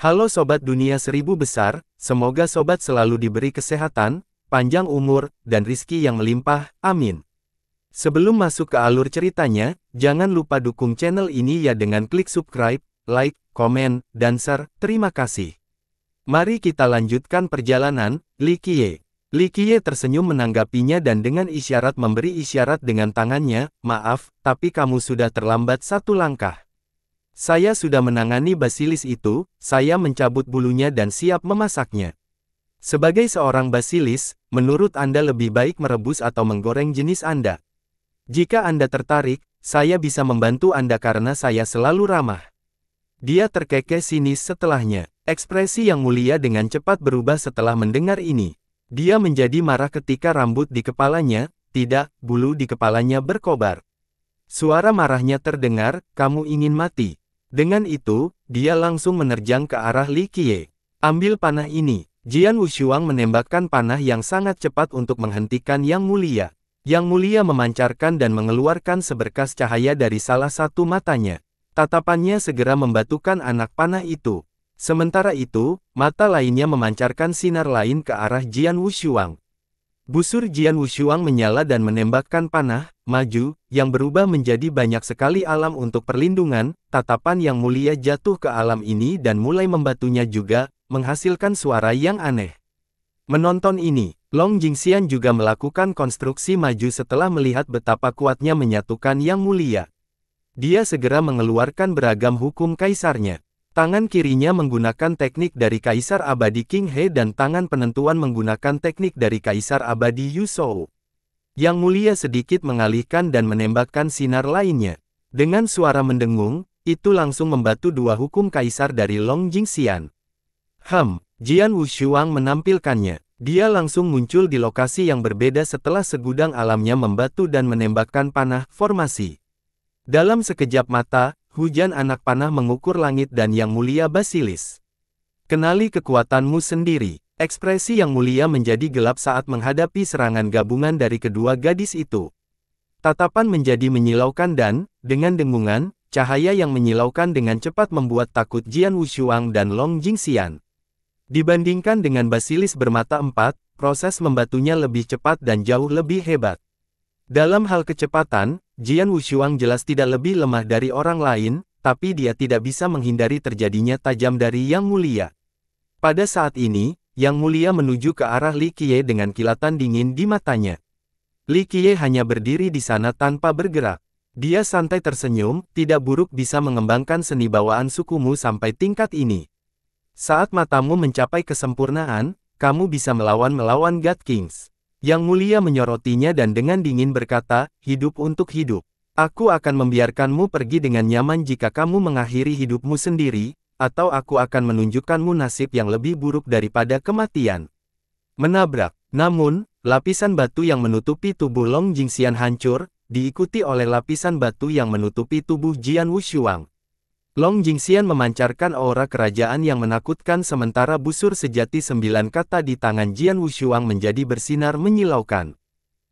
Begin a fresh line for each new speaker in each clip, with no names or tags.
Halo Sobat Dunia Seribu Besar, semoga Sobat selalu diberi kesehatan, panjang umur, dan rizki yang melimpah, amin. Sebelum masuk ke alur ceritanya, jangan lupa dukung channel ini ya dengan klik subscribe, like, komen, dan share, terima kasih. Mari kita lanjutkan perjalanan, Likie. Likie tersenyum menanggapinya dan dengan isyarat memberi isyarat dengan tangannya, maaf, tapi kamu sudah terlambat satu langkah. Saya sudah menangani basilis itu, saya mencabut bulunya dan siap memasaknya. Sebagai seorang basilis, menurut Anda lebih baik merebus atau menggoreng jenis Anda. Jika Anda tertarik, saya bisa membantu Anda karena saya selalu ramah. Dia terkekeh sinis setelahnya. Ekspresi yang mulia dengan cepat berubah setelah mendengar ini. Dia menjadi marah ketika rambut di kepalanya, tidak, bulu di kepalanya berkobar. Suara marahnya terdengar, kamu ingin mati. Dengan itu, dia langsung menerjang ke arah Li Qiye. Ambil panah ini. Jian Wushuang menembakkan panah yang sangat cepat untuk menghentikan Yang Mulia. Yang Mulia memancarkan dan mengeluarkan seberkas cahaya dari salah satu matanya. Tatapannya segera membatukan anak panah itu. Sementara itu, mata lainnya memancarkan sinar lain ke arah Jian Wushuang. Busur Jian Wushuang menyala dan menembakkan panah, maju, yang berubah menjadi banyak sekali alam untuk perlindungan, tatapan yang mulia jatuh ke alam ini dan mulai membatunya juga, menghasilkan suara yang aneh. Menonton ini, Long Jingxian juga melakukan konstruksi maju setelah melihat betapa kuatnya menyatukan yang mulia. Dia segera mengeluarkan beragam hukum kaisarnya. Tangan kirinya menggunakan teknik dari Kaisar Abadi King He dan tangan penentuan menggunakan teknik dari Kaisar Abadi Yu Shou. Yang mulia sedikit mengalihkan dan menembakkan sinar lainnya. Dengan suara mendengung, itu langsung membatu dua hukum kaisar dari Long Xian. Ham, Jian Wushuang menampilkannya. Dia langsung muncul di lokasi yang berbeda setelah segudang alamnya membatu dan menembakkan panah formasi. Dalam sekejap mata, hujan anak panah mengukur langit dan yang mulia Basilis. Kenali kekuatanmu sendiri. Ekspresi yang mulia menjadi gelap saat menghadapi serangan gabungan dari kedua gadis itu. Tatapan menjadi menyilaukan dan, dengan dengungan, cahaya yang menyilaukan dengan cepat membuat takut Jian Wushuang dan Long Jingxian. Dibandingkan dengan basilis bermata empat, proses membatunya lebih cepat dan jauh lebih hebat. Dalam hal kecepatan, Jian Wushuang jelas tidak lebih lemah dari orang lain, tapi dia tidak bisa menghindari terjadinya tajam dari Yang Mulia. Pada saat ini, yang mulia menuju ke arah Li Qiye dengan kilatan dingin di matanya. Li Qiye hanya berdiri di sana tanpa bergerak. Dia santai tersenyum, tidak buruk bisa mengembangkan seni bawaan sukumu sampai tingkat ini. Saat matamu mencapai kesempurnaan, kamu bisa melawan melawan God Kings. Yang mulia menyorotinya dan dengan dingin berkata, hidup untuk hidup. Aku akan membiarkanmu pergi dengan nyaman jika kamu mengakhiri hidupmu sendiri, atau aku akan menunjukkanmu nasib yang lebih buruk daripada kematian. Menabrak, namun, lapisan batu yang menutupi tubuh Long Jingxian hancur, diikuti oleh lapisan batu yang menutupi tubuh Jian Wushuang. Long Jingxian memancarkan aura kerajaan yang menakutkan sementara busur sejati sembilan kata di tangan Jian Wushuang menjadi bersinar menyilaukan.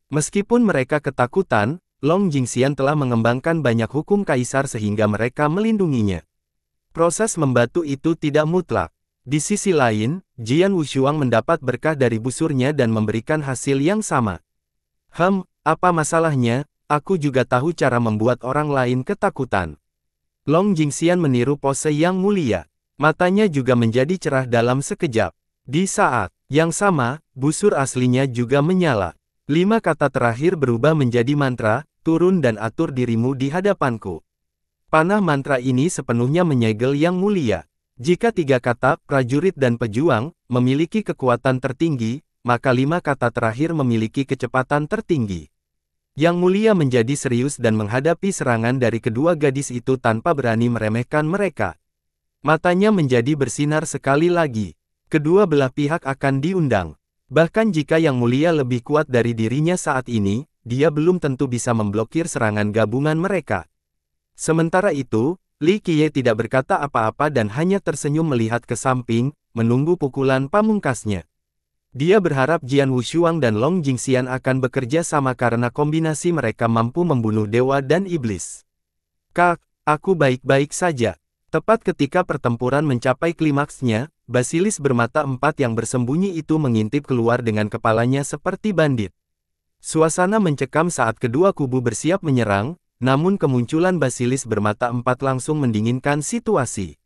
Meskipun mereka ketakutan, Long Jingxian telah mengembangkan banyak hukum kaisar sehingga mereka melindunginya. Proses membatu itu tidak mutlak. Di sisi lain, Jian Wushuang mendapat berkah dari busurnya dan memberikan hasil yang sama. Hem, apa masalahnya? Aku juga tahu cara membuat orang lain ketakutan. Long Jingxian meniru pose yang mulia. Matanya juga menjadi cerah dalam sekejap. Di saat yang sama, busur aslinya juga menyala. Lima kata terakhir berubah menjadi mantra, turun dan atur dirimu di hadapanku. Panah mantra ini sepenuhnya menyegel yang mulia. Jika tiga kata, prajurit dan pejuang, memiliki kekuatan tertinggi, maka lima kata terakhir memiliki kecepatan tertinggi. Yang mulia menjadi serius dan menghadapi serangan dari kedua gadis itu tanpa berani meremehkan mereka. Matanya menjadi bersinar sekali lagi. Kedua belah pihak akan diundang. Bahkan jika Yang Mulia lebih kuat dari dirinya saat ini, dia belum tentu bisa memblokir serangan gabungan mereka. Sementara itu, Li Qiye tidak berkata apa-apa dan hanya tersenyum melihat ke samping, menunggu pukulan pamungkasnya. Dia berharap Jian Wushuang dan Long Jingxian akan bekerja sama karena kombinasi mereka mampu membunuh dewa dan iblis. Kak, aku baik-baik saja. Tepat ketika pertempuran mencapai klimaksnya, basilis bermata empat yang bersembunyi itu mengintip keluar dengan kepalanya seperti bandit. Suasana mencekam saat kedua kubu bersiap menyerang, namun kemunculan basilis bermata empat langsung mendinginkan situasi.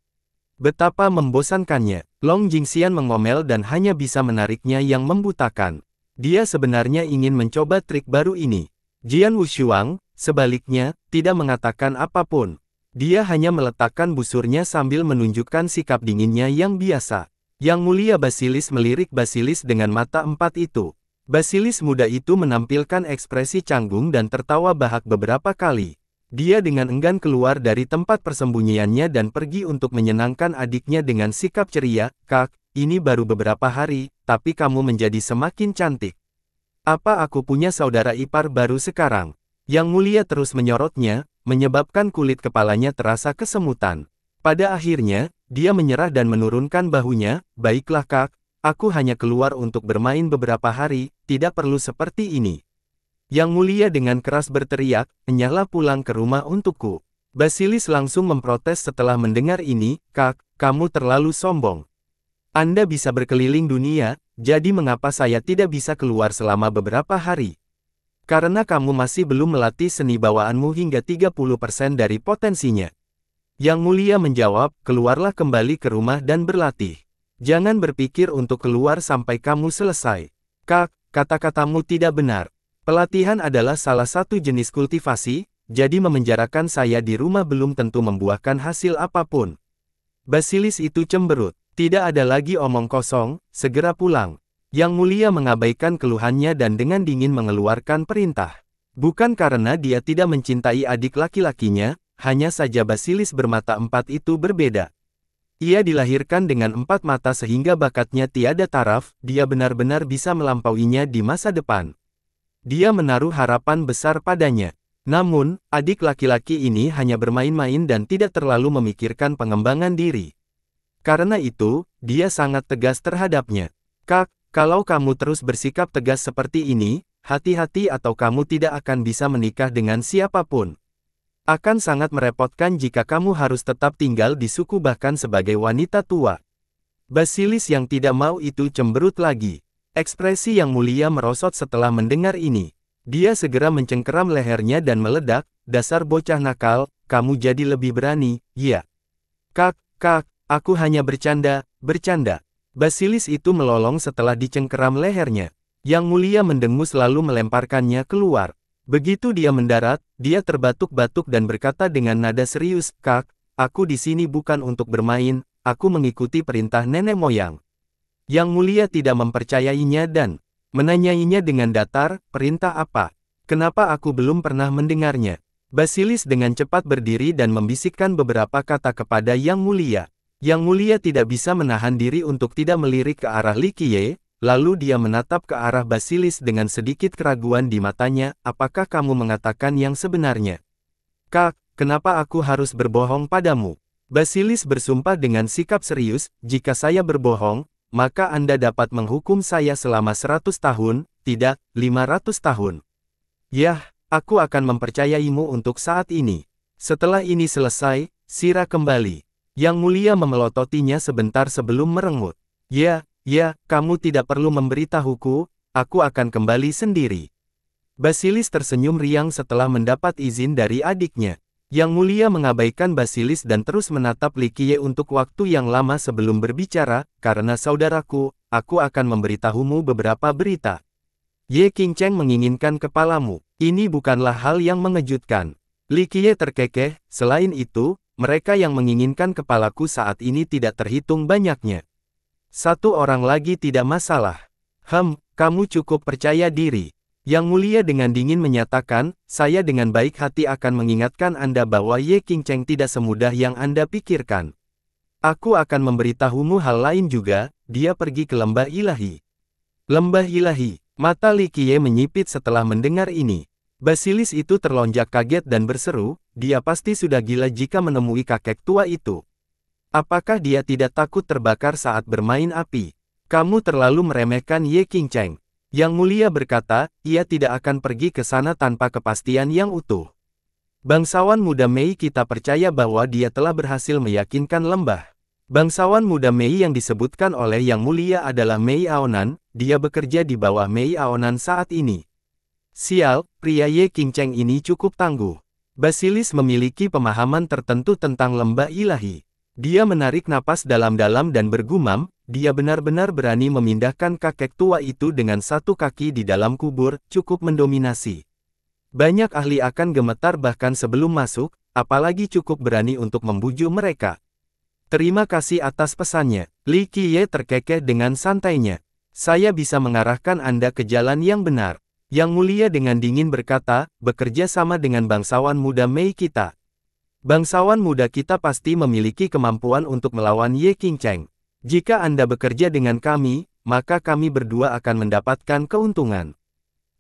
Betapa membosankannya, Long Jingxian mengomel dan hanya bisa menariknya yang membutakan. Dia sebenarnya ingin mencoba trik baru ini. Jian Wushuang, sebaliknya, tidak mengatakan apapun. Dia hanya meletakkan busurnya sambil menunjukkan sikap dinginnya yang biasa. Yang mulia Basilis melirik Basilis dengan mata empat itu. Basilis muda itu menampilkan ekspresi canggung dan tertawa bahak beberapa kali. Dia dengan enggan keluar dari tempat persembunyiannya dan pergi untuk menyenangkan adiknya dengan sikap ceria, Kak, ini baru beberapa hari, tapi kamu menjadi semakin cantik. Apa aku punya saudara ipar baru sekarang? Yang mulia terus menyorotnya, menyebabkan kulit kepalanya terasa kesemutan. Pada akhirnya, dia menyerah dan menurunkan bahunya, baiklah kak, Aku hanya keluar untuk bermain beberapa hari, tidak perlu seperti ini. Yang mulia dengan keras berteriak, Nyala pulang ke rumah untukku. Basilis langsung memprotes setelah mendengar ini, Kak, kamu terlalu sombong. Anda bisa berkeliling dunia, jadi mengapa saya tidak bisa keluar selama beberapa hari? Karena kamu masih belum melatih seni bawaanmu hingga 30% dari potensinya. Yang mulia menjawab, keluarlah kembali ke rumah dan berlatih. Jangan berpikir untuk keluar sampai kamu selesai. Kak, kata-katamu tidak benar. Pelatihan adalah salah satu jenis kultivasi, jadi memenjarakan saya di rumah belum tentu membuahkan hasil apapun. Basilis itu cemberut. Tidak ada lagi omong kosong, segera pulang. Yang mulia mengabaikan keluhannya dan dengan dingin mengeluarkan perintah. Bukan karena dia tidak mencintai adik laki-lakinya, hanya saja Basilis bermata empat itu berbeda. Ia dilahirkan dengan empat mata sehingga bakatnya tiada taraf, dia benar-benar bisa melampauinya di masa depan. Dia menaruh harapan besar padanya. Namun, adik laki-laki ini hanya bermain-main dan tidak terlalu memikirkan pengembangan diri. Karena itu, dia sangat tegas terhadapnya. Kak, kalau kamu terus bersikap tegas seperti ini, hati-hati atau kamu tidak akan bisa menikah dengan siapapun. Akan sangat merepotkan jika kamu harus tetap tinggal di suku bahkan sebagai wanita tua. Basilis yang tidak mau itu cemberut lagi. Ekspresi yang mulia merosot setelah mendengar ini. Dia segera mencengkeram lehernya dan meledak, dasar bocah nakal, kamu jadi lebih berani, ya. Kak, kak, aku hanya bercanda, bercanda. Basilis itu melolong setelah dicengkeram lehernya. Yang mulia mendengus lalu melemparkannya keluar. Begitu dia mendarat, dia terbatuk-batuk dan berkata dengan nada serius, Kak, aku di sini bukan untuk bermain, aku mengikuti perintah nenek moyang. Yang mulia tidak mempercayainya dan menanyainya dengan datar, perintah apa? Kenapa aku belum pernah mendengarnya? Basilis dengan cepat berdiri dan membisikkan beberapa kata kepada Yang Mulia. Yang Mulia tidak bisa menahan diri untuk tidak melirik ke arah Likie, Lalu dia menatap ke arah Basilis dengan sedikit keraguan di matanya, apakah kamu mengatakan yang sebenarnya? Kak, kenapa aku harus berbohong padamu? Basilis bersumpah dengan sikap serius, jika saya berbohong, maka Anda dapat menghukum saya selama 100 tahun, tidak, 500 tahun. Yah, aku akan mempercayaimu untuk saat ini. Setelah ini selesai, Sira kembali. Yang mulia memelototinya sebentar sebelum merengut. Ya, Ya, kamu tidak perlu memberitahuku, aku akan kembali sendiri. Basilis tersenyum riang setelah mendapat izin dari adiknya. Yang mulia mengabaikan Basilis dan terus menatap Likie untuk waktu yang lama sebelum berbicara, karena saudaraku, aku akan memberitahumu beberapa berita. Ye King Cheng menginginkan kepalamu, ini bukanlah hal yang mengejutkan. Likie terkekeh, selain itu, mereka yang menginginkan kepalaku saat ini tidak terhitung banyaknya. Satu orang lagi tidak masalah. Hem, kamu cukup percaya diri. Yang mulia dengan dingin menyatakan, saya dengan baik hati akan mengingatkan Anda bahwa Ye King Cheng tidak semudah yang Anda pikirkan. Aku akan memberitahumu hal lain juga, dia pergi ke lembah ilahi. Lembah ilahi, mata Li Qiye menyipit setelah mendengar ini. Basilis itu terlonjak kaget dan berseru, dia pasti sudah gila jika menemui kakek tua itu. Apakah dia tidak takut terbakar saat bermain api? Kamu terlalu meremehkan Ye King Cheng. Yang mulia berkata, ia tidak akan pergi ke sana tanpa kepastian yang utuh. Bangsawan muda Mei kita percaya bahwa dia telah berhasil meyakinkan lembah. Bangsawan muda Mei yang disebutkan oleh Yang Mulia adalah Mei Aonan, dia bekerja di bawah Mei Aonan saat ini. Sial, pria Ye King Cheng ini cukup tangguh. Basilis memiliki pemahaman tertentu tentang lembah ilahi. Dia menarik napas dalam-dalam dan bergumam, dia benar-benar berani memindahkan kakek tua itu dengan satu kaki di dalam kubur, cukup mendominasi. Banyak ahli akan gemetar bahkan sebelum masuk, apalagi cukup berani untuk membujuk mereka. Terima kasih atas pesannya. Li Qiye terkekeh dengan santainya. Saya bisa mengarahkan Anda ke jalan yang benar. Yang mulia dengan dingin berkata, bekerja sama dengan bangsawan muda Mei kita. Bangsawan muda kita pasti memiliki kemampuan untuk melawan Ye King Cheng. Jika Anda bekerja dengan kami, maka kami berdua akan mendapatkan keuntungan.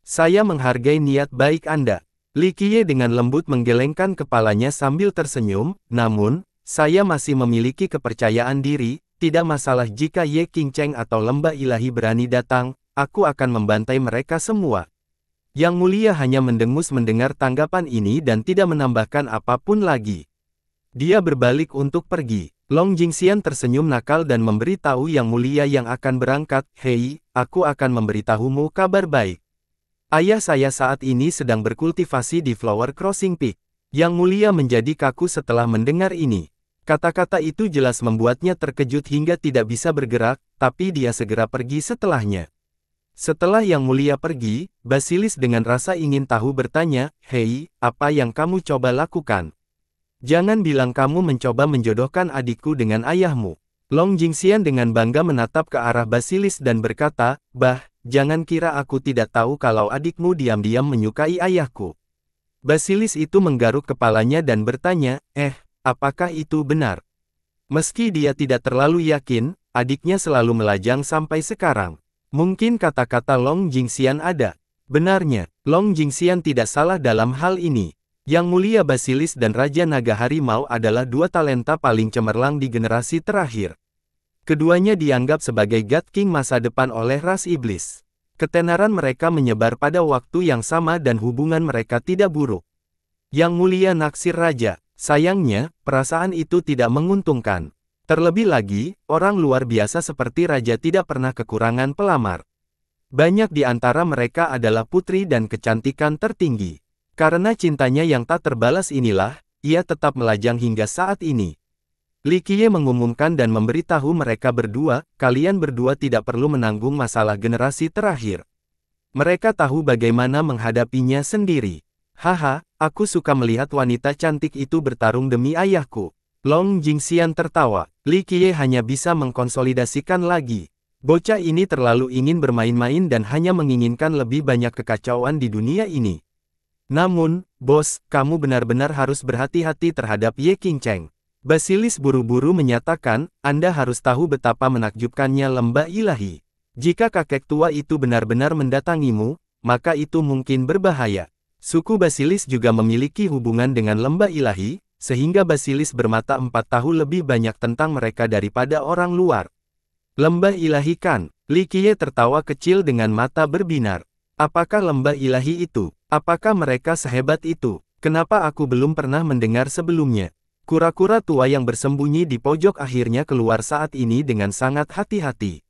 Saya menghargai niat baik Anda. Li Qiye dengan lembut menggelengkan kepalanya sambil tersenyum, namun, saya masih memiliki kepercayaan diri, tidak masalah jika Ye King Cheng atau lembah ilahi berani datang, aku akan membantai mereka semua. Yang mulia hanya mendengus mendengar tanggapan ini dan tidak menambahkan apapun lagi. Dia berbalik untuk pergi. Long Jingxian tersenyum nakal dan memberitahu Yang Mulia yang akan berangkat, Hei, aku akan memberitahumu kabar baik. Ayah saya saat ini sedang berkultivasi di Flower Crossing Peak. Yang Mulia menjadi kaku setelah mendengar ini. Kata-kata itu jelas membuatnya terkejut hingga tidak bisa bergerak, tapi dia segera pergi setelahnya. Setelah Yang Mulia pergi, Basilis dengan rasa ingin tahu bertanya, Hei, apa yang kamu coba lakukan? Jangan bilang kamu mencoba menjodohkan adikku dengan ayahmu. Long Jingxian dengan bangga menatap ke arah Basilis dan berkata, Bah, jangan kira aku tidak tahu kalau adikmu diam-diam menyukai ayahku. Basilis itu menggaruk kepalanya dan bertanya, Eh, apakah itu benar? Meski dia tidak terlalu yakin, adiknya selalu melajang sampai sekarang. Mungkin kata-kata Long Jingxian ada. Benarnya, Long Jingxian tidak salah dalam hal ini. Yang mulia Basilis dan Raja Naga Harimau adalah dua talenta paling cemerlang di generasi terakhir. Keduanya dianggap sebagai God King masa depan oleh ras iblis. Ketenaran mereka menyebar pada waktu yang sama dan hubungan mereka tidak buruk. Yang mulia naksir raja, sayangnya, perasaan itu tidak menguntungkan. Terlebih lagi, orang luar biasa seperti raja tidak pernah kekurangan pelamar. Banyak di antara mereka adalah putri dan kecantikan tertinggi. Karena cintanya yang tak terbalas inilah, ia tetap melajang hingga saat ini. Likie mengumumkan dan memberitahu mereka berdua, kalian berdua tidak perlu menanggung masalah generasi terakhir. Mereka tahu bagaimana menghadapinya sendiri. Haha, aku suka melihat wanita cantik itu bertarung demi ayahku. Long Jingxian tertawa, Li Qiye hanya bisa mengkonsolidasikan lagi. Bocah ini terlalu ingin bermain-main dan hanya menginginkan lebih banyak kekacauan di dunia ini. Namun, bos, kamu benar-benar harus berhati-hati terhadap Ye King Cheng. Basilis buru-buru menyatakan, Anda harus tahu betapa menakjubkannya lembah ilahi. Jika kakek tua itu benar-benar mendatangimu, maka itu mungkin berbahaya. Suku Basilis juga memiliki hubungan dengan lembah ilahi, sehingga Basilis bermata empat tahu lebih banyak tentang mereka daripada orang luar. Lembah ilahi kan, Likie tertawa kecil dengan mata berbinar. Apakah lembah ilahi itu? Apakah mereka sehebat itu? Kenapa aku belum pernah mendengar sebelumnya? Kura-kura tua yang bersembunyi di pojok akhirnya keluar saat ini dengan sangat hati-hati.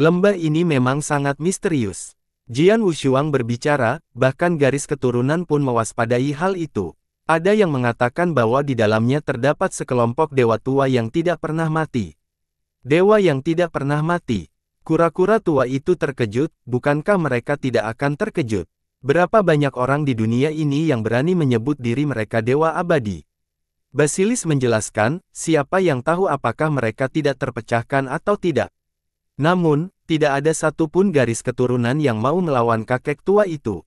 Lembah ini memang sangat misterius. Jian Wushuang berbicara, bahkan garis keturunan pun mewaspadai hal itu. Ada yang mengatakan bahwa di dalamnya terdapat sekelompok dewa tua yang tidak pernah mati. Dewa yang tidak pernah mati. Kura-kura tua itu terkejut, bukankah mereka tidak akan terkejut? Berapa banyak orang di dunia ini yang berani menyebut diri mereka dewa abadi? Basilis menjelaskan, siapa yang tahu apakah mereka tidak terpecahkan atau tidak. Namun, tidak ada satupun garis keturunan yang mau melawan kakek tua itu.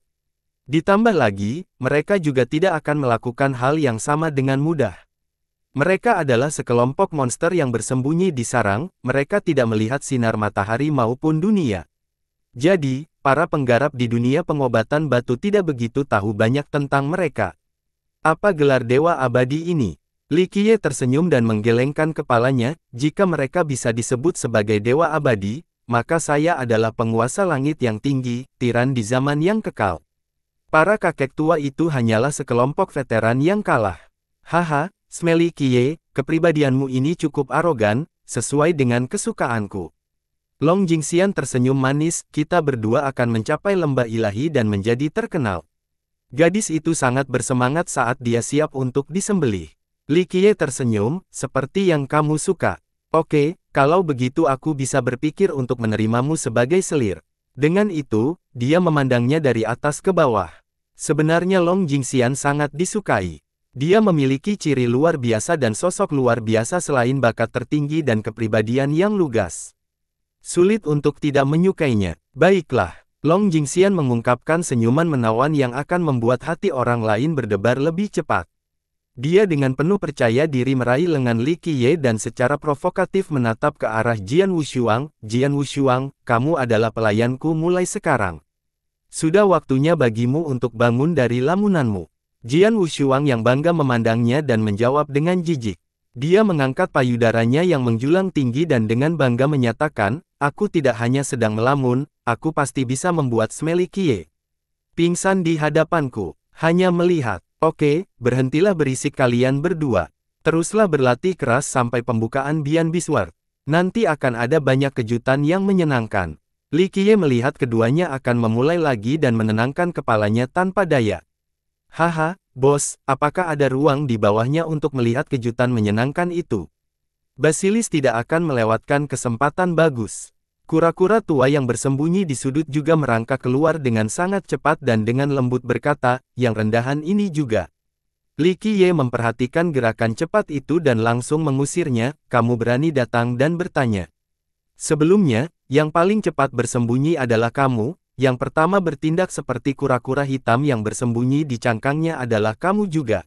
Ditambah lagi, mereka juga tidak akan melakukan hal yang sama dengan mudah. Mereka adalah sekelompok monster yang bersembunyi di sarang, mereka tidak melihat sinar matahari maupun dunia. Jadi, para penggarap di dunia pengobatan batu tidak begitu tahu banyak tentang mereka. Apa gelar dewa abadi ini? Likie tersenyum dan menggelengkan kepalanya, jika mereka bisa disebut sebagai dewa abadi, maka saya adalah penguasa langit yang tinggi, tiran di zaman yang kekal. Para kakek tua itu hanyalah sekelompok veteran yang kalah. Haha, Smelly Kie, kepribadianmu ini cukup arogan, sesuai dengan kesukaanku. Long Jingxian tersenyum manis, kita berdua akan mencapai lembah ilahi dan menjadi terkenal. Gadis itu sangat bersemangat saat dia siap untuk disembelih. Li Kie tersenyum, seperti yang kamu suka. Oke, kalau begitu aku bisa berpikir untuk menerimamu sebagai selir. Dengan itu, dia memandangnya dari atas ke bawah. Sebenarnya Long Jingxian sangat disukai. Dia memiliki ciri luar biasa dan sosok luar biasa selain bakat tertinggi dan kepribadian yang lugas. Sulit untuk tidak menyukainya. Baiklah, Long Jingxian mengungkapkan senyuman menawan yang akan membuat hati orang lain berdebar lebih cepat. Dia dengan penuh percaya diri meraih lengan Li Qiye dan secara provokatif menatap ke arah Jian Wushuang, Jian Wushuang, kamu adalah pelayanku mulai sekarang. Sudah waktunya bagimu untuk bangun dari lamunanmu. Jian Wushuang yang bangga memandangnya dan menjawab dengan jijik. Dia mengangkat payudaranya yang menjulang tinggi dan dengan bangga menyatakan, aku tidak hanya sedang melamun, aku pasti bisa membuat Smelly Kie. Pingsan di hadapanku, hanya melihat. Oke, berhentilah berisik kalian berdua. Teruslah berlatih keras sampai pembukaan Bian Biswar. Nanti akan ada banyak kejutan yang menyenangkan. Li Qiye melihat keduanya akan memulai lagi dan menenangkan kepalanya tanpa daya. Haha, bos, apakah ada ruang di bawahnya untuk melihat kejutan menyenangkan itu? Basilis tidak akan melewatkan kesempatan bagus. Kura-kura tua yang bersembunyi di sudut juga merangkak keluar dengan sangat cepat dan dengan lembut berkata, yang rendahan ini juga. Li Qiye memperhatikan gerakan cepat itu dan langsung mengusirnya, kamu berani datang dan bertanya. Sebelumnya, yang paling cepat bersembunyi adalah kamu, yang pertama bertindak seperti kura-kura hitam yang bersembunyi di cangkangnya adalah kamu juga.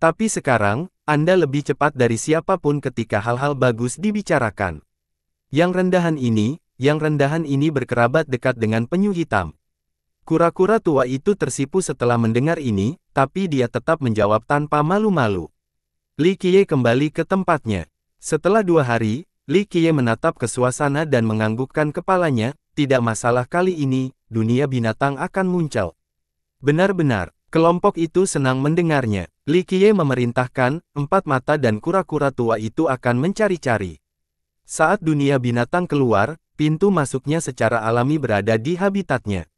Tapi sekarang, Anda lebih cepat dari siapapun ketika hal-hal bagus dibicarakan. Yang rendahan ini, yang rendahan ini berkerabat dekat dengan penyu hitam. Kura-kura tua itu tersipu setelah mendengar ini, tapi dia tetap menjawab tanpa malu-malu. Li Qiye kembali ke tempatnya. Setelah dua hari, Li Qiye menatap ke suasana dan menganggukkan kepalanya, tidak masalah kali ini, dunia binatang akan muncul. Benar-benar, kelompok itu senang mendengarnya. Li Qiye memerintahkan, empat mata dan kura-kura tua itu akan mencari-cari. Saat dunia binatang keluar, pintu masuknya secara alami berada di habitatnya.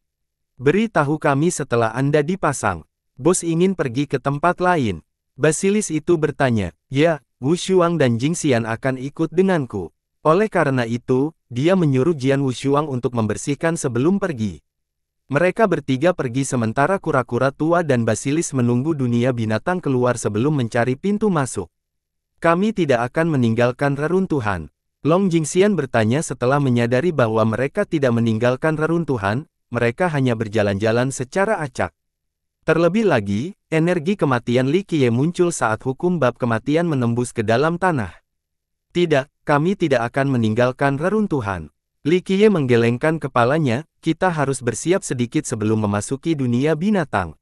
Beri tahu kami setelah Anda dipasang. Bos ingin pergi ke tempat lain. Basilis itu bertanya, ya, Wu Xuang dan Jing Xian akan ikut denganku. Oleh karena itu, dia menyuruh Jian Wu Xuang untuk membersihkan sebelum pergi. Mereka bertiga pergi sementara kura-kura tua dan basilis menunggu dunia binatang keluar sebelum mencari pintu masuk. Kami tidak akan meninggalkan reruntuhan. Long Jingxian bertanya setelah menyadari bahwa mereka tidak meninggalkan reruntuhan, mereka hanya berjalan-jalan secara acak. Terlebih lagi, energi kematian Li Qiye muncul saat hukum bab kematian menembus ke dalam tanah. Tidak, kami tidak akan meninggalkan reruntuhan. Li Qiye menggelengkan kepalanya, kita harus bersiap sedikit sebelum memasuki dunia binatang.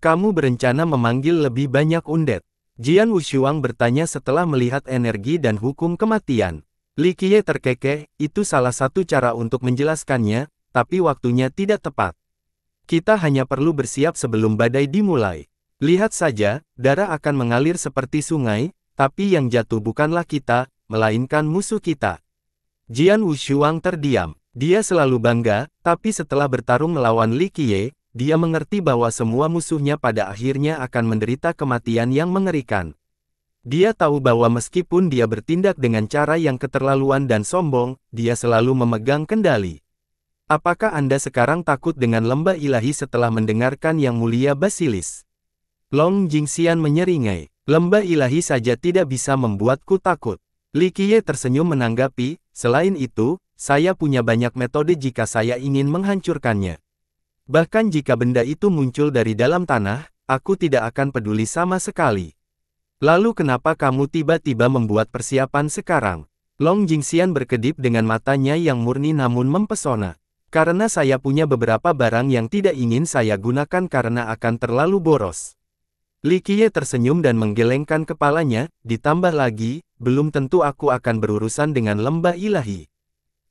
Kamu berencana memanggil lebih banyak undet. Jian Wushuang bertanya setelah melihat energi dan hukum kematian. Li Qiye terkekeh, itu salah satu cara untuk menjelaskannya, tapi waktunya tidak tepat. Kita hanya perlu bersiap sebelum badai dimulai. Lihat saja, darah akan mengalir seperti sungai, tapi yang jatuh bukanlah kita, melainkan musuh kita. Jian Wushuang terdiam. Dia selalu bangga, tapi setelah bertarung melawan Li Qiye, dia mengerti bahwa semua musuhnya pada akhirnya akan menderita kematian yang mengerikan. Dia tahu bahwa meskipun dia bertindak dengan cara yang keterlaluan dan sombong, dia selalu memegang kendali. Apakah Anda sekarang takut dengan lembah ilahi setelah mendengarkan Yang Mulia Basilis? Long Jingxian menyeringai, lembah ilahi saja tidak bisa membuatku takut. Li Qiye tersenyum menanggapi, selain itu, saya punya banyak metode jika saya ingin menghancurkannya. Bahkan jika benda itu muncul dari dalam tanah, aku tidak akan peduli sama sekali. Lalu kenapa kamu tiba-tiba membuat persiapan sekarang? Long Jingxian berkedip dengan matanya yang murni namun mempesona. Karena saya punya beberapa barang yang tidak ingin saya gunakan karena akan terlalu boros. Li Qiye tersenyum dan menggelengkan kepalanya, ditambah lagi, belum tentu aku akan berurusan dengan lembah ilahi.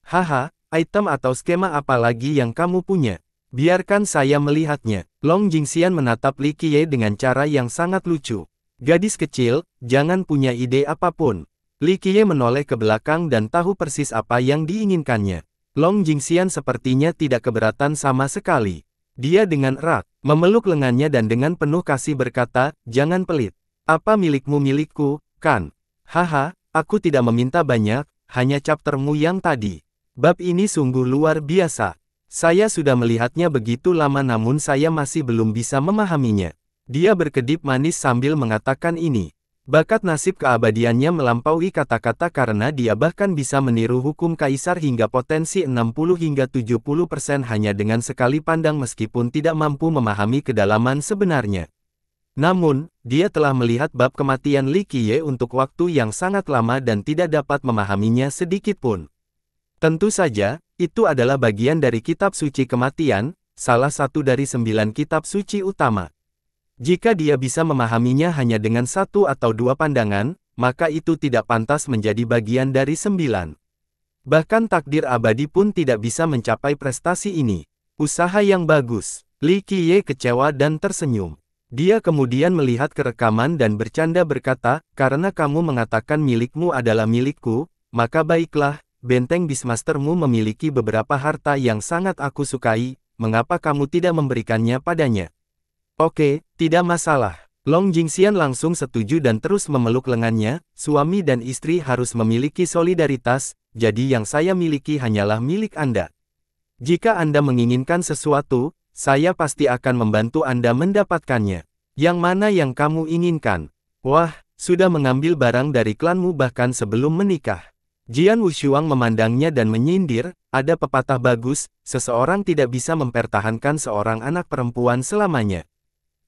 Haha, item atau skema apa lagi yang kamu punya? Biarkan saya melihatnya. Long Jingxian menatap Li Qiye dengan cara yang sangat lucu. Gadis kecil, jangan punya ide apapun. Li Qiye menoleh ke belakang dan tahu persis apa yang diinginkannya. Long Jingxian sepertinya tidak keberatan sama sekali. Dia dengan erat, memeluk lengannya dan dengan penuh kasih berkata, jangan pelit. Apa milikmu milikku, kan? Haha, aku tidak meminta banyak, hanya chaptermu yang tadi. Bab ini sungguh luar biasa. Saya sudah melihatnya begitu lama namun saya masih belum bisa memahaminya. Dia berkedip manis sambil mengatakan ini. Bakat nasib keabadiannya melampaui kata-kata karena dia bahkan bisa meniru hukum kaisar hingga potensi 60 hingga 70 persen hanya dengan sekali pandang meskipun tidak mampu memahami kedalaman sebenarnya. Namun, dia telah melihat bab kematian Li Qiye untuk waktu yang sangat lama dan tidak dapat memahaminya sedikitpun. Tentu saja, itu adalah bagian dari kitab suci kematian, salah satu dari sembilan kitab suci utama. Jika dia bisa memahaminya hanya dengan satu atau dua pandangan, maka itu tidak pantas menjadi bagian dari sembilan. Bahkan takdir abadi pun tidak bisa mencapai prestasi ini. Usaha yang bagus. Li Qiye kecewa dan tersenyum. Dia kemudian melihat kerekaman dan bercanda berkata, karena kamu mengatakan milikmu adalah milikku, maka baiklah, benteng bismastermu memiliki beberapa harta yang sangat aku sukai, mengapa kamu tidak memberikannya padanya? Oke, tidak masalah. Long Jingxian langsung setuju dan terus memeluk lengannya, suami dan istri harus memiliki solidaritas, jadi yang saya miliki hanyalah milik Anda. Jika Anda menginginkan sesuatu, saya pasti akan membantu Anda mendapatkannya. Yang mana yang kamu inginkan? Wah, sudah mengambil barang dari klanmu bahkan sebelum menikah. Jian Wushuang memandangnya dan menyindir, ada pepatah bagus, seseorang tidak bisa mempertahankan seorang anak perempuan selamanya.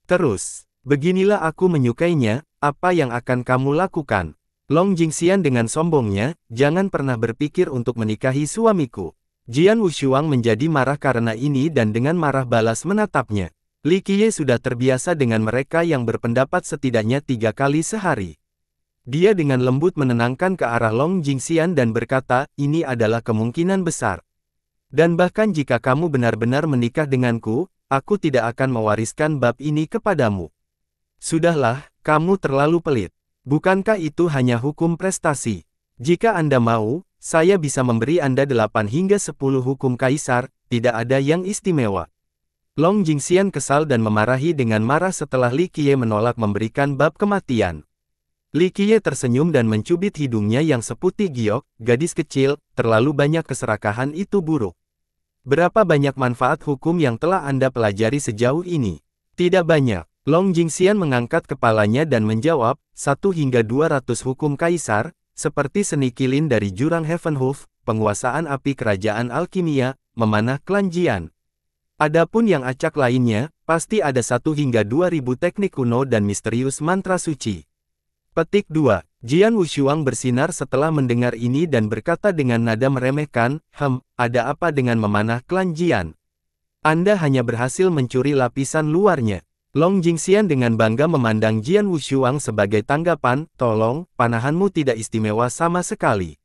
Terus, beginilah aku menyukainya, apa yang akan kamu lakukan? Long Jingxian dengan sombongnya, jangan pernah berpikir untuk menikahi suamiku. Jian Wushuang menjadi marah karena ini dan dengan marah balas menatapnya. Li Qiye sudah terbiasa dengan mereka yang berpendapat setidaknya tiga kali sehari. Dia dengan lembut menenangkan ke arah Long Jingxian dan berkata, ini adalah kemungkinan besar. Dan bahkan jika kamu benar-benar menikah denganku, aku tidak akan mewariskan bab ini kepadamu. Sudahlah, kamu terlalu pelit. Bukankah itu hanya hukum prestasi? Jika Anda mau, saya bisa memberi Anda 8 hingga 10 hukum kaisar, tidak ada yang istimewa. Long Jingxian kesal dan memarahi dengan marah setelah Li Qiye menolak memberikan bab kematian. Li Qiye tersenyum dan mencubit hidungnya yang seputih giok, gadis kecil, terlalu banyak keserakahan itu buruk. Berapa banyak manfaat hukum yang telah Anda pelajari sejauh ini? Tidak banyak. Long Jingxian mengangkat kepalanya dan menjawab, satu hingga 200 hukum kaisar, seperti seni kilin dari jurang Heavenhoof, penguasaan api kerajaan alkimia, memanah kelanjian. Adapun yang acak lainnya, pasti ada satu hingga 2000 teknik kuno dan misterius mantra suci. Petik 2. Jian Wushuang bersinar setelah mendengar ini dan berkata dengan nada meremehkan, Hem, ada apa dengan memanah klan Jian? Anda hanya berhasil mencuri lapisan luarnya. Long Jingxian dengan bangga memandang Jian Wushuang sebagai tanggapan, tolong, panahanmu tidak istimewa sama sekali.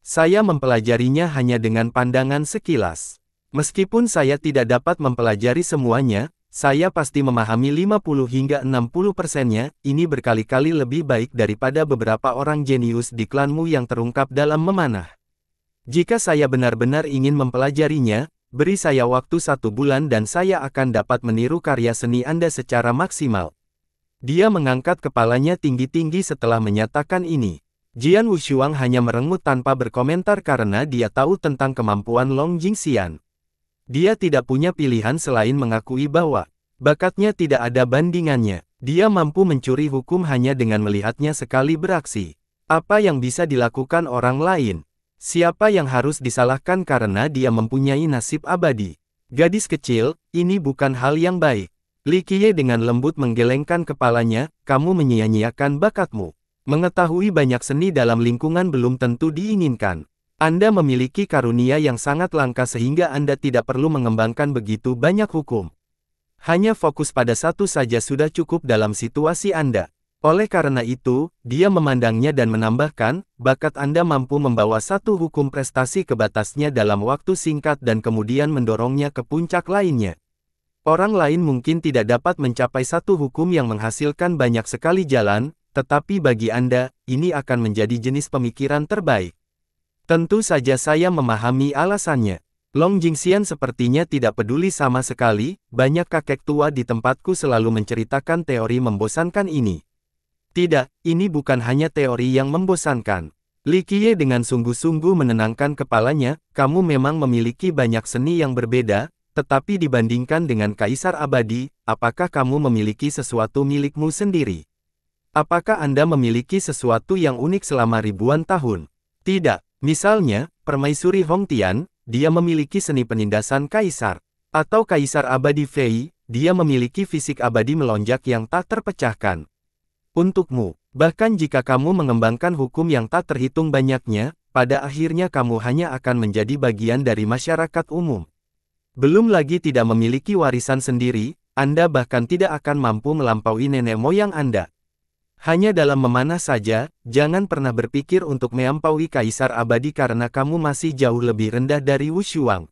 Saya mempelajarinya hanya dengan pandangan sekilas. Meskipun saya tidak dapat mempelajari semuanya, saya pasti memahami 50 hingga 60 persennya, ini berkali-kali lebih baik daripada beberapa orang jenius di klanmu yang terungkap dalam memanah. Jika saya benar-benar ingin mempelajarinya, beri saya waktu satu bulan dan saya akan dapat meniru karya seni Anda secara maksimal. Dia mengangkat kepalanya tinggi-tinggi setelah menyatakan ini. Jian Wushuang hanya merengut tanpa berkomentar karena dia tahu tentang kemampuan Long Jingxian. Dia tidak punya pilihan selain mengakui bahwa bakatnya tidak ada bandingannya. Dia mampu mencuri hukum hanya dengan melihatnya sekali beraksi. Apa yang bisa dilakukan orang lain? Siapa yang harus disalahkan karena dia mempunyai nasib abadi? Gadis kecil, ini bukan hal yang baik. Li Qiye dengan lembut menggelengkan kepalanya, kamu menyia-nyiakan bakatmu. Mengetahui banyak seni dalam lingkungan belum tentu diinginkan. Anda memiliki karunia yang sangat langka sehingga Anda tidak perlu mengembangkan begitu banyak hukum. Hanya fokus pada satu saja sudah cukup dalam situasi Anda. Oleh karena itu, dia memandangnya dan menambahkan, bakat Anda mampu membawa satu hukum prestasi ke batasnya dalam waktu singkat dan kemudian mendorongnya ke puncak lainnya. Orang lain mungkin tidak dapat mencapai satu hukum yang menghasilkan banyak sekali jalan, tetapi bagi Anda, ini akan menjadi jenis pemikiran terbaik. Tentu saja saya memahami alasannya. Long Jingxian sepertinya tidak peduli sama sekali, banyak kakek tua di tempatku selalu menceritakan teori membosankan ini. Tidak, ini bukan hanya teori yang membosankan. Li Qiye dengan sungguh-sungguh menenangkan kepalanya, kamu memang memiliki banyak seni yang berbeda, tetapi dibandingkan dengan Kaisar Abadi, apakah kamu memiliki sesuatu milikmu sendiri? Apakah Anda memiliki sesuatu yang unik selama ribuan tahun? Tidak, Misalnya, permaisuri Hong Tian, dia memiliki seni penindasan kaisar. Atau kaisar abadi Fei, dia memiliki fisik abadi melonjak yang tak terpecahkan. Untukmu, bahkan jika kamu mengembangkan hukum yang tak terhitung banyaknya, pada akhirnya kamu hanya akan menjadi bagian dari masyarakat umum. Belum lagi tidak memiliki warisan sendiri, Anda bahkan tidak akan mampu melampaui nenek moyang Anda. Hanya dalam memanah saja, jangan pernah berpikir untuk meampaui kaisar abadi karena kamu masih jauh lebih rendah dari Wushuang.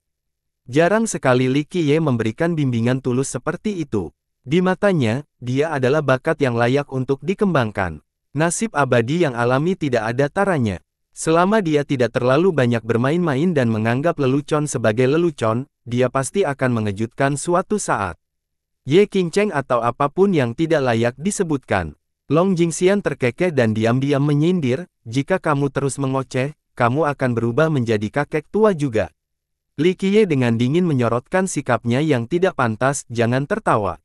Jarang sekali Li Qiye memberikan bimbingan tulus seperti itu. Di matanya, dia adalah bakat yang layak untuk dikembangkan. Nasib abadi yang alami tidak ada taranya. Selama dia tidak terlalu banyak bermain-main dan menganggap lelucon sebagai lelucon, dia pasti akan mengejutkan suatu saat. Ye King Cheng atau apapun yang tidak layak disebutkan. Long Jingxian terkekeh dan diam-diam menyindir, jika kamu terus mengoceh, kamu akan berubah menjadi kakek tua juga. Li Qiye dengan dingin menyorotkan sikapnya yang tidak pantas, jangan tertawa.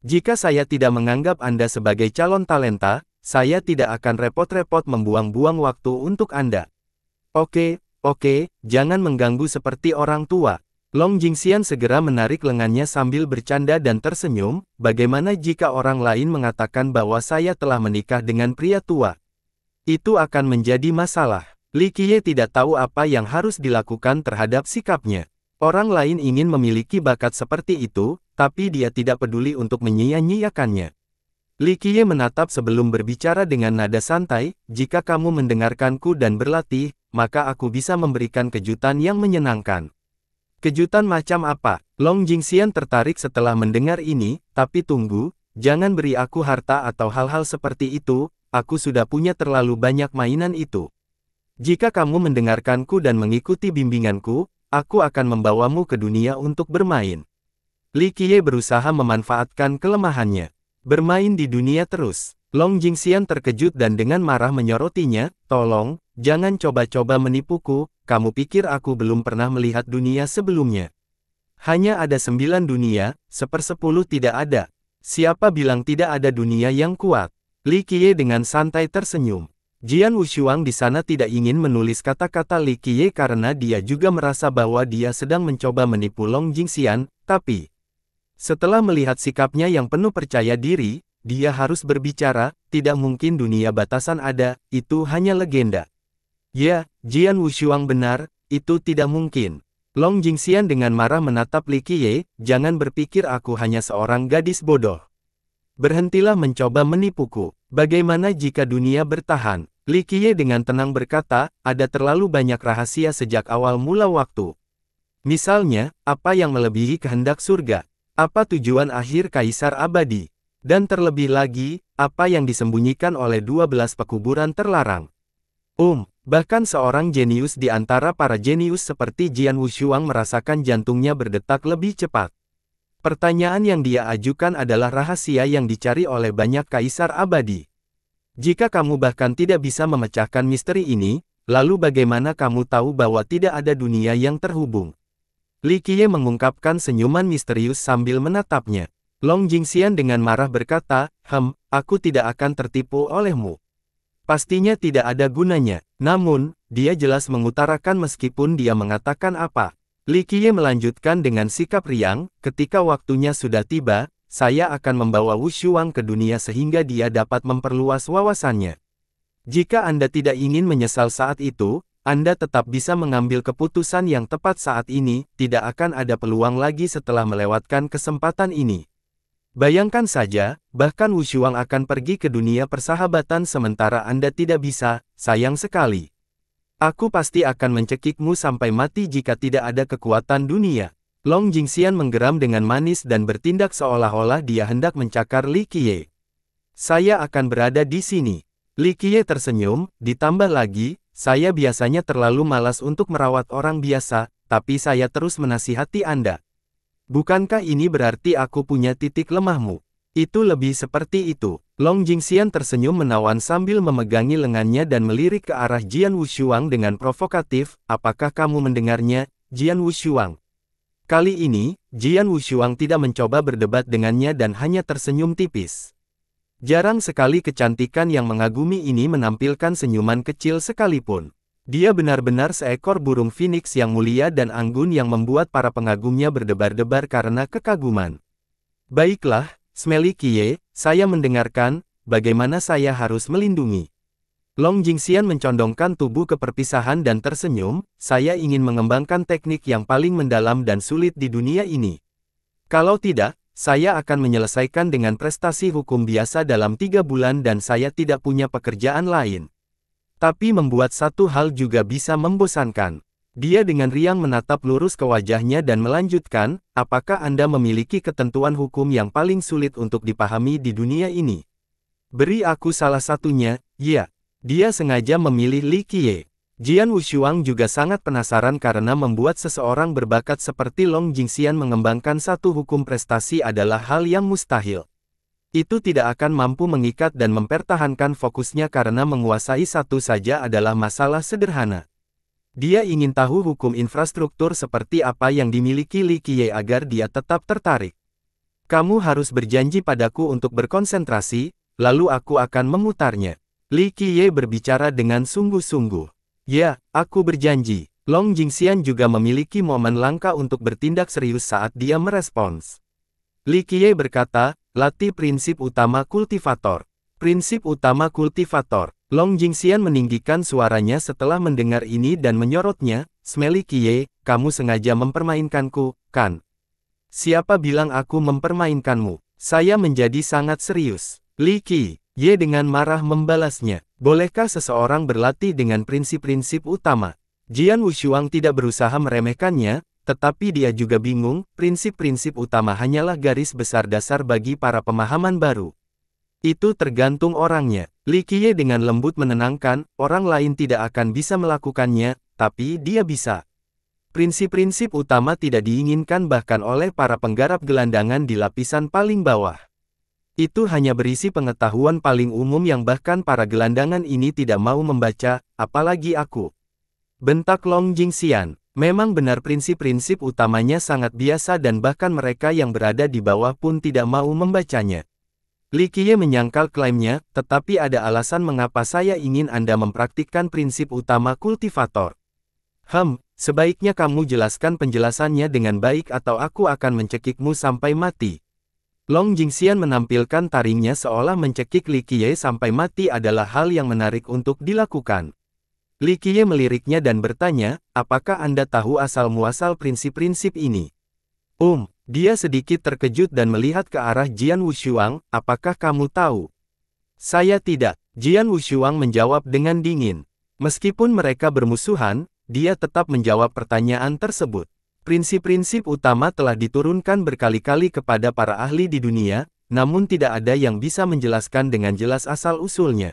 Jika saya tidak menganggap Anda sebagai calon talenta, saya tidak akan repot-repot membuang-buang waktu untuk Anda. Oke, oke, jangan mengganggu seperti orang tua. Long Jingxian segera menarik lengannya sambil bercanda dan tersenyum, bagaimana jika orang lain mengatakan bahwa saya telah menikah dengan pria tua? Itu akan menjadi masalah. Li Qiye tidak tahu apa yang harus dilakukan terhadap sikapnya. Orang lain ingin memiliki bakat seperti itu, tapi dia tidak peduli untuk menyia-nyiakannya. Li Qiye menatap sebelum berbicara dengan nada santai, jika kamu mendengarkanku dan berlatih, maka aku bisa memberikan kejutan yang menyenangkan. Kejutan macam apa? Long Jingxian tertarik setelah mendengar ini, tapi tunggu, jangan beri aku harta atau hal-hal seperti itu, aku sudah punya terlalu banyak mainan itu. Jika kamu mendengarkanku dan mengikuti bimbinganku, aku akan membawamu ke dunia untuk bermain. Li Qiye berusaha memanfaatkan kelemahannya. Bermain di dunia terus. Long Jingxian terkejut dan dengan marah menyorotinya, tolong, jangan coba-coba menipuku, kamu pikir aku belum pernah melihat dunia sebelumnya? Hanya ada sembilan dunia, sepersepuluh tidak ada. Siapa bilang tidak ada dunia yang kuat? Li Qiye dengan santai tersenyum. Jian Wushuang di sana tidak ingin menulis kata-kata Li Qiye karena dia juga merasa bahwa dia sedang mencoba menipu Long Jingxian, tapi... Setelah melihat sikapnya yang penuh percaya diri, dia harus berbicara, tidak mungkin dunia batasan ada, itu hanya legenda. Ya, Jian Wushuang benar, itu tidak mungkin. Long Jingxian dengan marah menatap Li Qiye, jangan berpikir aku hanya seorang gadis bodoh. Berhentilah mencoba menipuku. Bagaimana jika dunia bertahan? Li Qiye dengan tenang berkata, ada terlalu banyak rahasia sejak awal mula waktu. Misalnya, apa yang melebihi kehendak surga? Apa tujuan akhir kaisar abadi? Dan terlebih lagi, apa yang disembunyikan oleh dua belas pekuburan terlarang? Um, Bahkan seorang jenius di antara para jenius seperti Jian Wushuang merasakan jantungnya berdetak lebih cepat. Pertanyaan yang dia ajukan adalah rahasia yang dicari oleh banyak kaisar abadi. Jika kamu bahkan tidak bisa memecahkan misteri ini, lalu bagaimana kamu tahu bahwa tidak ada dunia yang terhubung? Li Qiye mengungkapkan senyuman misterius sambil menatapnya. Long Jingxian dengan marah berkata, Hem, aku tidak akan tertipu olehmu. Pastinya tidak ada gunanya, namun, dia jelas mengutarakan meskipun dia mengatakan apa. Li Qiye melanjutkan dengan sikap riang, ketika waktunya sudah tiba, saya akan membawa Wushuang Wang ke dunia sehingga dia dapat memperluas wawasannya. Jika Anda tidak ingin menyesal saat itu, Anda tetap bisa mengambil keputusan yang tepat saat ini, tidak akan ada peluang lagi setelah melewatkan kesempatan ini. Bayangkan saja, bahkan Wu Shuang akan pergi ke dunia persahabatan sementara Anda tidak bisa, sayang sekali. Aku pasti akan mencekikmu sampai mati jika tidak ada kekuatan dunia. Long Jingxian menggeram dengan manis dan bertindak seolah-olah dia hendak mencakar Li Qiye. Saya akan berada di sini. Li Qiye tersenyum, ditambah lagi, saya biasanya terlalu malas untuk merawat orang biasa, tapi saya terus menasihati Anda. Bukankah ini berarti aku punya titik lemahmu? Itu lebih seperti itu. Long Jingxian tersenyum menawan sambil memegangi lengannya dan melirik ke arah Jian Wushuang dengan provokatif, apakah kamu mendengarnya, Jian Wushuang? Kali ini, Jian Wushuang tidak mencoba berdebat dengannya dan hanya tersenyum tipis. Jarang sekali kecantikan yang mengagumi ini menampilkan senyuman kecil sekalipun. Dia benar-benar seekor burung phoenix yang mulia dan anggun yang membuat para pengagumnya berdebar-debar karena kekaguman. Baiklah, Smelly Kie, saya mendengarkan, bagaimana saya harus melindungi. Long Jingxian mencondongkan tubuh ke perpisahan dan tersenyum, saya ingin mengembangkan teknik yang paling mendalam dan sulit di dunia ini. Kalau tidak, saya akan menyelesaikan dengan prestasi hukum biasa dalam tiga bulan dan saya tidak punya pekerjaan lain. Tapi membuat satu hal juga bisa membosankan. Dia dengan riang menatap lurus ke wajahnya dan melanjutkan, apakah Anda memiliki ketentuan hukum yang paling sulit untuk dipahami di dunia ini? Beri aku salah satunya, ya. Dia sengaja memilih Li Qiye. Jian Wushuang juga sangat penasaran karena membuat seseorang berbakat seperti Long Jingxian mengembangkan satu hukum prestasi adalah hal yang mustahil itu tidak akan mampu mengikat dan mempertahankan fokusnya karena menguasai satu saja adalah masalah sederhana. Dia ingin tahu hukum infrastruktur seperti apa yang dimiliki Li Qiye agar dia tetap tertarik. Kamu harus berjanji padaku untuk berkonsentrasi, lalu aku akan memutarnya. Li Qiye berbicara dengan sungguh-sungguh. Ya, aku berjanji. Long Jingxian juga memiliki momen langka untuk bertindak serius saat dia merespons. Li Qiye berkata, Latih prinsip utama kultivator. Prinsip utama kultivator. Long Jingxian meninggikan suaranya setelah mendengar ini dan menyorotnya, Smelly Kie, kamu sengaja mempermainkanku, kan? Siapa bilang aku mempermainkanmu? Saya menjadi sangat serius. Li Qi, Ye dengan marah membalasnya. Bolehkah seseorang berlatih dengan prinsip-prinsip utama? Jian Wushuang tidak berusaha meremehkannya, tetapi dia juga bingung, prinsip-prinsip utama hanyalah garis besar dasar bagi para pemahaman baru. Itu tergantung orangnya. Li Qiye dengan lembut menenangkan, orang lain tidak akan bisa melakukannya, tapi dia bisa. Prinsip-prinsip utama tidak diinginkan bahkan oleh para penggarap gelandangan di lapisan paling bawah. Itu hanya berisi pengetahuan paling umum yang bahkan para gelandangan ini tidak mau membaca, apalagi aku. Bentak Long Jingxian, Memang benar prinsip-prinsip utamanya sangat biasa dan bahkan mereka yang berada di bawah pun tidak mau membacanya. Li Qiye menyangkal klaimnya, tetapi ada alasan mengapa saya ingin Anda mempraktikkan prinsip utama kultivator. Hem, sebaiknya kamu jelaskan penjelasannya dengan baik atau aku akan mencekikmu sampai mati. Long Jingxian menampilkan taringnya seolah mencekik Li Qiye sampai mati adalah hal yang menarik untuk dilakukan. Qiye meliriknya dan bertanya, apakah Anda tahu asal-muasal prinsip-prinsip ini? Um, dia sedikit terkejut dan melihat ke arah Jian Wushuang, apakah kamu tahu? Saya tidak, Jian Wushuang menjawab dengan dingin. Meskipun mereka bermusuhan, dia tetap menjawab pertanyaan tersebut. Prinsip-prinsip utama telah diturunkan berkali-kali kepada para ahli di dunia, namun tidak ada yang bisa menjelaskan dengan jelas asal-usulnya.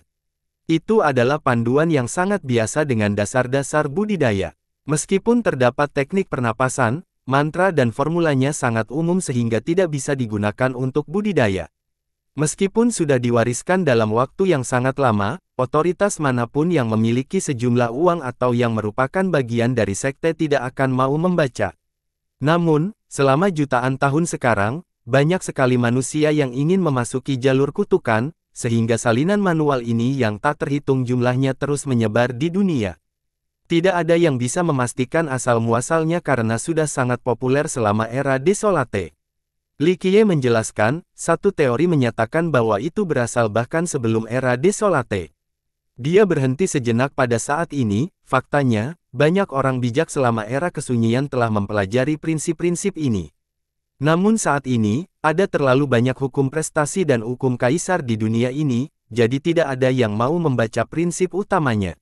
Itu adalah panduan yang sangat biasa dengan dasar-dasar budidaya. Meskipun terdapat teknik pernapasan, mantra dan formulanya sangat umum sehingga tidak bisa digunakan untuk budidaya. Meskipun sudah diwariskan dalam waktu yang sangat lama, otoritas manapun yang memiliki sejumlah uang atau yang merupakan bagian dari sekte tidak akan mau membaca. Namun, selama jutaan tahun sekarang, banyak sekali manusia yang ingin memasuki jalur kutukan, sehingga salinan manual ini yang tak terhitung jumlahnya terus menyebar di dunia. Tidak ada yang bisa memastikan asal-muasalnya karena sudah sangat populer selama era Desolate. Likie menjelaskan, satu teori menyatakan bahwa itu berasal bahkan sebelum era Desolate. Dia berhenti sejenak pada saat ini, faktanya, banyak orang bijak selama era kesunyian telah mempelajari prinsip-prinsip ini. Namun saat ini, ada terlalu banyak hukum prestasi dan hukum kaisar di dunia ini, jadi tidak ada yang mau membaca prinsip utamanya.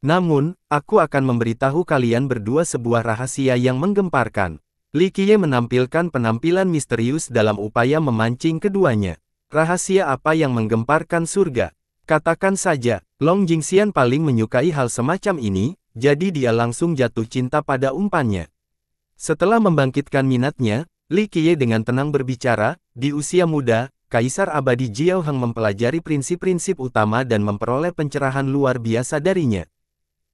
Namun, aku akan memberitahu kalian berdua sebuah rahasia yang menggemparkan. Li Likie menampilkan penampilan misterius dalam upaya memancing keduanya. Rahasia apa yang menggemparkan surga? Katakan saja, Long Jingxian paling menyukai hal semacam ini, jadi dia langsung jatuh cinta pada umpannya. Setelah membangkitkan minatnya, Li Qiye dengan tenang berbicara, di usia muda, Kaisar Abadi Jiao Heng mempelajari prinsip-prinsip utama dan memperoleh pencerahan luar biasa darinya.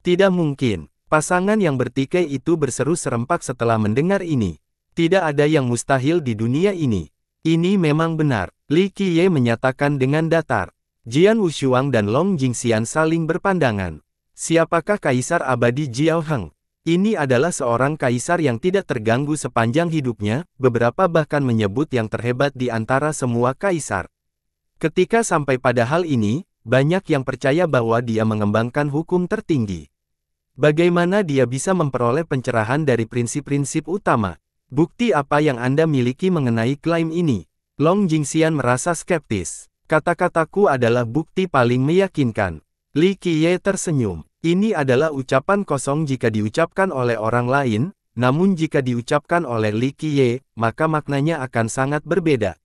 Tidak mungkin, pasangan yang bertikai itu berseru serempak setelah mendengar ini. Tidak ada yang mustahil di dunia ini. Ini memang benar, Li Qiye menyatakan dengan datar. Jian Wushuang dan Long Jingxian saling berpandangan. Siapakah Kaisar Abadi Jiao Heng? Ini adalah seorang kaisar yang tidak terganggu sepanjang hidupnya, beberapa bahkan menyebut yang terhebat di antara semua kaisar. Ketika sampai pada hal ini, banyak yang percaya bahwa dia mengembangkan hukum tertinggi. Bagaimana dia bisa memperoleh pencerahan dari prinsip-prinsip utama? Bukti apa yang Anda miliki mengenai klaim ini? Long Jingxian merasa skeptis. Kata-kataku adalah bukti paling meyakinkan. Li Qiye tersenyum. Ini adalah ucapan kosong jika diucapkan oleh orang lain, namun jika diucapkan oleh Li Qiye, maka maknanya akan sangat berbeda.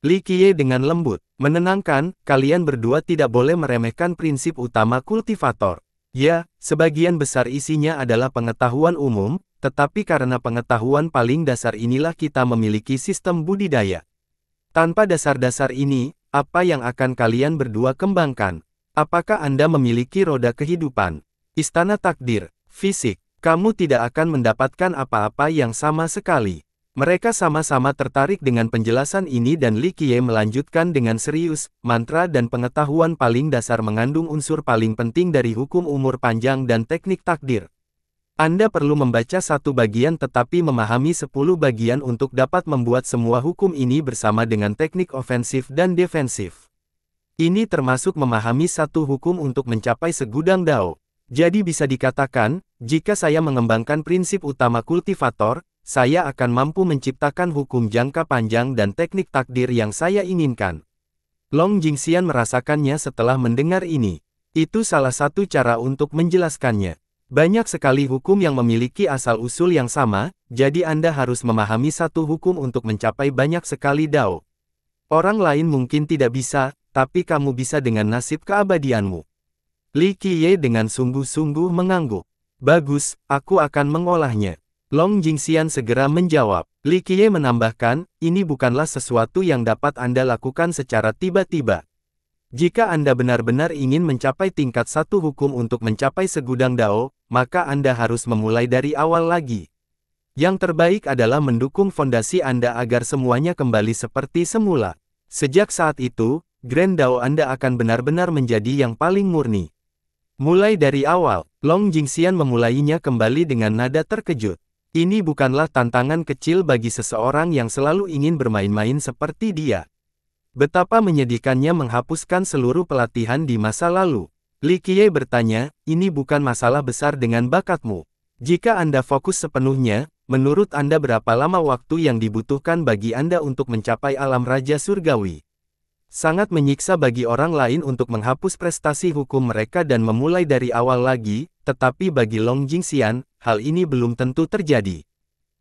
Li Qiye dengan lembut, menenangkan, kalian berdua tidak boleh meremehkan prinsip utama kultivator. Ya, sebagian besar isinya adalah pengetahuan umum, tetapi karena pengetahuan paling dasar inilah kita memiliki sistem budidaya. Tanpa dasar-dasar ini, apa yang akan kalian berdua kembangkan? Apakah Anda memiliki roda kehidupan? Istana takdir, fisik, kamu tidak akan mendapatkan apa-apa yang sama sekali. Mereka sama-sama tertarik dengan penjelasan ini dan Li Qiye melanjutkan dengan serius, mantra dan pengetahuan paling dasar mengandung unsur paling penting dari hukum umur panjang dan teknik takdir. Anda perlu membaca satu bagian tetapi memahami sepuluh bagian untuk dapat membuat semua hukum ini bersama dengan teknik ofensif dan defensif. Ini termasuk memahami satu hukum untuk mencapai segudang dao. Jadi bisa dikatakan, jika saya mengembangkan prinsip utama kultivator, saya akan mampu menciptakan hukum jangka panjang dan teknik takdir yang saya inginkan. Long Jingxian merasakannya setelah mendengar ini. Itu salah satu cara untuk menjelaskannya. Banyak sekali hukum yang memiliki asal-usul yang sama, jadi Anda harus memahami satu hukum untuk mencapai banyak sekali dao. Orang lain mungkin tidak bisa, tapi kamu bisa dengan nasib keabadianmu. Li Qiye dengan sungguh-sungguh mengangguk. Bagus, aku akan mengolahnya. Long Jingxian segera menjawab. Li Qiye menambahkan, ini bukanlah sesuatu yang dapat Anda lakukan secara tiba-tiba. Jika Anda benar-benar ingin mencapai tingkat satu hukum untuk mencapai segudang dao, maka Anda harus memulai dari awal lagi. Yang terbaik adalah mendukung fondasi Anda agar semuanya kembali seperti semula. Sejak saat itu, Grand Dao Anda akan benar-benar menjadi yang paling murni. Mulai dari awal, Long Jingxian memulainya kembali dengan nada terkejut. Ini bukanlah tantangan kecil bagi seseorang yang selalu ingin bermain-main seperti dia. Betapa menyedihkannya menghapuskan seluruh pelatihan di masa lalu. Li Qiye bertanya, ini bukan masalah besar dengan bakatmu. Jika Anda fokus sepenuhnya, menurut Anda berapa lama waktu yang dibutuhkan bagi Anda untuk mencapai alam Raja Surgawi? Sangat menyiksa bagi orang lain untuk menghapus prestasi hukum mereka dan memulai dari awal lagi, tetapi bagi Long Jingxian, hal ini belum tentu terjadi.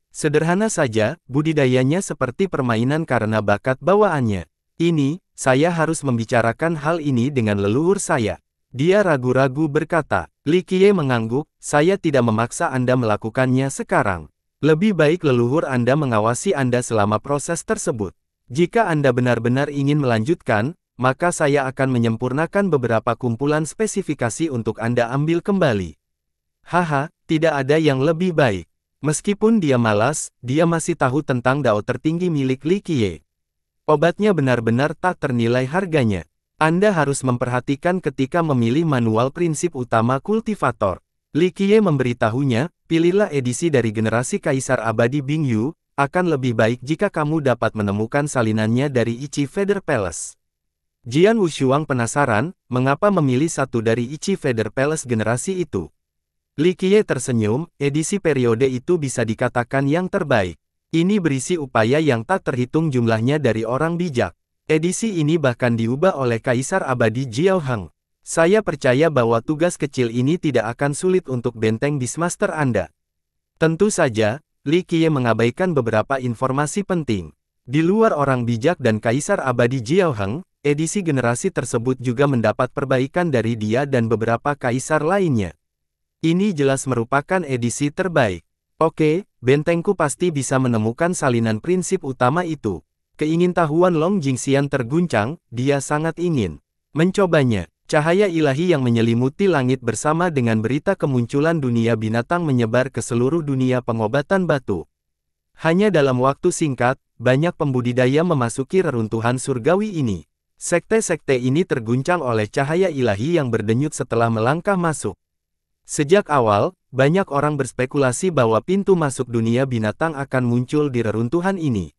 Sederhana saja, budidayanya seperti permainan karena bakat bawaannya. Ini, saya harus membicarakan hal ini dengan leluhur saya. Dia ragu-ragu berkata, Li Qiye mengangguk, saya tidak memaksa Anda melakukannya sekarang. Lebih baik leluhur Anda mengawasi Anda selama proses tersebut. Jika Anda benar-benar ingin melanjutkan, maka saya akan menyempurnakan beberapa kumpulan spesifikasi untuk Anda ambil kembali. Haha, tidak ada yang lebih baik. Meskipun dia malas, dia masih tahu tentang dao tertinggi milik Li Qiye. Obatnya benar-benar tak ternilai harganya. Anda harus memperhatikan ketika memilih manual prinsip utama kultivator. Li Qiye memberitahunya, pilihlah edisi dari generasi Kaisar Abadi Bing Yu, akan lebih baik jika kamu dapat menemukan salinannya dari Ichi Feather Palace. Jian Wushuang penasaran, mengapa memilih satu dari Ichi Feather Palace generasi itu. Li Qiye tersenyum, edisi periode itu bisa dikatakan yang terbaik. Ini berisi upaya yang tak terhitung jumlahnya dari orang bijak. Edisi ini bahkan diubah oleh Kaisar Abadi Jiao Hang. Saya percaya bahwa tugas kecil ini tidak akan sulit untuk benteng Bismaster Anda. Tentu saja, Li Qiye mengabaikan beberapa informasi penting. Di luar orang bijak dan Kaisar Abadi Jiao Heng, edisi generasi tersebut juga mendapat perbaikan dari dia dan beberapa kaisar lainnya. Ini jelas merupakan edisi terbaik. Oke, bentengku pasti bisa menemukan salinan prinsip utama itu. Keingintahuan Long Jingxian terguncang, dia sangat ingin mencobanya. Cahaya ilahi yang menyelimuti langit bersama dengan berita kemunculan dunia binatang menyebar ke seluruh dunia pengobatan batu. Hanya dalam waktu singkat, banyak pembudidaya memasuki reruntuhan surgawi ini. Sekte-sekte ini terguncang oleh cahaya ilahi yang berdenyut setelah melangkah masuk. Sejak awal, banyak orang berspekulasi bahwa pintu masuk dunia binatang akan muncul di reruntuhan ini.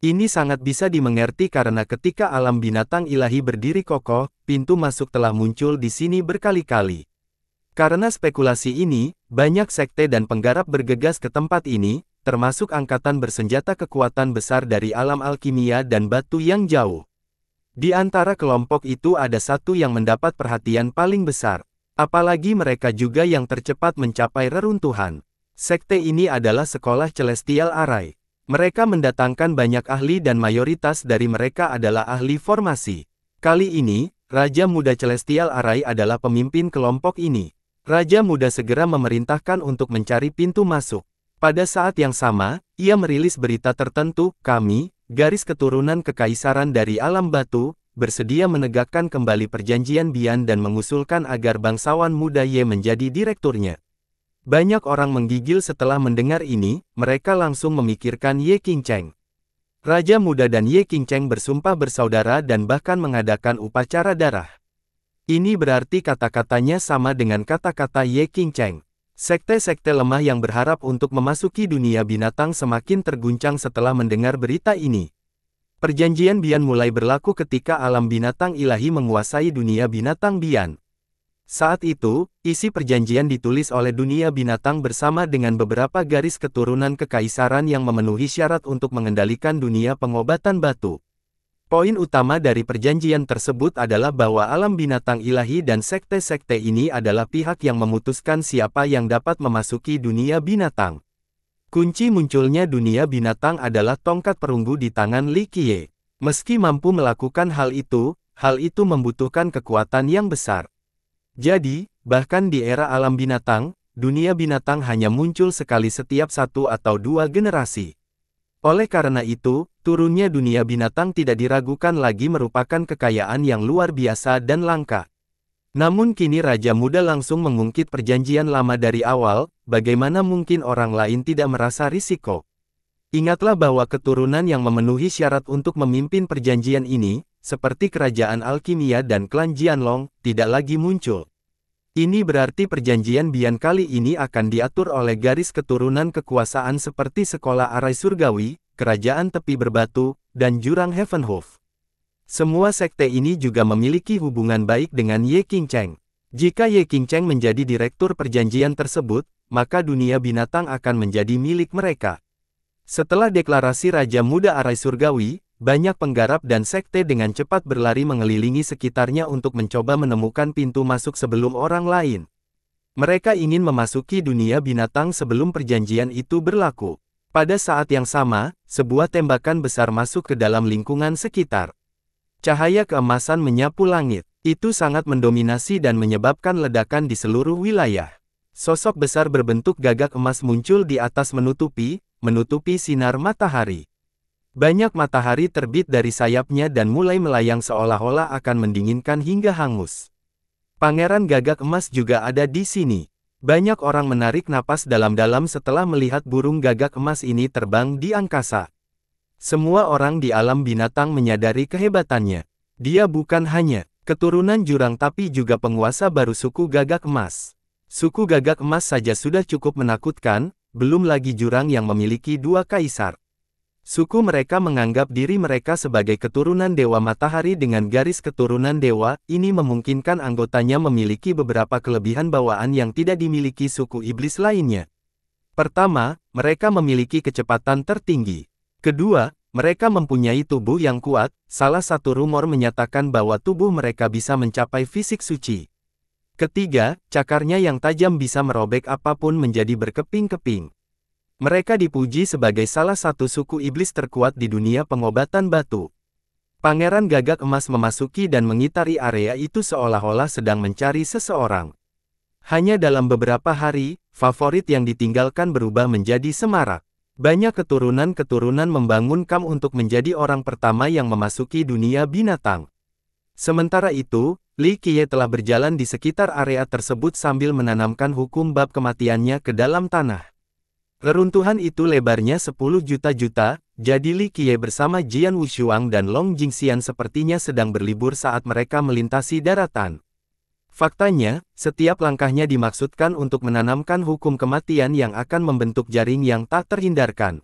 Ini sangat bisa dimengerti karena ketika alam binatang ilahi berdiri kokoh, pintu masuk telah muncul di sini berkali-kali. Karena spekulasi ini, banyak sekte dan penggarap bergegas ke tempat ini, termasuk angkatan bersenjata kekuatan besar dari alam alkimia dan batu yang jauh. Di antara kelompok itu ada satu yang mendapat perhatian paling besar, apalagi mereka juga yang tercepat mencapai reruntuhan. Sekte ini adalah sekolah Celestial arai. Mereka mendatangkan banyak ahli dan mayoritas dari mereka adalah ahli formasi. Kali ini, Raja Muda Celestial Arai adalah pemimpin kelompok ini. Raja Muda segera memerintahkan untuk mencari pintu masuk. Pada saat yang sama, ia merilis berita tertentu, kami, garis keturunan kekaisaran dari alam batu, bersedia menegakkan kembali perjanjian Bian dan mengusulkan agar bangsawan muda Ye menjadi direkturnya. Banyak orang menggigil setelah mendengar ini, mereka langsung memikirkan Ye Qingcheng. Raja muda dan Ye Qingcheng bersumpah bersaudara dan bahkan mengadakan upacara darah. Ini berarti kata-katanya sama dengan kata-kata Ye Qingcheng. Sekte-sekte lemah yang berharap untuk memasuki dunia binatang semakin terguncang setelah mendengar berita ini. Perjanjian Bian mulai berlaku ketika alam binatang ilahi menguasai dunia binatang Bian. Saat itu, isi perjanjian ditulis oleh dunia binatang bersama dengan beberapa garis keturunan kekaisaran yang memenuhi syarat untuk mengendalikan dunia pengobatan batu. Poin utama dari perjanjian tersebut adalah bahwa alam binatang ilahi dan sekte-sekte ini adalah pihak yang memutuskan siapa yang dapat memasuki dunia binatang. Kunci munculnya dunia binatang adalah tongkat perunggu di tangan Li Qiye. Meski mampu melakukan hal itu, hal itu membutuhkan kekuatan yang besar. Jadi, bahkan di era alam binatang, dunia binatang hanya muncul sekali setiap satu atau dua generasi. Oleh karena itu, turunnya dunia binatang tidak diragukan lagi merupakan kekayaan yang luar biasa dan langka. Namun kini Raja Muda langsung mengungkit perjanjian lama dari awal, bagaimana mungkin orang lain tidak merasa risiko. Ingatlah bahwa keturunan yang memenuhi syarat untuk memimpin perjanjian ini, seperti kerajaan Alkimia dan klan Jianlong, tidak lagi muncul. Ini berarti perjanjian Bian kali ini akan diatur oleh garis keturunan kekuasaan seperti Sekolah Arai Surgawi, Kerajaan Tepi Berbatu, dan Jurang Heavenhoof. Semua sekte ini juga memiliki hubungan baik dengan Ye Qingcheng. Jika Ye Qingcheng menjadi direktur perjanjian tersebut, maka dunia binatang akan menjadi milik mereka. Setelah deklarasi Raja Muda Arai Surgawi, banyak penggarap dan sekte dengan cepat berlari mengelilingi sekitarnya untuk mencoba menemukan pintu masuk sebelum orang lain. Mereka ingin memasuki dunia binatang sebelum perjanjian itu berlaku. Pada saat yang sama, sebuah tembakan besar masuk ke dalam lingkungan sekitar. Cahaya keemasan menyapu langit. Itu sangat mendominasi dan menyebabkan ledakan di seluruh wilayah. Sosok besar berbentuk gagak emas muncul di atas menutupi, menutupi sinar matahari. Banyak matahari terbit dari sayapnya dan mulai melayang seolah-olah akan mendinginkan hingga hangus. Pangeran gagak emas juga ada di sini. Banyak orang menarik napas dalam-dalam setelah melihat burung gagak emas ini terbang di angkasa. Semua orang di alam binatang menyadari kehebatannya. Dia bukan hanya keturunan jurang tapi juga penguasa baru suku gagak emas. Suku gagak emas saja sudah cukup menakutkan, belum lagi jurang yang memiliki dua kaisar. Suku mereka menganggap diri mereka sebagai keturunan Dewa Matahari dengan garis keturunan Dewa, ini memungkinkan anggotanya memiliki beberapa kelebihan bawaan yang tidak dimiliki suku iblis lainnya. Pertama, mereka memiliki kecepatan tertinggi. Kedua, mereka mempunyai tubuh yang kuat, salah satu rumor menyatakan bahwa tubuh mereka bisa mencapai fisik suci. Ketiga, cakarnya yang tajam bisa merobek apapun menjadi berkeping-keping. Mereka dipuji sebagai salah satu suku iblis terkuat di dunia pengobatan batu. Pangeran gagak emas memasuki dan mengitari area itu seolah-olah sedang mencari seseorang. Hanya dalam beberapa hari, favorit yang ditinggalkan berubah menjadi semarak. Banyak keturunan-keturunan membangun kam untuk menjadi orang pertama yang memasuki dunia binatang. Sementara itu, Li Qiye telah berjalan di sekitar area tersebut sambil menanamkan hukum bab kematiannya ke dalam tanah. Reruntuhan itu lebarnya 10 juta-juta, jadi Li Qiye bersama Jian Wushuang dan Long Jingxian sepertinya sedang berlibur saat mereka melintasi daratan. Faktanya, setiap langkahnya dimaksudkan untuk menanamkan hukum kematian yang akan membentuk jaring yang tak terhindarkan.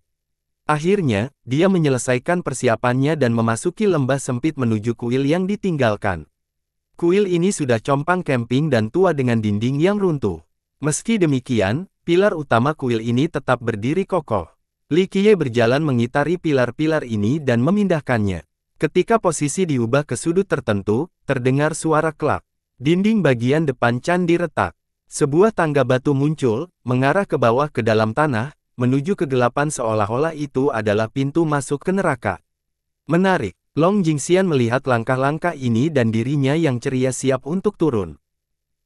Akhirnya, dia menyelesaikan persiapannya dan memasuki lembah sempit menuju kuil yang ditinggalkan. Kuil ini sudah compang camping dan tua dengan dinding yang runtuh. Meski demikian, Pilar utama kuil ini tetap berdiri kokoh. Li Qiye berjalan mengitari pilar-pilar ini dan memindahkannya. Ketika posisi diubah ke sudut tertentu, terdengar suara klak. Dinding bagian depan candi retak. Sebuah tangga batu muncul, mengarah ke bawah ke dalam tanah, menuju kegelapan seolah-olah itu adalah pintu masuk ke neraka. Menarik, Long Jingxian melihat langkah-langkah ini dan dirinya yang ceria siap untuk turun.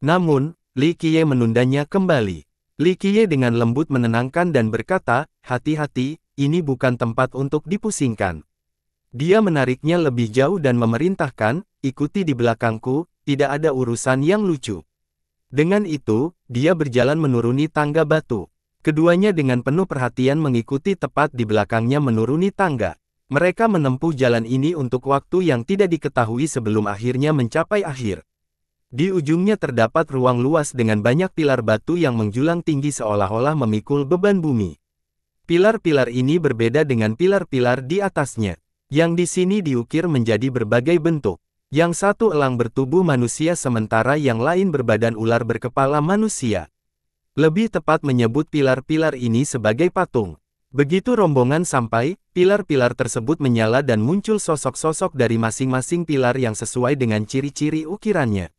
Namun, Li Qiye menundanya kembali. Li Qiye dengan lembut menenangkan dan berkata, hati-hati, ini bukan tempat untuk dipusingkan. Dia menariknya lebih jauh dan memerintahkan, ikuti di belakangku, tidak ada urusan yang lucu. Dengan itu, dia berjalan menuruni tangga batu. Keduanya dengan penuh perhatian mengikuti tepat di belakangnya menuruni tangga. Mereka menempuh jalan ini untuk waktu yang tidak diketahui sebelum akhirnya mencapai akhir. Di ujungnya terdapat ruang luas dengan banyak pilar batu yang menjulang tinggi seolah-olah memikul beban bumi. Pilar-pilar ini berbeda dengan pilar-pilar di atasnya, yang di sini diukir menjadi berbagai bentuk. Yang satu elang bertubuh manusia sementara yang lain berbadan ular berkepala manusia. Lebih tepat menyebut pilar-pilar ini sebagai patung. Begitu rombongan sampai, pilar-pilar tersebut menyala dan muncul sosok-sosok dari masing-masing pilar yang sesuai dengan ciri-ciri ukirannya.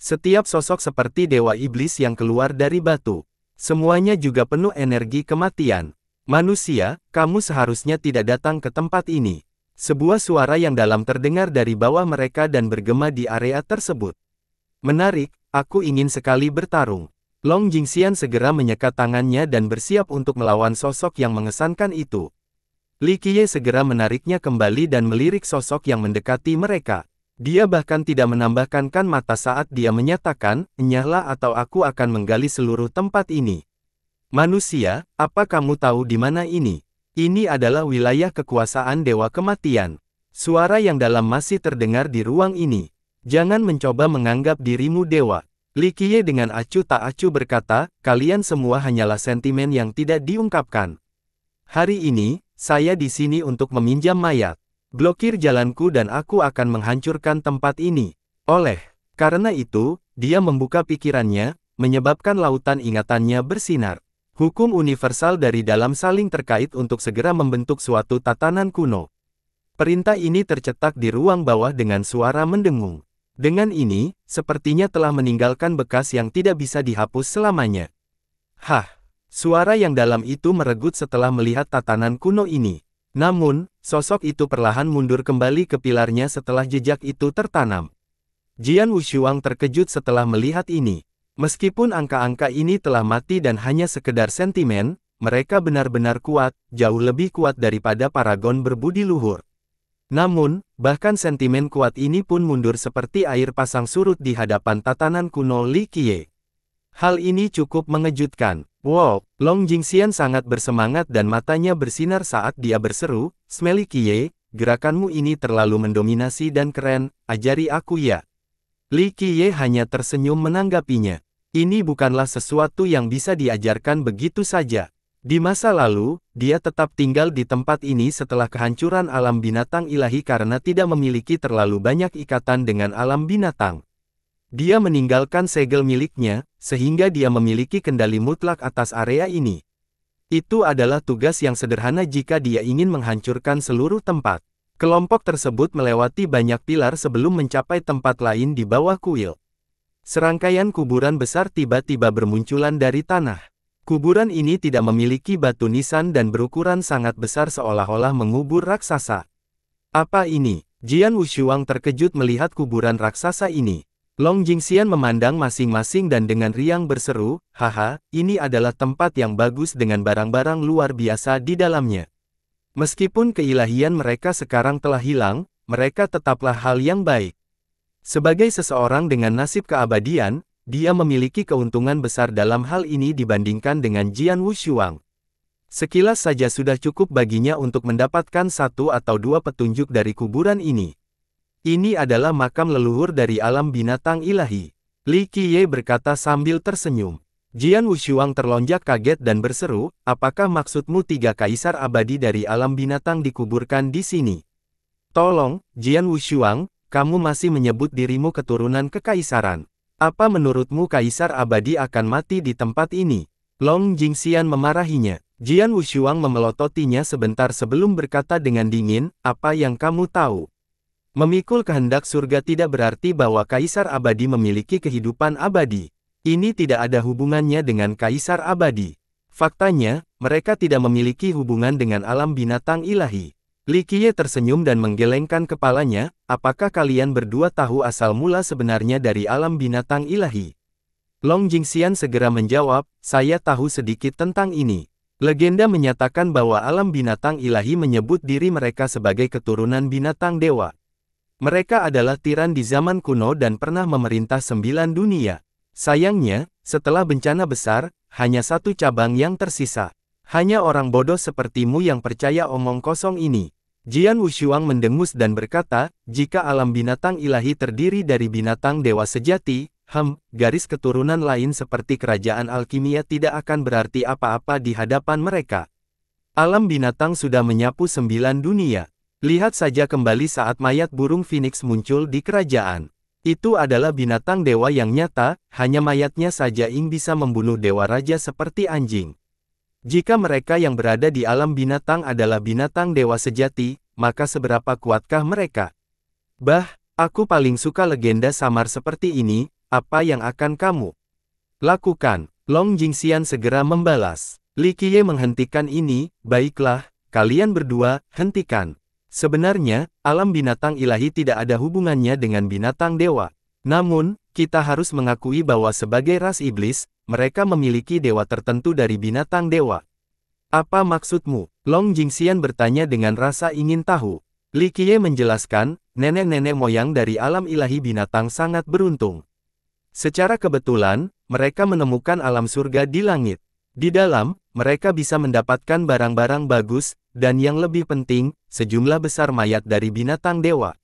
Setiap sosok seperti dewa iblis yang keluar dari batu. Semuanya juga penuh energi kematian. Manusia, kamu seharusnya tidak datang ke tempat ini. Sebuah suara yang dalam terdengar dari bawah mereka dan bergema di area tersebut. Menarik, aku ingin sekali bertarung. Long Jingxian segera menyeka tangannya dan bersiap untuk melawan sosok yang mengesankan itu. Li Qiye segera menariknya kembali dan melirik sosok yang mendekati mereka. Dia bahkan tidak menambahkan mata saat dia menyatakan, nyahlah atau aku akan menggali seluruh tempat ini. Manusia, apa kamu tahu di mana ini? Ini adalah wilayah kekuasaan Dewa Kematian. Suara yang dalam masih terdengar di ruang ini. Jangan mencoba menganggap dirimu dewa. Likie dengan acuh tak acuh berkata, kalian semua hanyalah sentimen yang tidak diungkapkan. Hari ini, saya di sini untuk meminjam mayat. Blokir jalanku dan aku akan menghancurkan tempat ini. Oleh karena itu, dia membuka pikirannya, menyebabkan lautan ingatannya bersinar. Hukum universal dari dalam saling terkait untuk segera membentuk suatu tatanan kuno. Perintah ini tercetak di ruang bawah dengan suara mendengung. Dengan ini, sepertinya telah meninggalkan bekas yang tidak bisa dihapus selamanya. Hah! Suara yang dalam itu meregut setelah melihat tatanan kuno ini. Namun, sosok itu perlahan mundur kembali ke pilarnya setelah jejak itu tertanam. Jian Wushuang terkejut setelah melihat ini. Meskipun angka-angka ini telah mati dan hanya sekedar sentimen, mereka benar-benar kuat, jauh lebih kuat daripada paragon berbudi luhur. Namun, bahkan sentimen kuat ini pun mundur seperti air pasang surut di hadapan tatanan kuno Li Qiye. Hal ini cukup mengejutkan. Wow, Long Jingxian sangat bersemangat dan matanya bersinar saat dia berseru, Smelly Qiye, gerakanmu ini terlalu mendominasi dan keren, ajari aku ya. Li Qiye hanya tersenyum menanggapinya. Ini bukanlah sesuatu yang bisa diajarkan begitu saja. Di masa lalu, dia tetap tinggal di tempat ini setelah kehancuran alam binatang ilahi karena tidak memiliki terlalu banyak ikatan dengan alam binatang. Dia meninggalkan segel miliknya, sehingga dia memiliki kendali mutlak atas area ini. Itu adalah tugas yang sederhana jika dia ingin menghancurkan seluruh tempat. Kelompok tersebut melewati banyak pilar sebelum mencapai tempat lain di bawah kuil. Serangkaian kuburan besar tiba-tiba bermunculan dari tanah. Kuburan ini tidak memiliki batu nisan dan berukuran sangat besar seolah-olah mengubur raksasa. Apa ini? Jian Wushuang terkejut melihat kuburan raksasa ini. Long Jingxian memandang masing-masing dan dengan riang berseru, haha, ini adalah tempat yang bagus dengan barang-barang luar biasa di dalamnya. Meskipun keilahian mereka sekarang telah hilang, mereka tetaplah hal yang baik. Sebagai seseorang dengan nasib keabadian, dia memiliki keuntungan besar dalam hal ini dibandingkan dengan Jian Wushuang. Sekilas saja sudah cukup baginya untuk mendapatkan satu atau dua petunjuk dari kuburan ini. Ini adalah makam leluhur dari alam binatang ilahi. Li Qiye berkata sambil tersenyum. Jian Wushuang terlonjak kaget dan berseru, apakah maksudmu tiga kaisar abadi dari alam binatang dikuburkan di sini? Tolong, Jian Wushuang, kamu masih menyebut dirimu keturunan kekaisaran. Apa menurutmu kaisar abadi akan mati di tempat ini? Long Jingxian memarahinya. Jian Wushuang memelototinya sebentar sebelum berkata dengan dingin, apa yang kamu tahu? Memikul kehendak surga tidak berarti bahwa kaisar abadi memiliki kehidupan abadi. Ini tidak ada hubungannya dengan kaisar abadi. Faktanya, mereka tidak memiliki hubungan dengan alam binatang ilahi. Likie tersenyum dan menggelengkan kepalanya, apakah kalian berdua tahu asal mula sebenarnya dari alam binatang ilahi? Long Jingxian segera menjawab, saya tahu sedikit tentang ini. Legenda menyatakan bahwa alam binatang ilahi menyebut diri mereka sebagai keturunan binatang dewa. Mereka adalah tiran di zaman kuno dan pernah memerintah sembilan dunia. Sayangnya, setelah bencana besar, hanya satu cabang yang tersisa. Hanya orang bodoh sepertimu yang percaya omong kosong ini. Jian Wushuang mendengus dan berkata, jika alam binatang ilahi terdiri dari binatang dewa sejati, hem, garis keturunan lain seperti kerajaan alkimia tidak akan berarti apa-apa di hadapan mereka. Alam binatang sudah menyapu sembilan dunia. Lihat saja kembali saat mayat burung phoenix muncul di kerajaan. Itu adalah binatang dewa yang nyata, hanya mayatnya saja Ing bisa membunuh dewa raja seperti anjing. Jika mereka yang berada di alam binatang adalah binatang dewa sejati, maka seberapa kuatkah mereka? Bah, aku paling suka legenda samar seperti ini, apa yang akan kamu lakukan? Long Jingxian segera membalas. Li Qiye menghentikan ini, baiklah, kalian berdua, hentikan. Sebenarnya, alam binatang ilahi tidak ada hubungannya dengan binatang dewa. Namun, kita harus mengakui bahwa sebagai ras iblis, mereka memiliki dewa tertentu dari binatang dewa. Apa maksudmu? Long Jingxian bertanya dengan rasa ingin tahu. Li Qiye menjelaskan, nenek-nenek moyang dari alam ilahi binatang sangat beruntung. Secara kebetulan, mereka menemukan alam surga di langit. Di dalam, mereka bisa mendapatkan barang-barang bagus, dan yang lebih penting, sejumlah besar mayat dari binatang dewa.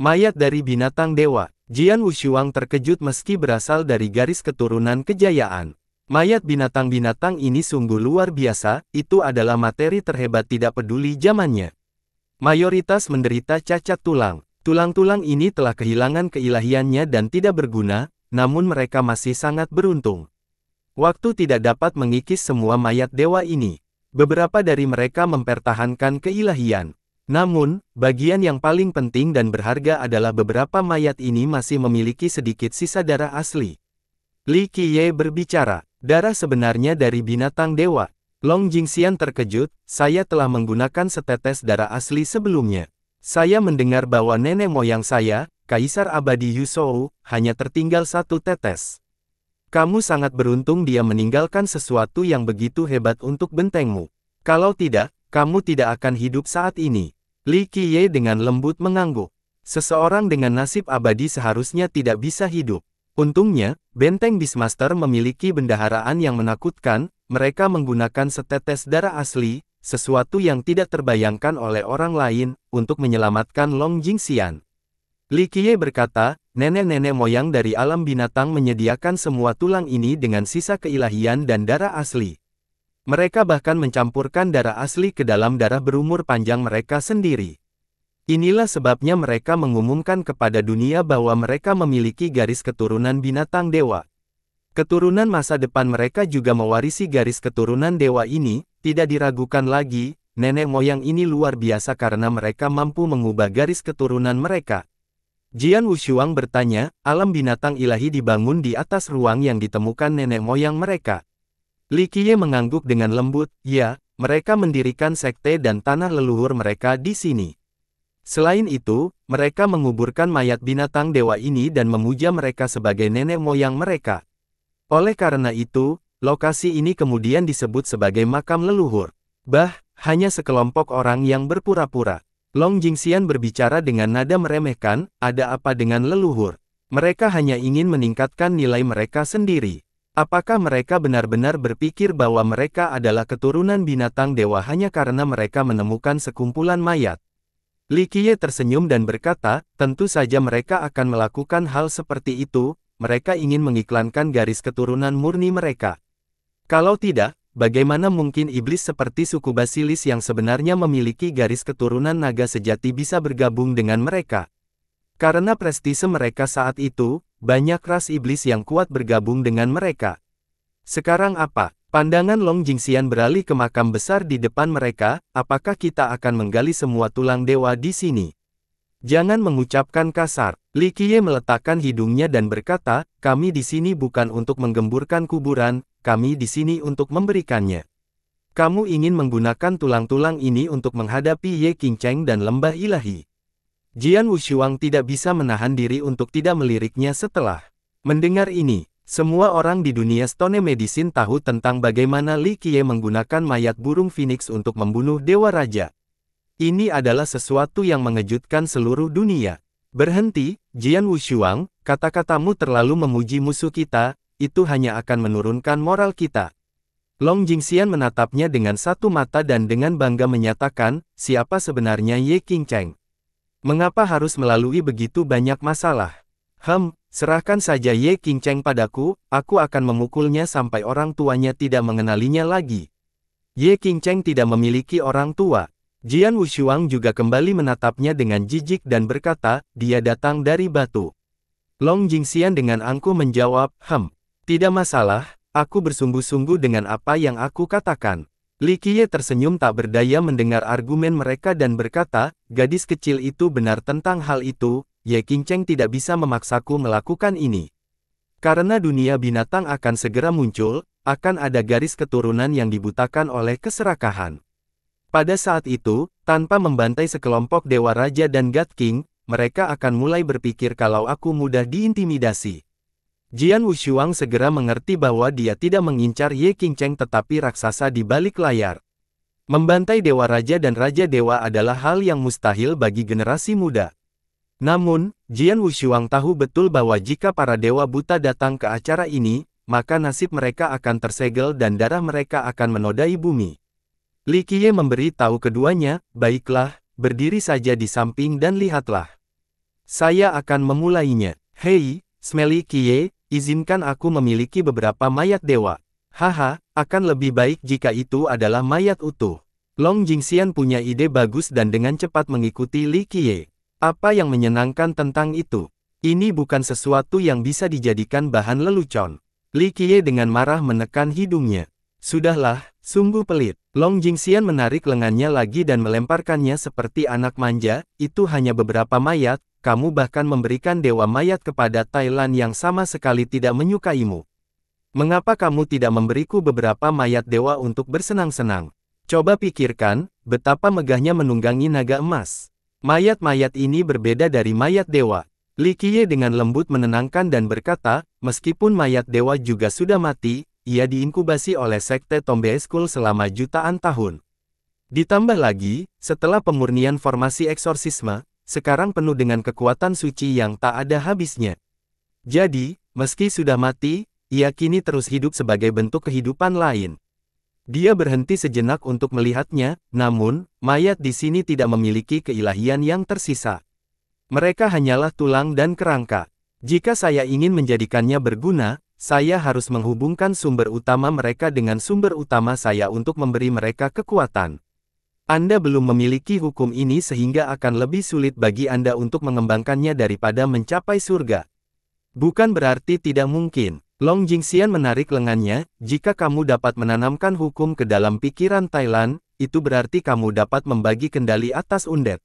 Mayat dari binatang dewa, Jian Wushuang terkejut meski berasal dari garis keturunan kejayaan. Mayat binatang-binatang ini sungguh luar biasa, itu adalah materi terhebat tidak peduli zamannya. Mayoritas menderita cacat tulang. Tulang-tulang ini telah kehilangan keilahiannya dan tidak berguna, namun mereka masih sangat beruntung. Waktu tidak dapat mengikis semua mayat dewa ini. Beberapa dari mereka mempertahankan keilahian. Namun, bagian yang paling penting dan berharga adalah beberapa mayat ini masih memiliki sedikit sisa darah asli. Li Qiye berbicara, darah sebenarnya dari binatang dewa. Long Jingxian terkejut, saya telah menggunakan setetes darah asli sebelumnya. Saya mendengar bahwa nenek moyang saya, Kaisar Abadi Yusou, hanya tertinggal satu tetes. Kamu sangat beruntung dia meninggalkan sesuatu yang begitu hebat untuk bentengmu. Kalau tidak, kamu tidak akan hidup saat ini. Li Qiye dengan lembut mengangguk. Seseorang dengan nasib abadi seharusnya tidak bisa hidup. Untungnya, benteng Bismaster memiliki bendaharaan yang menakutkan, mereka menggunakan setetes darah asli, sesuatu yang tidak terbayangkan oleh orang lain, untuk menyelamatkan Long Jingxian. Li Qiye berkata, Nenek-nenek moyang dari alam binatang menyediakan semua tulang ini dengan sisa keilahian dan darah asli. Mereka bahkan mencampurkan darah asli ke dalam darah berumur panjang mereka sendiri. Inilah sebabnya mereka mengumumkan kepada dunia bahwa mereka memiliki garis keturunan binatang dewa. Keturunan masa depan mereka juga mewarisi garis keturunan dewa ini, tidak diragukan lagi, nenek moyang ini luar biasa karena mereka mampu mengubah garis keturunan mereka. Jian Wushuang bertanya, alam binatang ilahi dibangun di atas ruang yang ditemukan nenek moyang mereka. Li Qiye mengangguk dengan lembut, ya, mereka mendirikan sekte dan tanah leluhur mereka di sini. Selain itu, mereka menguburkan mayat binatang dewa ini dan memuja mereka sebagai nenek moyang mereka. Oleh karena itu, lokasi ini kemudian disebut sebagai makam leluhur. Bah, hanya sekelompok orang yang berpura-pura. Long Jingxian berbicara dengan nada meremehkan, ada apa dengan leluhur? Mereka hanya ingin meningkatkan nilai mereka sendiri. Apakah mereka benar-benar berpikir bahwa mereka adalah keturunan binatang dewa hanya karena mereka menemukan sekumpulan mayat? Li Qiye tersenyum dan berkata, tentu saja mereka akan melakukan hal seperti itu, mereka ingin mengiklankan garis keturunan murni mereka. Kalau tidak, Bagaimana mungkin iblis seperti suku Basilis yang sebenarnya memiliki garis keturunan naga sejati bisa bergabung dengan mereka? Karena prestise mereka saat itu, banyak ras iblis yang kuat bergabung dengan mereka. Sekarang apa? Pandangan Long Jingxian beralih ke makam besar di depan mereka, apakah kita akan menggali semua tulang dewa di sini? Jangan mengucapkan kasar. Li Qiye meletakkan hidungnya dan berkata, kami di sini bukan untuk menggemburkan kuburan, kami di sini untuk memberikannya. Kamu ingin menggunakan tulang-tulang ini untuk menghadapi Ye Qingcheng dan lembah ilahi. Jian Wushuang tidak bisa menahan diri untuk tidak meliriknya setelah mendengar ini. Semua orang di dunia Stone Medicine tahu tentang bagaimana Li Qiye menggunakan mayat burung phoenix untuk membunuh Dewa Raja. Ini adalah sesuatu yang mengejutkan seluruh dunia. Berhenti, Jian Wushuang, kata-katamu terlalu memuji musuh kita, itu hanya akan menurunkan moral kita. Long Jingxian menatapnya dengan satu mata dan dengan bangga menyatakan, siapa sebenarnya Ye King Cheng? Mengapa harus melalui begitu banyak masalah? Hem, serahkan saja Ye King Cheng padaku, aku akan memukulnya sampai orang tuanya tidak mengenalinya lagi. Ye King Cheng tidak memiliki orang tua, Jian Wushuang juga kembali menatapnya dengan jijik dan berkata, dia datang dari batu. Long Jingxian dengan angkuh menjawab, hem, tidak masalah, aku bersungguh-sungguh dengan apa yang aku katakan. Li Qiye tersenyum tak berdaya mendengar argumen mereka dan berkata, gadis kecil itu benar tentang hal itu, Ye Qingcheng tidak bisa memaksaku melakukan ini. Karena dunia binatang akan segera muncul, akan ada garis keturunan yang dibutakan oleh keserakahan. Pada saat itu, tanpa membantai sekelompok Dewa Raja dan God King, mereka akan mulai berpikir kalau aku mudah diintimidasi. Jian Wushuang segera mengerti bahwa dia tidak mengincar Ye Qingcheng tetapi raksasa di balik layar. Membantai Dewa Raja dan Raja Dewa adalah hal yang mustahil bagi generasi muda. Namun, Jian Wushuang tahu betul bahwa jika para Dewa Buta datang ke acara ini, maka nasib mereka akan tersegel dan darah mereka akan menodai bumi. Li Qiye memberi tahu keduanya, baiklah, berdiri saja di samping dan lihatlah. Saya akan memulainya. Hei, Smelly Qiye, izinkan aku memiliki beberapa mayat dewa. Haha, akan lebih baik jika itu adalah mayat utuh. Long Jingxian punya ide bagus dan dengan cepat mengikuti Li Qiye. Apa yang menyenangkan tentang itu? Ini bukan sesuatu yang bisa dijadikan bahan lelucon. Li Qiye dengan marah menekan hidungnya. Sudahlah, sungguh pelit. Long Jingxian menarik lengannya lagi dan melemparkannya seperti anak manja, itu hanya beberapa mayat, kamu bahkan memberikan dewa mayat kepada Thailand yang sama sekali tidak menyukaimu. Mengapa kamu tidak memberiku beberapa mayat dewa untuk bersenang-senang? Coba pikirkan, betapa megahnya menunggangi naga emas. Mayat-mayat ini berbeda dari mayat dewa. Li Qiye dengan lembut menenangkan dan berkata, meskipun mayat dewa juga sudah mati, ia diinkubasi oleh Sekte Tombe selama jutaan tahun. Ditambah lagi, setelah pemurnian formasi eksorsisme, sekarang penuh dengan kekuatan suci yang tak ada habisnya. Jadi, meski sudah mati, ia kini terus hidup sebagai bentuk kehidupan lain. Dia berhenti sejenak untuk melihatnya, namun, mayat di sini tidak memiliki keilahian yang tersisa. Mereka hanyalah tulang dan kerangka. Jika saya ingin menjadikannya berguna, saya harus menghubungkan sumber utama mereka dengan sumber utama saya untuk memberi mereka kekuatan. Anda belum memiliki hukum ini sehingga akan lebih sulit bagi Anda untuk mengembangkannya daripada mencapai surga. Bukan berarti tidak mungkin. Long Jingxian menarik lengannya, jika kamu dapat menanamkan hukum ke dalam pikiran Thailand, itu berarti kamu dapat membagi kendali atas undet.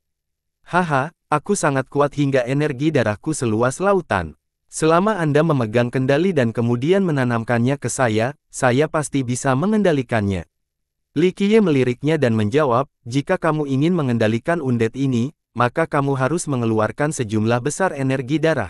Haha, aku sangat kuat hingga energi darahku seluas lautan. Selama Anda memegang kendali dan kemudian menanamkannya ke saya, saya pasti bisa mengendalikannya. Li Qiye meliriknya dan menjawab, jika kamu ingin mengendalikan undet ini, maka kamu harus mengeluarkan sejumlah besar energi darah.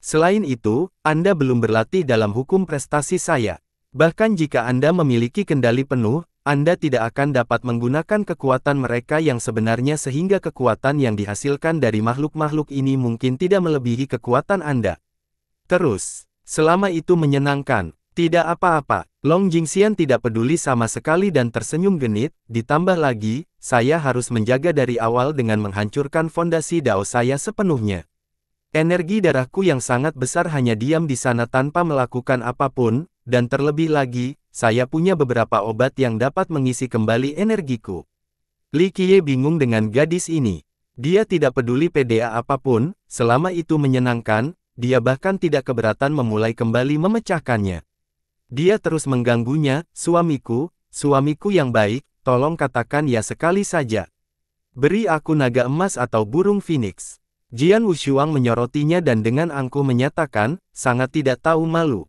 Selain itu, Anda belum berlatih dalam hukum prestasi saya. Bahkan jika Anda memiliki kendali penuh, Anda tidak akan dapat menggunakan kekuatan mereka yang sebenarnya sehingga kekuatan yang dihasilkan dari makhluk-makhluk ini mungkin tidak melebihi kekuatan Anda. Terus, selama itu menyenangkan, tidak apa-apa, Long Jingxian tidak peduli sama sekali dan tersenyum genit, ditambah lagi, saya harus menjaga dari awal dengan menghancurkan fondasi dao saya sepenuhnya. Energi darahku yang sangat besar hanya diam di sana tanpa melakukan apapun, dan terlebih lagi, saya punya beberapa obat yang dapat mengisi kembali energiku. Li Qiye bingung dengan gadis ini. Dia tidak peduli PDA apapun, selama itu menyenangkan, dia bahkan tidak keberatan memulai kembali memecahkannya. Dia terus mengganggunya, suamiku, suamiku yang baik, tolong katakan ya sekali saja. Beri aku naga emas atau burung phoenix. Jian Wushuang menyorotinya dan dengan angkuh menyatakan, sangat tidak tahu malu.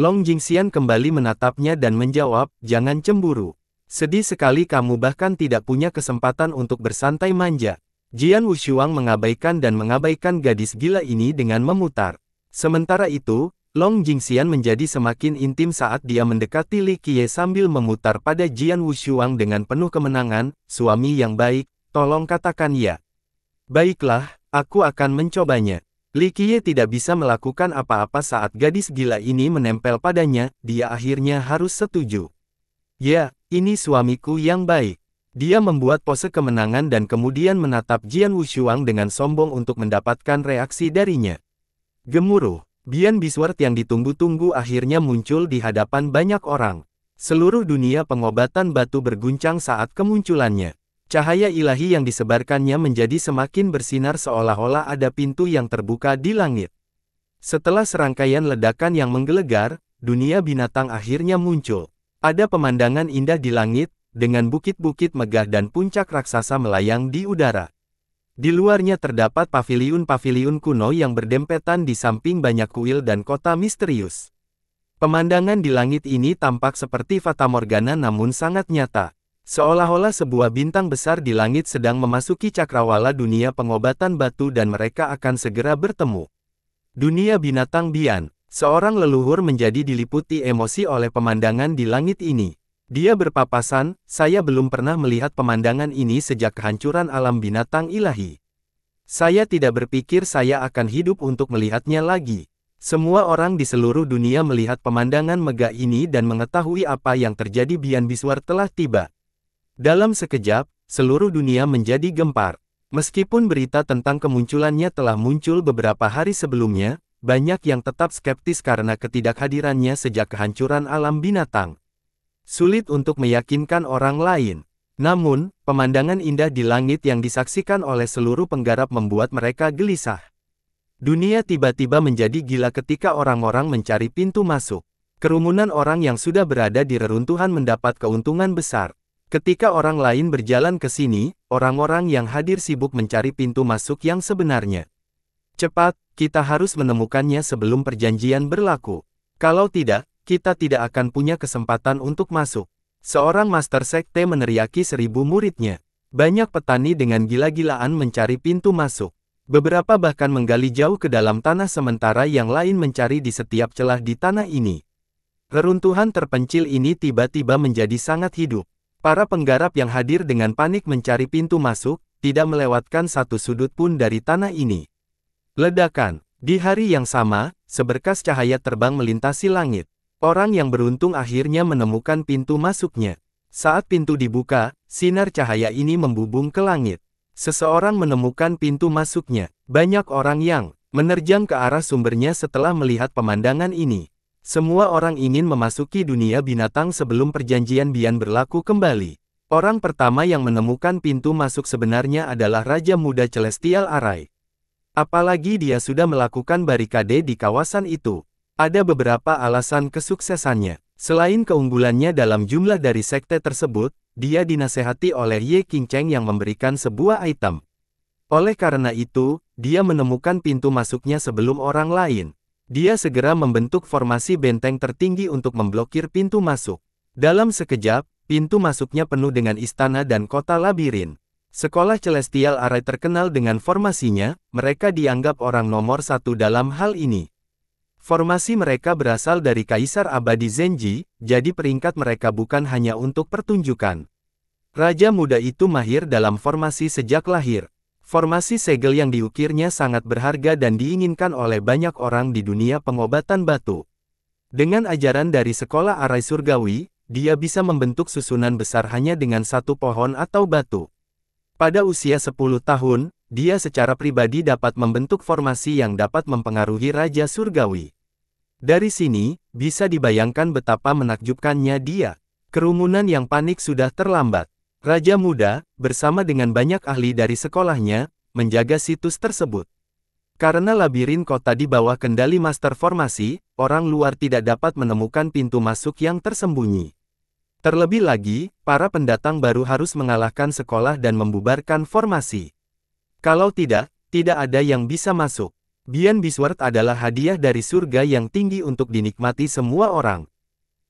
Long Jingxian kembali menatapnya dan menjawab, jangan cemburu. Sedih sekali kamu bahkan tidak punya kesempatan untuk bersantai manja. Jian Wushuang mengabaikan dan mengabaikan gadis gila ini dengan memutar. Sementara itu, Long Jingxian menjadi semakin intim saat dia mendekati Li Qiye sambil memutar pada Jian Wushuang dengan penuh kemenangan, suami yang baik, tolong katakan ya. Baiklah, aku akan mencobanya. Li Qiye tidak bisa melakukan apa-apa saat gadis gila ini menempel padanya, dia akhirnya harus setuju. Ya, ini suamiku yang baik. Dia membuat pose kemenangan dan kemudian menatap Jian Wushuang dengan sombong untuk mendapatkan reaksi darinya. Gemuruh, Bian Biswart yang ditunggu-tunggu akhirnya muncul di hadapan banyak orang. Seluruh dunia pengobatan batu berguncang saat kemunculannya. Cahaya ilahi yang disebarkannya menjadi semakin bersinar seolah-olah ada pintu yang terbuka di langit. Setelah serangkaian ledakan yang menggelegar, dunia binatang akhirnya muncul. Ada pemandangan indah di langit, dengan bukit-bukit megah dan puncak raksasa melayang di udara. Di luarnya terdapat paviliun-paviliun kuno yang berdempetan di samping banyak kuil dan kota misterius. Pemandangan di langit ini tampak seperti fata morgana, namun sangat nyata. Seolah-olah sebuah bintang besar di langit sedang memasuki cakrawala dunia pengobatan batu dan mereka akan segera bertemu. Dunia binatang Bian, seorang leluhur menjadi diliputi emosi oleh pemandangan di langit ini. Dia berpapasan, saya belum pernah melihat pemandangan ini sejak kehancuran alam binatang ilahi. Saya tidak berpikir saya akan hidup untuk melihatnya lagi. Semua orang di seluruh dunia melihat pemandangan megah ini dan mengetahui apa yang terjadi Bian Biswar telah tiba. Dalam sekejap, seluruh dunia menjadi gempar. Meskipun berita tentang kemunculannya telah muncul beberapa hari sebelumnya, banyak yang tetap skeptis karena ketidakhadirannya sejak kehancuran alam binatang. Sulit untuk meyakinkan orang lain. Namun, pemandangan indah di langit yang disaksikan oleh seluruh penggarap membuat mereka gelisah. Dunia tiba-tiba menjadi gila ketika orang-orang mencari pintu masuk. Kerumunan orang yang sudah berada di reruntuhan mendapat keuntungan besar. Ketika orang lain berjalan ke sini, orang-orang yang hadir sibuk mencari pintu masuk yang sebenarnya. Cepat, kita harus menemukannya sebelum perjanjian berlaku. Kalau tidak, kita tidak akan punya kesempatan untuk masuk. Seorang master sekte meneriaki seribu muridnya. Banyak petani dengan gila-gilaan mencari pintu masuk. Beberapa bahkan menggali jauh ke dalam tanah sementara yang lain mencari di setiap celah di tanah ini. Reruntuhan terpencil ini tiba-tiba menjadi sangat hidup. Para penggarap yang hadir dengan panik mencari pintu masuk, tidak melewatkan satu sudut pun dari tanah ini. Ledakan, di hari yang sama, seberkas cahaya terbang melintasi langit. Orang yang beruntung akhirnya menemukan pintu masuknya. Saat pintu dibuka, sinar cahaya ini membubung ke langit. Seseorang menemukan pintu masuknya. Banyak orang yang menerjang ke arah sumbernya setelah melihat pemandangan ini. Semua orang ingin memasuki dunia binatang sebelum perjanjian Bian berlaku kembali. Orang pertama yang menemukan pintu masuk sebenarnya adalah Raja Muda Celestial Arai. Apalagi dia sudah melakukan barikade di kawasan itu. Ada beberapa alasan kesuksesannya. Selain keunggulannya dalam jumlah dari sekte tersebut, dia dinasehati oleh Ye Qingcheng yang memberikan sebuah item. Oleh karena itu, dia menemukan pintu masuknya sebelum orang lain. Dia segera membentuk formasi benteng tertinggi untuk memblokir pintu masuk. Dalam sekejap, pintu masuknya penuh dengan istana dan kota labirin. Sekolah Celestial Arai terkenal dengan formasinya, mereka dianggap orang nomor satu dalam hal ini. Formasi mereka berasal dari Kaisar Abadi Zenji, jadi peringkat mereka bukan hanya untuk pertunjukan. Raja muda itu mahir dalam formasi sejak lahir. Formasi segel yang diukirnya sangat berharga dan diinginkan oleh banyak orang di dunia pengobatan batu. Dengan ajaran dari sekolah arai surgawi, dia bisa membentuk susunan besar hanya dengan satu pohon atau batu. Pada usia 10 tahun, dia secara pribadi dapat membentuk formasi yang dapat mempengaruhi Raja Surgawi. Dari sini, bisa dibayangkan betapa menakjubkannya dia. Kerumunan yang panik sudah terlambat. Raja muda, bersama dengan banyak ahli dari sekolahnya, menjaga situs tersebut. Karena labirin kota di bawah kendali master formasi, orang luar tidak dapat menemukan pintu masuk yang tersembunyi. Terlebih lagi, para pendatang baru harus mengalahkan sekolah dan membubarkan formasi. Kalau tidak, tidak ada yang bisa masuk. Bian Bisward adalah hadiah dari surga yang tinggi untuk dinikmati semua orang.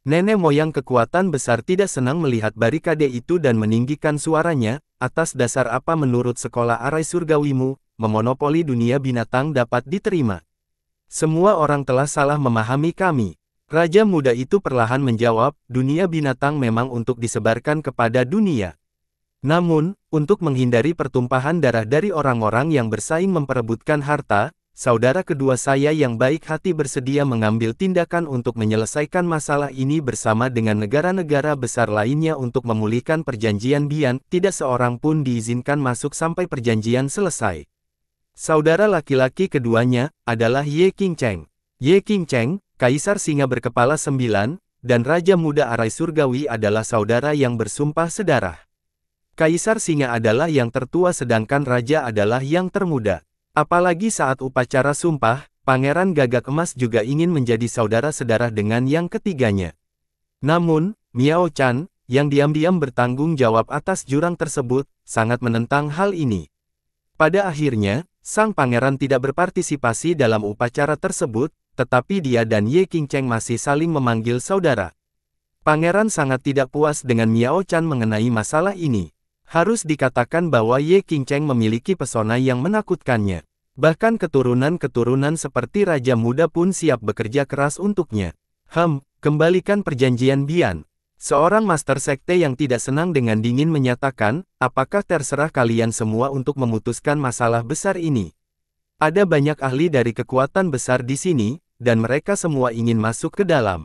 Nenek moyang kekuatan besar tidak senang melihat barikade itu dan meninggikan suaranya, atas dasar apa menurut sekolah arai surgawimu, memonopoli dunia binatang dapat diterima. Semua orang telah salah memahami kami. Raja muda itu perlahan menjawab, dunia binatang memang untuk disebarkan kepada dunia. Namun, untuk menghindari pertumpahan darah dari orang-orang yang bersaing memperebutkan harta, saudara kedua saya yang baik hati bersedia mengambil tindakan untuk menyelesaikan masalah ini bersama dengan negara-negara besar lainnya untuk memulihkan perjanjian Bian, tidak seorang pun diizinkan masuk sampai perjanjian selesai. Saudara laki-laki keduanya adalah Ye Cheng. Ye Cheng, Kaisar Singa berkepala sembilan, dan Raja Muda Arai Surgawi adalah saudara yang bersumpah sedarah. Kaisar Singa adalah yang tertua sedangkan raja adalah yang termuda. Apalagi saat upacara sumpah, Pangeran Gagak Emas juga ingin menjadi saudara sedarah dengan yang ketiganya. Namun, Miao Chan, yang diam-diam bertanggung jawab atas jurang tersebut, sangat menentang hal ini. Pada akhirnya, sang pangeran tidak berpartisipasi dalam upacara tersebut, tetapi dia dan Ye Qingcheng masih saling memanggil saudara. Pangeran sangat tidak puas dengan Miao Chan mengenai masalah ini. Harus dikatakan bahwa Ye Qingcheng memiliki pesona yang menakutkannya. Bahkan keturunan-keturunan seperti Raja Muda pun siap bekerja keras untuknya. Hem, kembalikan perjanjian Bian. Seorang master sekte yang tidak senang dengan dingin menyatakan, apakah terserah kalian semua untuk memutuskan masalah besar ini. Ada banyak ahli dari kekuatan besar di sini, dan mereka semua ingin masuk ke dalam.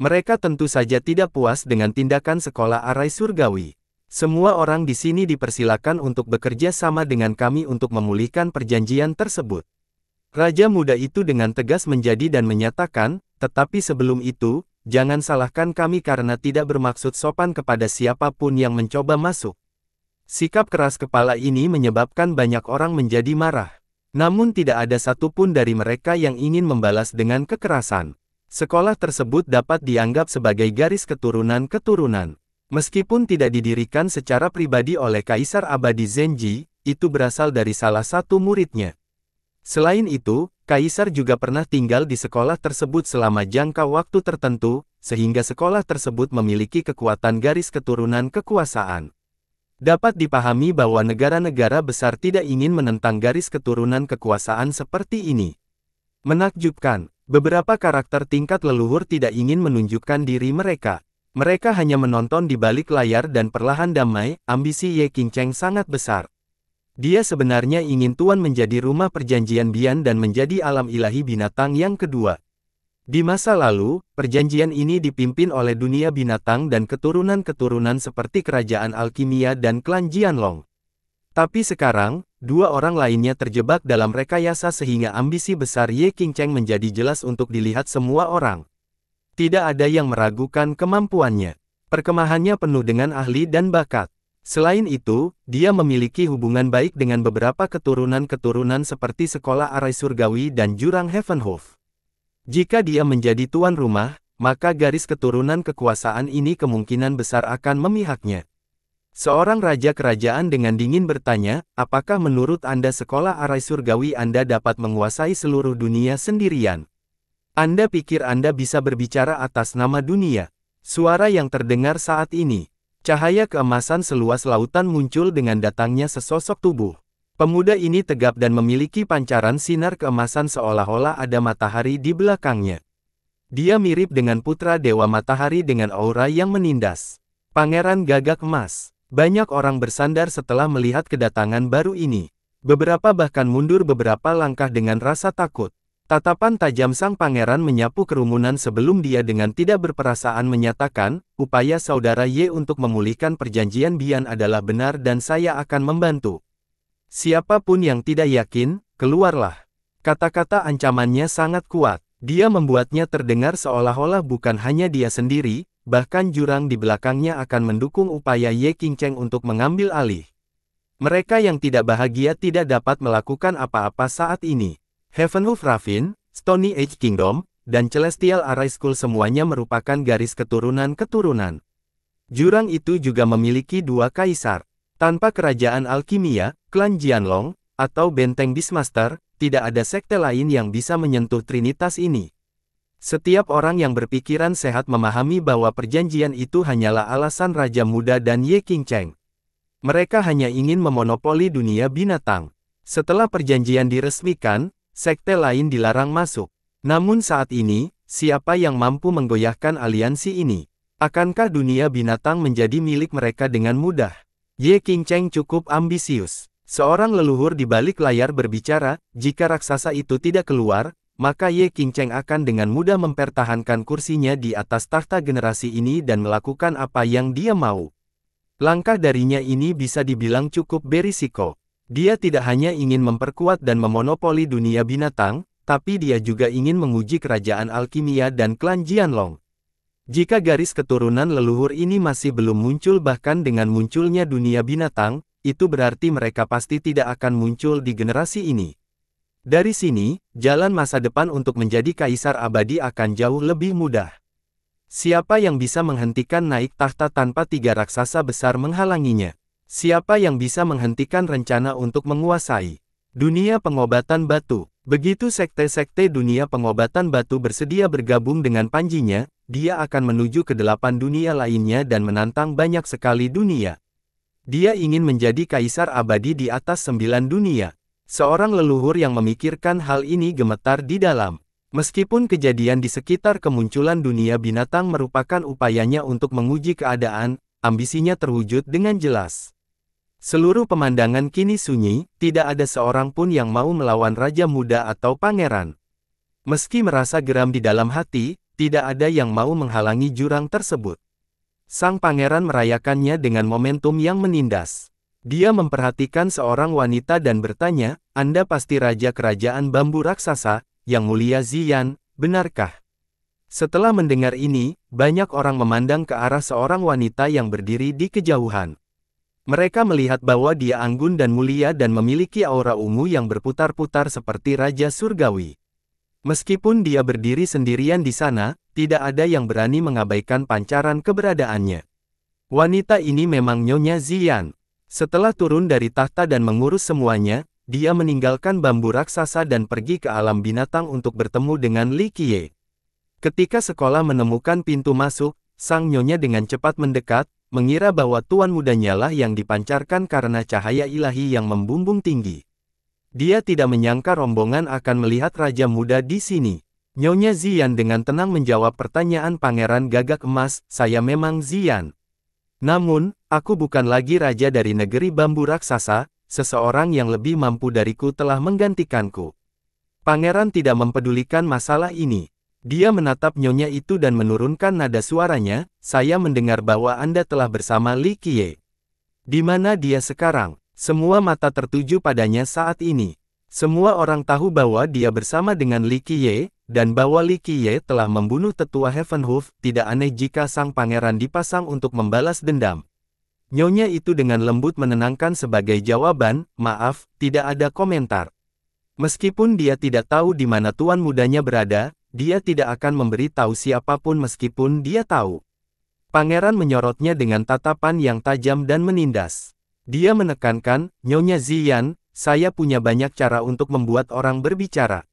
Mereka tentu saja tidak puas dengan tindakan sekolah arai surgawi. Semua orang di sini dipersilakan untuk bekerja sama dengan kami untuk memulihkan perjanjian tersebut. Raja muda itu dengan tegas menjadi dan menyatakan, tetapi sebelum itu, jangan salahkan kami karena tidak bermaksud sopan kepada siapapun yang mencoba masuk. Sikap keras kepala ini menyebabkan banyak orang menjadi marah. Namun tidak ada satupun dari mereka yang ingin membalas dengan kekerasan. Sekolah tersebut dapat dianggap sebagai garis keturunan-keturunan. Meskipun tidak didirikan secara pribadi oleh Kaisar Abadi Zenji, itu berasal dari salah satu muridnya. Selain itu, Kaisar juga pernah tinggal di sekolah tersebut selama jangka waktu tertentu, sehingga sekolah tersebut memiliki kekuatan garis keturunan kekuasaan. Dapat dipahami bahwa negara-negara besar tidak ingin menentang garis keturunan kekuasaan seperti ini. Menakjubkan, beberapa karakter tingkat leluhur tidak ingin menunjukkan diri mereka, mereka hanya menonton di balik layar dan perlahan damai, ambisi Ye Qingcheng sangat besar. Dia sebenarnya ingin Tuan menjadi rumah perjanjian Bian dan menjadi alam ilahi binatang yang kedua. Di masa lalu, perjanjian ini dipimpin oleh dunia binatang dan keturunan-keturunan seperti kerajaan alkimia dan klan Jianlong. Tapi sekarang, dua orang lainnya terjebak dalam rekayasa sehingga ambisi besar Ye Qingcheng menjadi jelas untuk dilihat semua orang. Tidak ada yang meragukan kemampuannya. Perkemahannya penuh dengan ahli dan bakat. Selain itu, dia memiliki hubungan baik dengan beberapa keturunan-keturunan seperti Sekolah Arai Surgawi dan Jurang Heavenhof. Jika dia menjadi tuan rumah, maka garis keturunan kekuasaan ini kemungkinan besar akan memihaknya. Seorang raja kerajaan dengan dingin bertanya, apakah menurut Anda Sekolah Arai Surgawi Anda dapat menguasai seluruh dunia sendirian? Anda pikir Anda bisa berbicara atas nama dunia? Suara yang terdengar saat ini. Cahaya keemasan seluas lautan muncul dengan datangnya sesosok tubuh. Pemuda ini tegap dan memiliki pancaran sinar keemasan seolah-olah ada matahari di belakangnya. Dia mirip dengan putra Dewa Matahari dengan aura yang menindas. Pangeran Gagak Emas. Banyak orang bersandar setelah melihat kedatangan baru ini. Beberapa bahkan mundur beberapa langkah dengan rasa takut. Tatapan tajam sang pangeran menyapu kerumunan sebelum dia dengan tidak berperasaan menyatakan, upaya saudara Ye untuk memulihkan perjanjian Bian adalah benar dan saya akan membantu. Siapapun yang tidak yakin, keluarlah. Kata-kata ancamannya sangat kuat. Dia membuatnya terdengar seolah-olah bukan hanya dia sendiri, bahkan jurang di belakangnya akan mendukung upaya Ye Qingcheng untuk mengambil alih. Mereka yang tidak bahagia tidak dapat melakukan apa-apa saat ini. Heavenhoof Raffin, Stony Age Kingdom, dan Celestial Array School semuanya merupakan garis keturunan-keturunan. Jurang itu juga memiliki dua kaisar. Tanpa kerajaan alkimia, klan Jianlong, atau benteng Beastmaster, tidak ada sekte lain yang bisa menyentuh trinitas ini. Setiap orang yang berpikiran sehat memahami bahwa perjanjian itu hanyalah alasan Raja Muda dan Ye King Cheng. Mereka hanya ingin memonopoli dunia binatang. Setelah perjanjian diresmikan, sekte lain dilarang masuk. Namun saat ini, siapa yang mampu menggoyahkan aliansi ini? Akankah dunia binatang menjadi milik mereka dengan mudah? Ye King Cheng cukup ambisius. Seorang leluhur di balik layar berbicara, jika raksasa itu tidak keluar, maka Ye King Cheng akan dengan mudah mempertahankan kursinya di atas tahta generasi ini dan melakukan apa yang dia mau. Langkah darinya ini bisa dibilang cukup berisiko. Dia tidak hanya ingin memperkuat dan memonopoli dunia binatang, tapi dia juga ingin menguji kerajaan alkimia dan klan Jianlong. Jika garis keturunan leluhur ini masih belum muncul bahkan dengan munculnya dunia binatang, itu berarti mereka pasti tidak akan muncul di generasi ini. Dari sini, jalan masa depan untuk menjadi kaisar abadi akan jauh lebih mudah. Siapa yang bisa menghentikan naik tahta tanpa tiga raksasa besar menghalanginya? Siapa yang bisa menghentikan rencana untuk menguasai dunia pengobatan batu? Begitu sekte-sekte dunia pengobatan batu bersedia bergabung dengan Panjinya, dia akan menuju ke delapan dunia lainnya dan menantang banyak sekali dunia. Dia ingin menjadi kaisar abadi di atas sembilan dunia. Seorang leluhur yang memikirkan hal ini gemetar di dalam. Meskipun kejadian di sekitar kemunculan dunia binatang merupakan upayanya untuk menguji keadaan, ambisinya terwujud dengan jelas. Seluruh pemandangan kini sunyi, tidak ada seorang pun yang mau melawan Raja Muda atau Pangeran. Meski merasa geram di dalam hati, tidak ada yang mau menghalangi jurang tersebut. Sang pangeran merayakannya dengan momentum yang menindas. Dia memperhatikan seorang wanita dan bertanya, Anda pasti raja kerajaan bambu raksasa, yang mulia Zian, benarkah? Setelah mendengar ini, banyak orang memandang ke arah seorang wanita yang berdiri di kejauhan. Mereka melihat bahwa dia anggun dan mulia dan memiliki aura ungu yang berputar-putar seperti Raja Surgawi. Meskipun dia berdiri sendirian di sana, tidak ada yang berani mengabaikan pancaran keberadaannya. Wanita ini memang Nyonya Zian. Setelah turun dari tahta dan mengurus semuanya, dia meninggalkan bambu raksasa dan pergi ke alam binatang untuk bertemu dengan Li Qiye. Ketika sekolah menemukan pintu masuk, sang Nyonya dengan cepat mendekat, mengira bahwa tuan mudanya lah yang dipancarkan karena cahaya ilahi yang membumbung tinggi. Dia tidak menyangka rombongan akan melihat raja muda di sini. Nyonya Zian dengan tenang menjawab pertanyaan pangeran gagak emas, saya memang Zian. Namun, aku bukan lagi raja dari negeri bambu raksasa, seseorang yang lebih mampu dariku telah menggantikanku. Pangeran tidak mempedulikan masalah ini. Dia menatap nyonya itu dan menurunkan nada suaranya, saya mendengar bahwa Anda telah bersama Li Qiye. Di mana dia sekarang? Semua mata tertuju padanya saat ini. Semua orang tahu bahwa dia bersama dengan Li Qiye, dan bahwa Li Qiye telah membunuh tetua Heavenhoof, tidak aneh jika sang pangeran dipasang untuk membalas dendam. Nyonya itu dengan lembut menenangkan sebagai jawaban, maaf, tidak ada komentar. Meskipun dia tidak tahu di mana tuan mudanya berada, dia tidak akan memberi tahu siapapun meskipun dia tahu. Pangeran menyorotnya dengan tatapan yang tajam dan menindas. Dia menekankan, Nyonya Ziyan, saya punya banyak cara untuk membuat orang berbicara.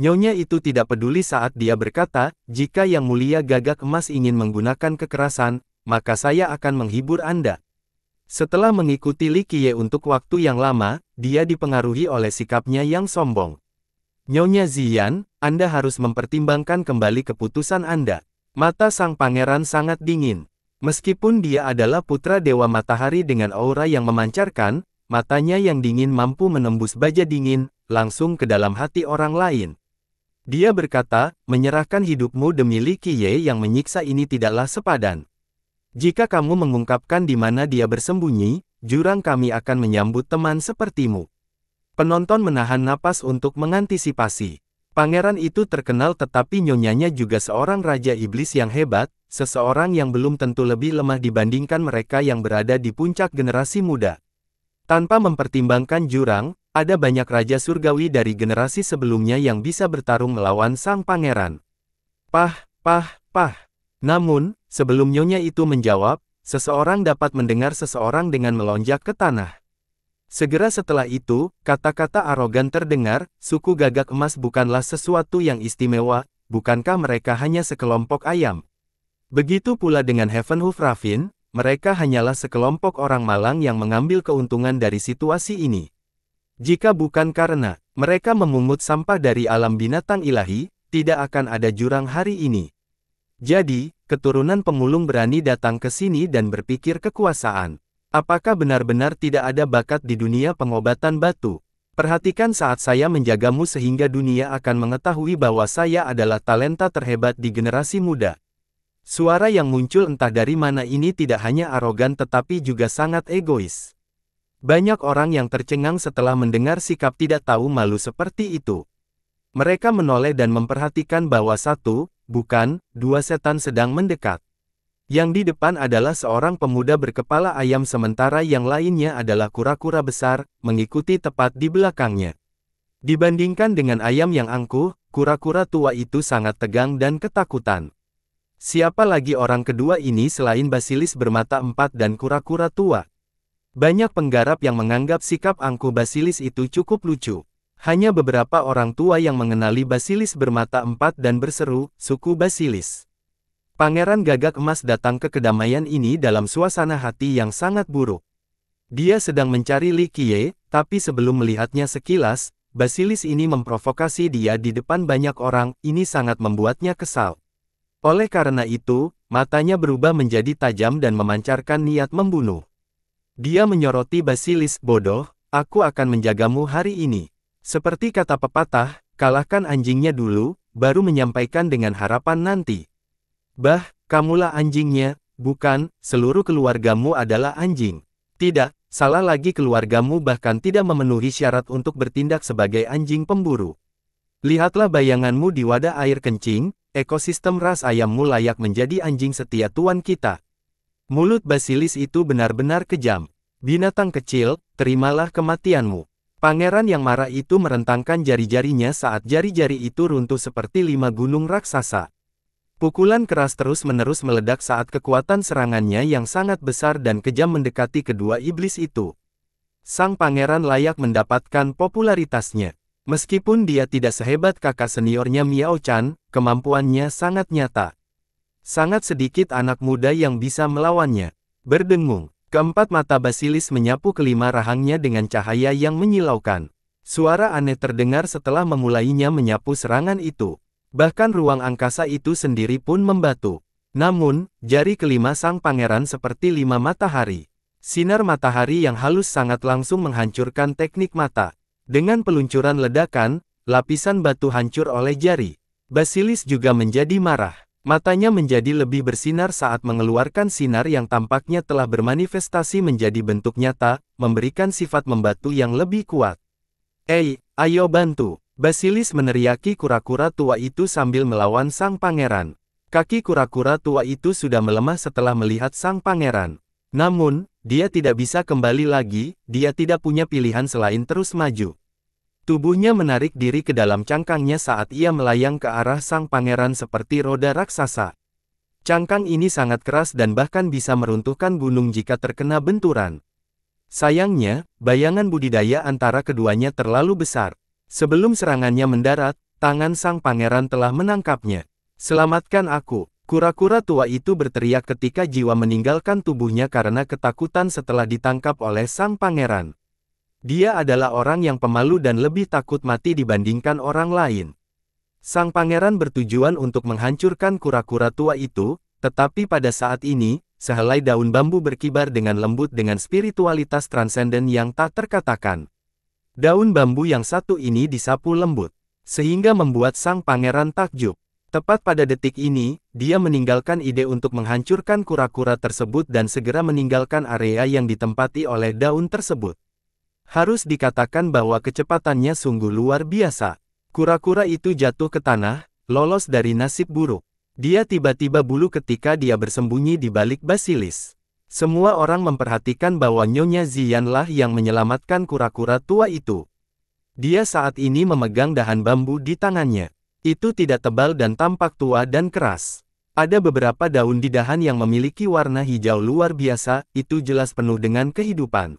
Nyonya itu tidak peduli saat dia berkata, jika Yang Mulia Gagak Emas ingin menggunakan kekerasan, maka saya akan menghibur Anda. Setelah mengikuti Li Qiye untuk waktu yang lama, dia dipengaruhi oleh sikapnya yang sombong. Nyonya Zian, Anda harus mempertimbangkan kembali keputusan Anda. Mata sang pangeran sangat dingin. Meskipun dia adalah putra Dewa Matahari dengan aura yang memancarkan, matanya yang dingin mampu menembus baja dingin, langsung ke dalam hati orang lain. Dia berkata, menyerahkan hidupmu demi Li Qiye yang menyiksa ini tidaklah sepadan. Jika kamu mengungkapkan di mana dia bersembunyi, jurang kami akan menyambut teman sepertimu. Penonton menahan napas untuk mengantisipasi. Pangeran itu terkenal tetapi nyonyanya juga seorang raja iblis yang hebat, seseorang yang belum tentu lebih lemah dibandingkan mereka yang berada di puncak generasi muda. Tanpa mempertimbangkan jurang, ada banyak raja surgawi dari generasi sebelumnya yang bisa bertarung melawan sang pangeran. Pah, pah, pah. Namun, sebelum nyonya itu menjawab, seseorang dapat mendengar seseorang dengan melonjak ke tanah. Segera setelah itu, kata-kata arogan terdengar, suku gagak emas bukanlah sesuatu yang istimewa, bukankah mereka hanya sekelompok ayam? Begitu pula dengan Heavenhoof Raffin, mereka hanyalah sekelompok orang malang yang mengambil keuntungan dari situasi ini. Jika bukan karena mereka memungut sampah dari alam binatang ilahi, tidak akan ada jurang hari ini. Jadi, keturunan pemulung berani datang ke sini dan berpikir kekuasaan. Apakah benar-benar tidak ada bakat di dunia pengobatan batu? Perhatikan saat saya menjagamu sehingga dunia akan mengetahui bahwa saya adalah talenta terhebat di generasi muda. Suara yang muncul entah dari mana ini tidak hanya arogan tetapi juga sangat egois. Banyak orang yang tercengang setelah mendengar sikap tidak tahu malu seperti itu. Mereka menoleh dan memperhatikan bahwa satu, bukan, dua setan sedang mendekat. Yang di depan adalah seorang pemuda berkepala ayam sementara yang lainnya adalah kura-kura besar, mengikuti tepat di belakangnya. Dibandingkan dengan ayam yang angkuh, kura-kura tua itu sangat tegang dan ketakutan. Siapa lagi orang kedua ini selain basilis bermata empat dan kura-kura tua? Banyak penggarap yang menganggap sikap angkuh basilis itu cukup lucu. Hanya beberapa orang tua yang mengenali basilis bermata empat dan berseru, suku basilis. Pangeran Gagak Emas datang ke kedamaian ini dalam suasana hati yang sangat buruk. Dia sedang mencari Li Qiye, tapi sebelum melihatnya sekilas, Basilis ini memprovokasi dia di depan banyak orang, ini sangat membuatnya kesal. Oleh karena itu, matanya berubah menjadi tajam dan memancarkan niat membunuh. Dia menyoroti Basilis, bodoh, aku akan menjagamu hari ini. Seperti kata pepatah, kalahkan anjingnya dulu, baru menyampaikan dengan harapan nanti. Bah, kamulah anjingnya, bukan, seluruh keluargamu adalah anjing. Tidak, salah lagi keluargamu bahkan tidak memenuhi syarat untuk bertindak sebagai anjing pemburu. Lihatlah bayanganmu di wadah air kencing, ekosistem ras ayammu layak menjadi anjing setia tuan kita. Mulut basilis itu benar-benar kejam. Binatang kecil, terimalah kematianmu. Pangeran yang marah itu merentangkan jari-jarinya saat jari-jari itu runtuh seperti lima gunung raksasa. Pukulan keras terus-menerus meledak saat kekuatan serangannya yang sangat besar dan kejam mendekati kedua iblis itu. Sang pangeran layak mendapatkan popularitasnya. Meskipun dia tidak sehebat kakak seniornya Miao Chan, kemampuannya sangat nyata. Sangat sedikit anak muda yang bisa melawannya. Berdengung, keempat mata basilis menyapu kelima rahangnya dengan cahaya yang menyilaukan. Suara aneh terdengar setelah memulainya menyapu serangan itu. Bahkan ruang angkasa itu sendiri pun membatu. Namun, jari kelima sang pangeran seperti lima matahari. Sinar matahari yang halus sangat langsung menghancurkan teknik mata. Dengan peluncuran ledakan, lapisan batu hancur oleh jari. Basilis juga menjadi marah. Matanya menjadi lebih bersinar saat mengeluarkan sinar yang tampaknya telah bermanifestasi menjadi bentuk nyata, memberikan sifat membatu yang lebih kuat. Ei, ayo bantu! Basilis meneriaki kura-kura tua itu sambil melawan sang pangeran. Kaki kura-kura tua itu sudah melemah setelah melihat sang pangeran. Namun, dia tidak bisa kembali lagi, dia tidak punya pilihan selain terus maju. Tubuhnya menarik diri ke dalam cangkangnya saat ia melayang ke arah sang pangeran seperti roda raksasa. Cangkang ini sangat keras dan bahkan bisa meruntuhkan gunung jika terkena benturan. Sayangnya, bayangan budidaya antara keduanya terlalu besar. Sebelum serangannya mendarat, tangan sang pangeran telah menangkapnya. Selamatkan aku. Kura-kura tua itu berteriak ketika jiwa meninggalkan tubuhnya karena ketakutan setelah ditangkap oleh sang pangeran. Dia adalah orang yang pemalu dan lebih takut mati dibandingkan orang lain. Sang pangeran bertujuan untuk menghancurkan kura-kura tua itu, tetapi pada saat ini, sehelai daun bambu berkibar dengan lembut dengan spiritualitas transenden yang tak terkatakan. Daun bambu yang satu ini disapu lembut, sehingga membuat sang pangeran takjub. Tepat pada detik ini, dia meninggalkan ide untuk menghancurkan kura-kura tersebut dan segera meninggalkan area yang ditempati oleh daun tersebut. Harus dikatakan bahwa kecepatannya sungguh luar biasa. Kura-kura itu jatuh ke tanah, lolos dari nasib buruk. Dia tiba-tiba bulu ketika dia bersembunyi di balik basilis. Semua orang memperhatikan bahwa Nyonya Zianlah yang menyelamatkan kura-kura tua itu. Dia saat ini memegang dahan bambu di tangannya. Itu tidak tebal dan tampak tua dan keras. Ada beberapa daun di dahan yang memiliki warna hijau luar biasa, itu jelas penuh dengan kehidupan.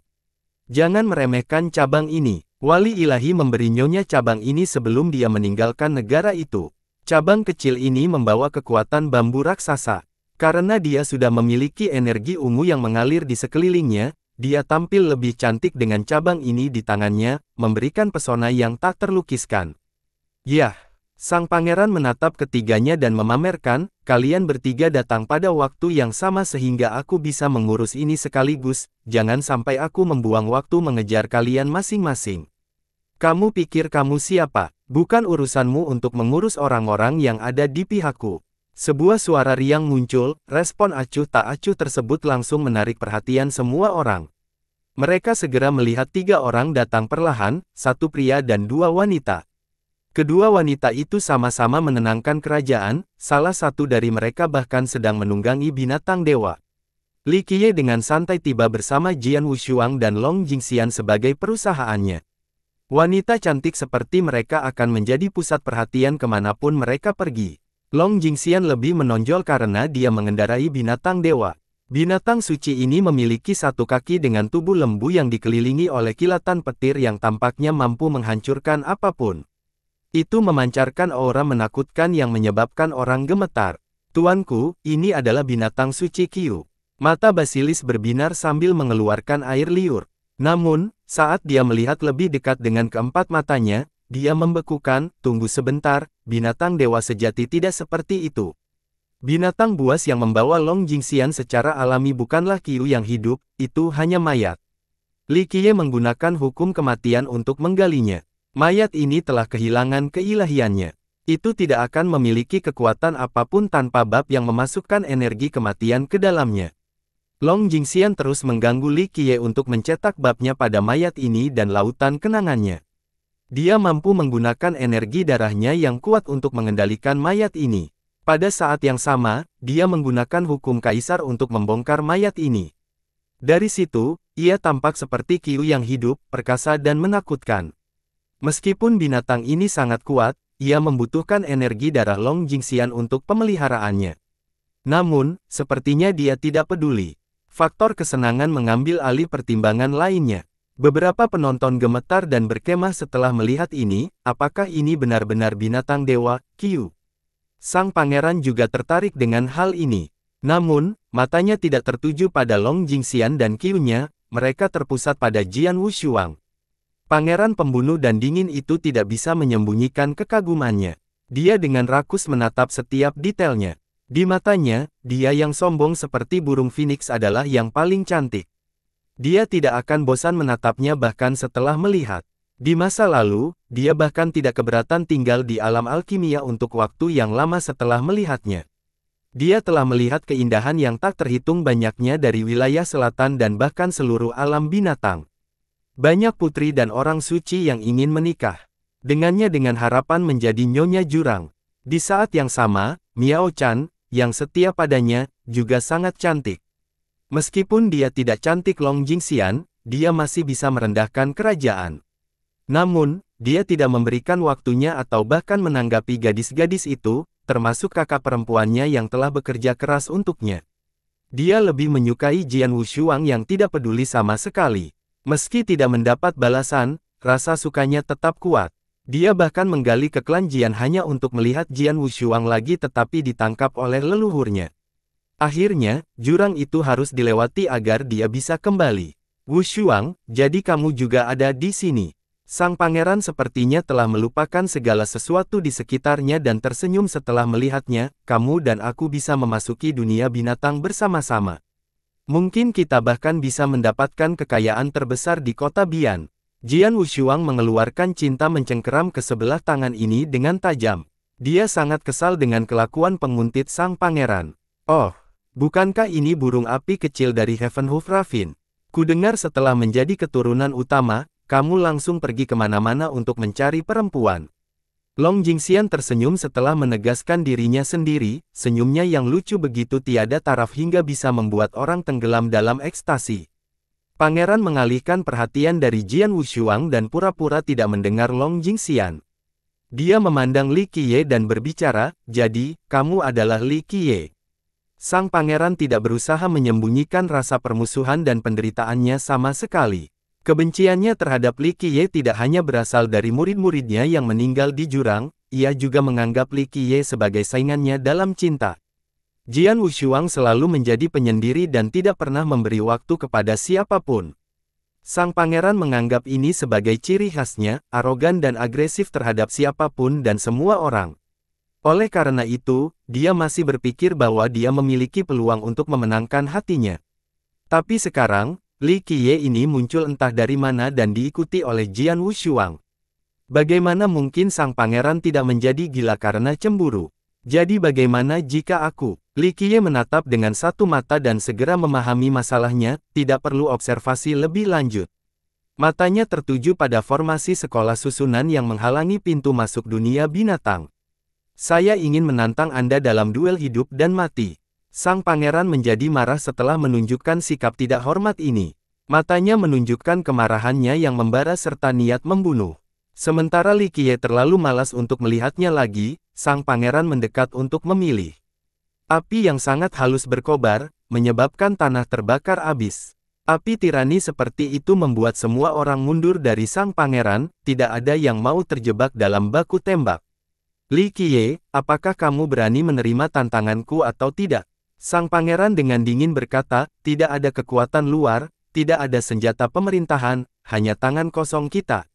Jangan meremehkan cabang ini. Wali ilahi memberi Nyonya cabang ini sebelum dia meninggalkan negara itu. Cabang kecil ini membawa kekuatan bambu raksasa. Karena dia sudah memiliki energi ungu yang mengalir di sekelilingnya, dia tampil lebih cantik dengan cabang ini di tangannya, memberikan pesona yang tak terlukiskan. Yah, sang pangeran menatap ketiganya dan memamerkan, kalian bertiga datang pada waktu yang sama sehingga aku bisa mengurus ini sekaligus, jangan sampai aku membuang waktu mengejar kalian masing-masing. Kamu pikir kamu siapa? Bukan urusanmu untuk mengurus orang-orang yang ada di pihakku. Sebuah suara riang muncul, respon acuh tak acuh tersebut langsung menarik perhatian semua orang. Mereka segera melihat tiga orang datang perlahan, satu pria dan dua wanita. Kedua wanita itu sama-sama menenangkan kerajaan, salah satu dari mereka bahkan sedang menunggangi binatang dewa. Li Qiye dengan santai tiba bersama Jian Wushuang dan Long Jingxian sebagai perusahaannya. Wanita cantik seperti mereka akan menjadi pusat perhatian kemanapun mereka pergi. Long Jingxian lebih menonjol karena dia mengendarai binatang dewa. Binatang suci ini memiliki satu kaki dengan tubuh lembu yang dikelilingi oleh kilatan petir yang tampaknya mampu menghancurkan apapun. Itu memancarkan aura menakutkan yang menyebabkan orang gemetar. Tuanku, ini adalah binatang suci Kiu. Mata Basilis berbinar sambil mengeluarkan air liur. Namun, saat dia melihat lebih dekat dengan keempat matanya, dia membekukan, tunggu sebentar, binatang dewa sejati tidak seperti itu. Binatang buas yang membawa Long Jingxian secara alami bukanlah Qiu yang hidup, itu hanya mayat. Li Qiye menggunakan hukum kematian untuk menggalinya. Mayat ini telah kehilangan keilahiannya. Itu tidak akan memiliki kekuatan apapun tanpa bab yang memasukkan energi kematian ke dalamnya. Long Jingxian terus mengganggu Li Qiye untuk mencetak babnya pada mayat ini dan lautan kenangannya. Dia mampu menggunakan energi darahnya yang kuat untuk mengendalikan mayat ini. Pada saat yang sama, dia menggunakan hukum kaisar untuk membongkar mayat ini. Dari situ, ia tampak seperti Kiu yang hidup, perkasa dan menakutkan. Meskipun binatang ini sangat kuat, ia membutuhkan energi darah Long Jingxian untuk pemeliharaannya. Namun, sepertinya dia tidak peduli. Faktor kesenangan mengambil alih pertimbangan lainnya. Beberapa penonton gemetar dan berkemah setelah melihat ini, apakah ini benar-benar binatang dewa, Kiu? Sang pangeran juga tertarik dengan hal ini. Namun, matanya tidak tertuju pada Long Jingxian dan Qiu-nya, mereka terpusat pada Jian Wushuang. Pangeran pembunuh dan dingin itu tidak bisa menyembunyikan kekagumannya. Dia dengan rakus menatap setiap detailnya. Di matanya, dia yang sombong seperti burung phoenix adalah yang paling cantik. Dia tidak akan bosan menatapnya bahkan setelah melihat. Di masa lalu, dia bahkan tidak keberatan tinggal di alam alkimia untuk waktu yang lama setelah melihatnya. Dia telah melihat keindahan yang tak terhitung banyaknya dari wilayah selatan dan bahkan seluruh alam binatang. Banyak putri dan orang suci yang ingin menikah. Dengannya dengan harapan menjadi nyonya jurang. Di saat yang sama, Miao Chan, yang setia padanya, juga sangat cantik. Meskipun dia tidak cantik Long Jingxian, dia masih bisa merendahkan kerajaan. Namun, dia tidak memberikan waktunya atau bahkan menanggapi gadis-gadis itu, termasuk kakak perempuannya yang telah bekerja keras untuknya. Dia lebih menyukai Jian Wushuang yang tidak peduli sama sekali. Meski tidak mendapat balasan, rasa sukanya tetap kuat. Dia bahkan menggali ke klan Jian hanya untuk melihat Jian Wushuang lagi tetapi ditangkap oleh leluhurnya. Akhirnya, jurang itu harus dilewati agar dia bisa kembali. Wu Shuang, jadi kamu juga ada di sini. Sang pangeran sepertinya telah melupakan segala sesuatu di sekitarnya dan tersenyum setelah melihatnya, kamu dan aku bisa memasuki dunia binatang bersama-sama. Mungkin kita bahkan bisa mendapatkan kekayaan terbesar di kota Bian. Jian Wushuang mengeluarkan cinta mencengkeram ke sebelah tangan ini dengan tajam. Dia sangat kesal dengan kelakuan penguntit sang pangeran. Oh, Bukankah ini burung api kecil dari Heavenhoof Raffin? dengar setelah menjadi keturunan utama, kamu langsung pergi kemana-mana untuk mencari perempuan. Long Jingxian tersenyum setelah menegaskan dirinya sendiri, senyumnya yang lucu begitu tiada taraf hingga bisa membuat orang tenggelam dalam ekstasi. Pangeran mengalihkan perhatian dari Jian Wushuang dan pura-pura tidak mendengar Long Jingxian. Dia memandang Li Qiye dan berbicara, jadi, kamu adalah Li Qiye. Sang pangeran tidak berusaha menyembunyikan rasa permusuhan dan penderitaannya sama sekali. Kebenciannya terhadap Li Qiye tidak hanya berasal dari murid-muridnya yang meninggal di jurang, ia juga menganggap Li Qiye sebagai saingannya dalam cinta. Jian Wushuang selalu menjadi penyendiri dan tidak pernah memberi waktu kepada siapapun. Sang pangeran menganggap ini sebagai ciri khasnya, arogan dan agresif terhadap siapapun dan semua orang. Oleh karena itu, dia masih berpikir bahwa dia memiliki peluang untuk memenangkan hatinya. Tapi sekarang, Li Qiye ini muncul entah dari mana dan diikuti oleh Jian Wushuang. Bagaimana mungkin sang pangeran tidak menjadi gila karena cemburu? Jadi bagaimana jika aku? Li Qiye menatap dengan satu mata dan segera memahami masalahnya, tidak perlu observasi lebih lanjut. Matanya tertuju pada formasi sekolah susunan yang menghalangi pintu masuk dunia binatang. Saya ingin menantang Anda dalam duel hidup dan mati. Sang pangeran menjadi marah setelah menunjukkan sikap tidak hormat ini. Matanya menunjukkan kemarahannya yang membara serta niat membunuh. Sementara Likie terlalu malas untuk melihatnya lagi, sang pangeran mendekat untuk memilih. Api yang sangat halus berkobar, menyebabkan tanah terbakar abis. Api tirani seperti itu membuat semua orang mundur dari sang pangeran, tidak ada yang mau terjebak dalam baku tembak. Li Qiye, apakah kamu berani menerima tantanganku atau tidak? Sang pangeran dengan dingin berkata, tidak ada kekuatan luar, tidak ada senjata pemerintahan, hanya tangan kosong kita.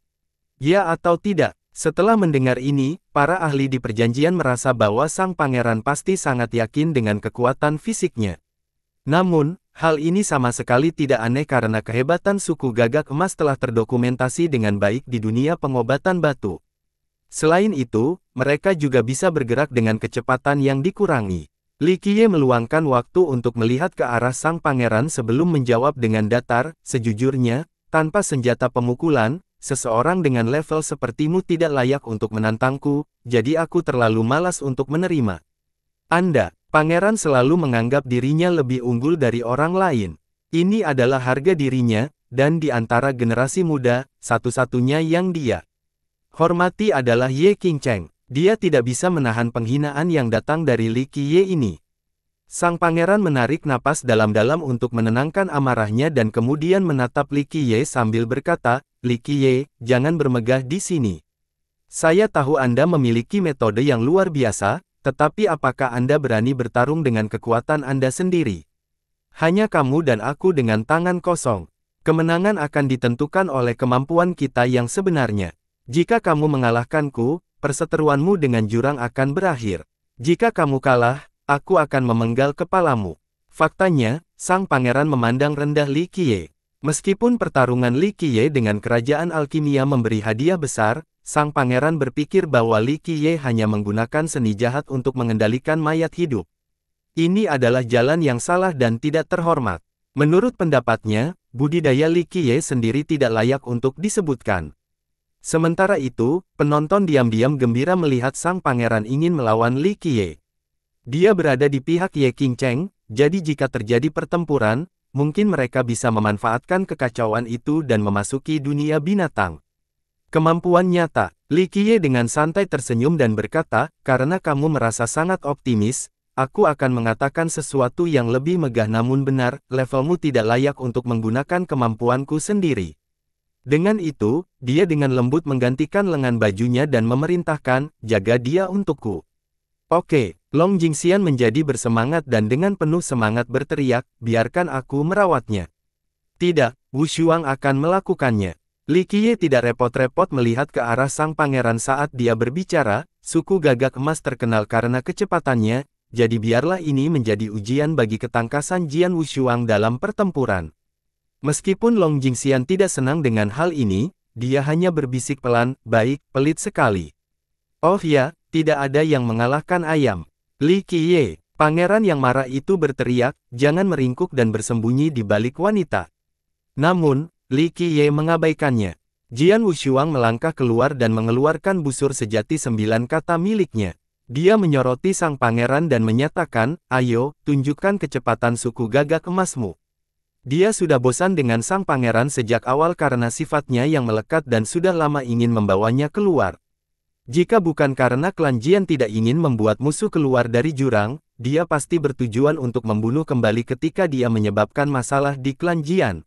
Ya atau tidak? Setelah mendengar ini, para ahli di perjanjian merasa bahwa sang pangeran pasti sangat yakin dengan kekuatan fisiknya. Namun, hal ini sama sekali tidak aneh karena kehebatan suku gagak emas telah terdokumentasi dengan baik di dunia pengobatan batu. Selain itu, mereka juga bisa bergerak dengan kecepatan yang dikurangi. Li Qiye meluangkan waktu untuk melihat ke arah sang pangeran sebelum menjawab dengan datar, sejujurnya, tanpa senjata pemukulan, seseorang dengan level sepertimu tidak layak untuk menantangku, jadi aku terlalu malas untuk menerima. Anda, pangeran selalu menganggap dirinya lebih unggul dari orang lain. Ini adalah harga dirinya, dan di antara generasi muda, satu-satunya yang dia Hormati adalah Ye King Cheng. Dia tidak bisa menahan penghinaan yang datang dari Li Qiye ini. Sang pangeran menarik napas dalam-dalam untuk menenangkan amarahnya dan kemudian menatap Li Qiye sambil berkata, Li Qiye, jangan bermegah di sini. Saya tahu Anda memiliki metode yang luar biasa, tetapi apakah Anda berani bertarung dengan kekuatan Anda sendiri? Hanya kamu dan aku dengan tangan kosong. Kemenangan akan ditentukan oleh kemampuan kita yang sebenarnya. Jika kamu mengalahkanku, perseteruanmu dengan jurang akan berakhir. Jika kamu kalah, aku akan memenggal kepalamu. Faktanya, sang pangeran memandang rendah Li Qiye. Meskipun pertarungan Li Qiye dengan kerajaan alkimia memberi hadiah besar, sang pangeran berpikir bahwa Li Qiye hanya menggunakan seni jahat untuk mengendalikan mayat hidup. Ini adalah jalan yang salah dan tidak terhormat. Menurut pendapatnya, budidaya Li Qiye sendiri tidak layak untuk disebutkan. Sementara itu, penonton diam-diam gembira melihat sang pangeran ingin melawan Li Qiye. Dia berada di pihak Ye King Cheng, jadi jika terjadi pertempuran, mungkin mereka bisa memanfaatkan kekacauan itu dan memasuki dunia binatang. Kemampuan nyata, Li Qiye dengan santai tersenyum dan berkata, karena kamu merasa sangat optimis, aku akan mengatakan sesuatu yang lebih megah namun benar, levelmu tidak layak untuk menggunakan kemampuanku sendiri. Dengan itu, dia dengan lembut menggantikan lengan bajunya dan memerintahkan, jaga dia untukku. Oke, Long Jingxian menjadi bersemangat dan dengan penuh semangat berteriak, biarkan aku merawatnya. Tidak, Wu Xuang akan melakukannya. Li Qiye tidak repot-repot melihat ke arah sang pangeran saat dia berbicara, suku gagak emas terkenal karena kecepatannya, jadi biarlah ini menjadi ujian bagi ketangkasan Jian Wu Xiuang dalam pertempuran. Meskipun Long Jingxian tidak senang dengan hal ini, dia hanya berbisik pelan, baik, pelit sekali. Oh ya, tidak ada yang mengalahkan ayam. Li Qiye, pangeran yang marah itu berteriak, jangan meringkuk dan bersembunyi di balik wanita. Namun, Li Qiye mengabaikannya. Jian Wushuang melangkah keluar dan mengeluarkan busur sejati sembilan kata miliknya. Dia menyoroti sang pangeran dan menyatakan, ayo, tunjukkan kecepatan suku gagak emasmu. Dia sudah bosan dengan sang pangeran sejak awal karena sifatnya yang melekat dan sudah lama ingin membawanya keluar. Jika bukan karena kelanjian tidak ingin membuat musuh keluar dari jurang, dia pasti bertujuan untuk membunuh kembali ketika dia menyebabkan masalah di kelanjian.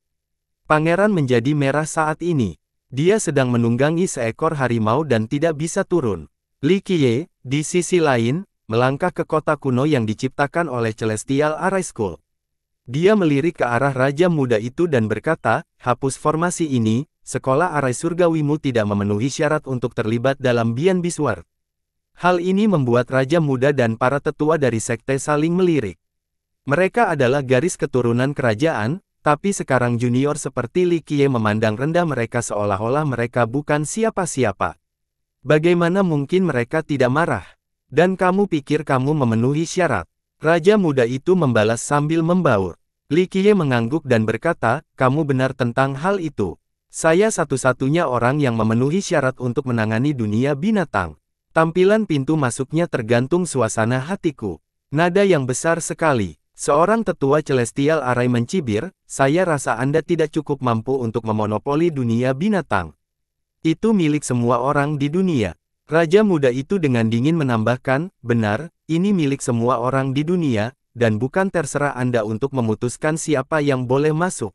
Pangeran menjadi merah saat ini. Dia sedang menunggangi seekor harimau dan tidak bisa turun. Li Qiye, di sisi lain, melangkah ke kota kuno yang diciptakan oleh Celestial Arai School. Dia melirik ke arah raja muda itu dan berkata, hapus formasi ini, sekolah arai surgawimu tidak memenuhi syarat untuk terlibat dalam Bian Biswar. Hal ini membuat raja muda dan para tetua dari sekte saling melirik. Mereka adalah garis keturunan kerajaan, tapi sekarang junior seperti Li Qiye memandang rendah mereka seolah-olah mereka bukan siapa-siapa. Bagaimana mungkin mereka tidak marah? Dan kamu pikir kamu memenuhi syarat? Raja muda itu membalas sambil membaur. Li Qiye mengangguk dan berkata, kamu benar tentang hal itu. Saya satu-satunya orang yang memenuhi syarat untuk menangani dunia binatang. Tampilan pintu masuknya tergantung suasana hatiku. Nada yang besar sekali. Seorang tetua celestial arai mencibir, saya rasa Anda tidak cukup mampu untuk memonopoli dunia binatang. Itu milik semua orang di dunia. Raja muda itu dengan dingin menambahkan, benar, ini milik semua orang di dunia, dan bukan terserah Anda untuk memutuskan siapa yang boleh masuk.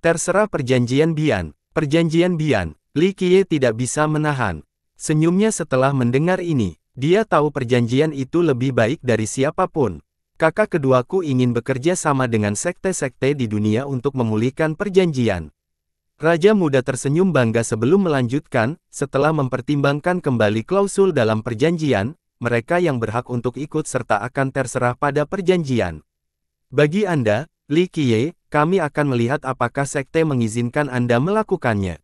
Terserah perjanjian Bian. Perjanjian Bian, Li Qiye tidak bisa menahan. Senyumnya setelah mendengar ini, dia tahu perjanjian itu lebih baik dari siapapun. Kakak keduaku ingin bekerja sama dengan sekte-sekte di dunia untuk memulihkan perjanjian. Raja muda tersenyum bangga sebelum melanjutkan, setelah mempertimbangkan kembali klausul dalam perjanjian, mereka yang berhak untuk ikut serta akan terserah pada perjanjian. Bagi Anda, Li Qiye, kami akan melihat apakah sekte mengizinkan Anda melakukannya.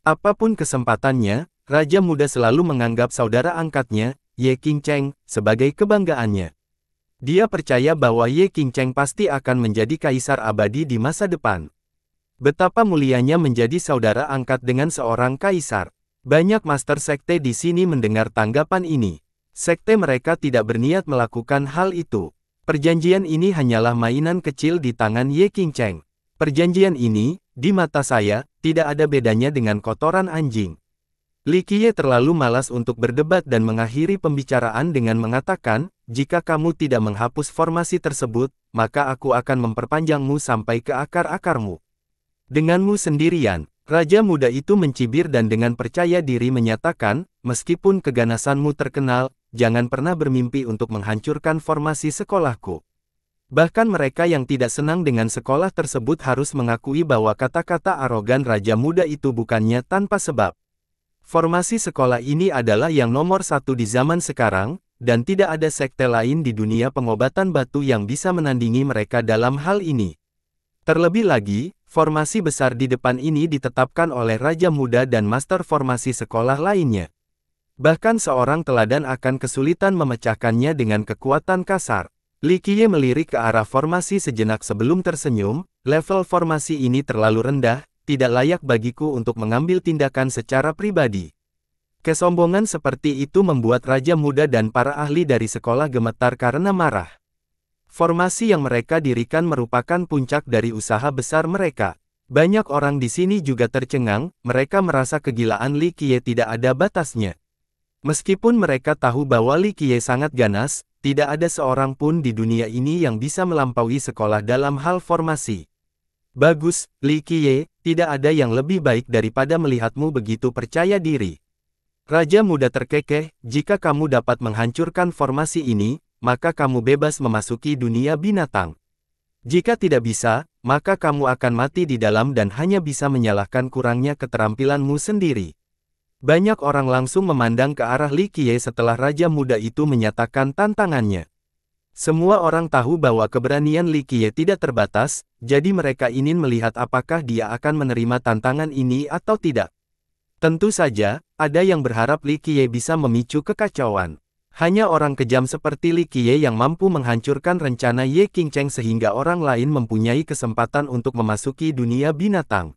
Apapun kesempatannya, Raja muda selalu menganggap saudara angkatnya, Ye Cheng, sebagai kebanggaannya. Dia percaya bahwa Ye Cheng pasti akan menjadi kaisar abadi di masa depan. Betapa mulianya menjadi saudara angkat dengan seorang kaisar. Banyak master sekte di sini mendengar tanggapan ini. Sekte mereka tidak berniat melakukan hal itu. Perjanjian ini hanyalah mainan kecil di tangan Ye King Cheng. Perjanjian ini, di mata saya, tidak ada bedanya dengan kotoran anjing. Li Qiye terlalu malas untuk berdebat dan mengakhiri pembicaraan dengan mengatakan, jika kamu tidak menghapus formasi tersebut, maka aku akan memperpanjangmu sampai ke akar-akarmu. Denganmu sendirian, Raja muda itu mencibir dan dengan percaya diri menyatakan, meskipun keganasanmu terkenal, jangan pernah bermimpi untuk menghancurkan formasi sekolahku. Bahkan mereka yang tidak senang dengan sekolah tersebut harus mengakui bahwa kata-kata arogan raja muda itu bukannya tanpa sebab. Formasi sekolah ini adalah yang nomor satu di zaman sekarang, dan tidak ada sekte lain di dunia pengobatan batu yang bisa menandingi mereka dalam hal ini. Terlebih lagi, Formasi besar di depan ini ditetapkan oleh Raja Muda dan Master Formasi sekolah lainnya. Bahkan seorang teladan akan kesulitan memecahkannya dengan kekuatan kasar. Li Qiye melirik ke arah formasi sejenak sebelum tersenyum, level formasi ini terlalu rendah, tidak layak bagiku untuk mengambil tindakan secara pribadi. Kesombongan seperti itu membuat Raja Muda dan para ahli dari sekolah gemetar karena marah. Formasi yang mereka dirikan merupakan puncak dari usaha besar mereka. Banyak orang di sini juga tercengang, mereka merasa kegilaan Li Qiye tidak ada batasnya. Meskipun mereka tahu bahwa Li Qiye sangat ganas, tidak ada seorang pun di dunia ini yang bisa melampaui sekolah dalam hal formasi. Bagus, Li Qiye, tidak ada yang lebih baik daripada melihatmu begitu percaya diri. Raja muda terkekeh, jika kamu dapat menghancurkan formasi ini, maka kamu bebas memasuki dunia binatang. Jika tidak bisa, maka kamu akan mati di dalam dan hanya bisa menyalahkan kurangnya keterampilanmu sendiri. Banyak orang langsung memandang ke arah Li Qiye setelah raja muda itu menyatakan tantangannya. Semua orang tahu bahwa keberanian Li Qiye tidak terbatas, jadi mereka ingin melihat apakah dia akan menerima tantangan ini atau tidak. Tentu saja, ada yang berharap Li Qiye bisa memicu kekacauan. Hanya orang kejam seperti Li Qiye yang mampu menghancurkan rencana Ye Cheng sehingga orang lain mempunyai kesempatan untuk memasuki dunia binatang.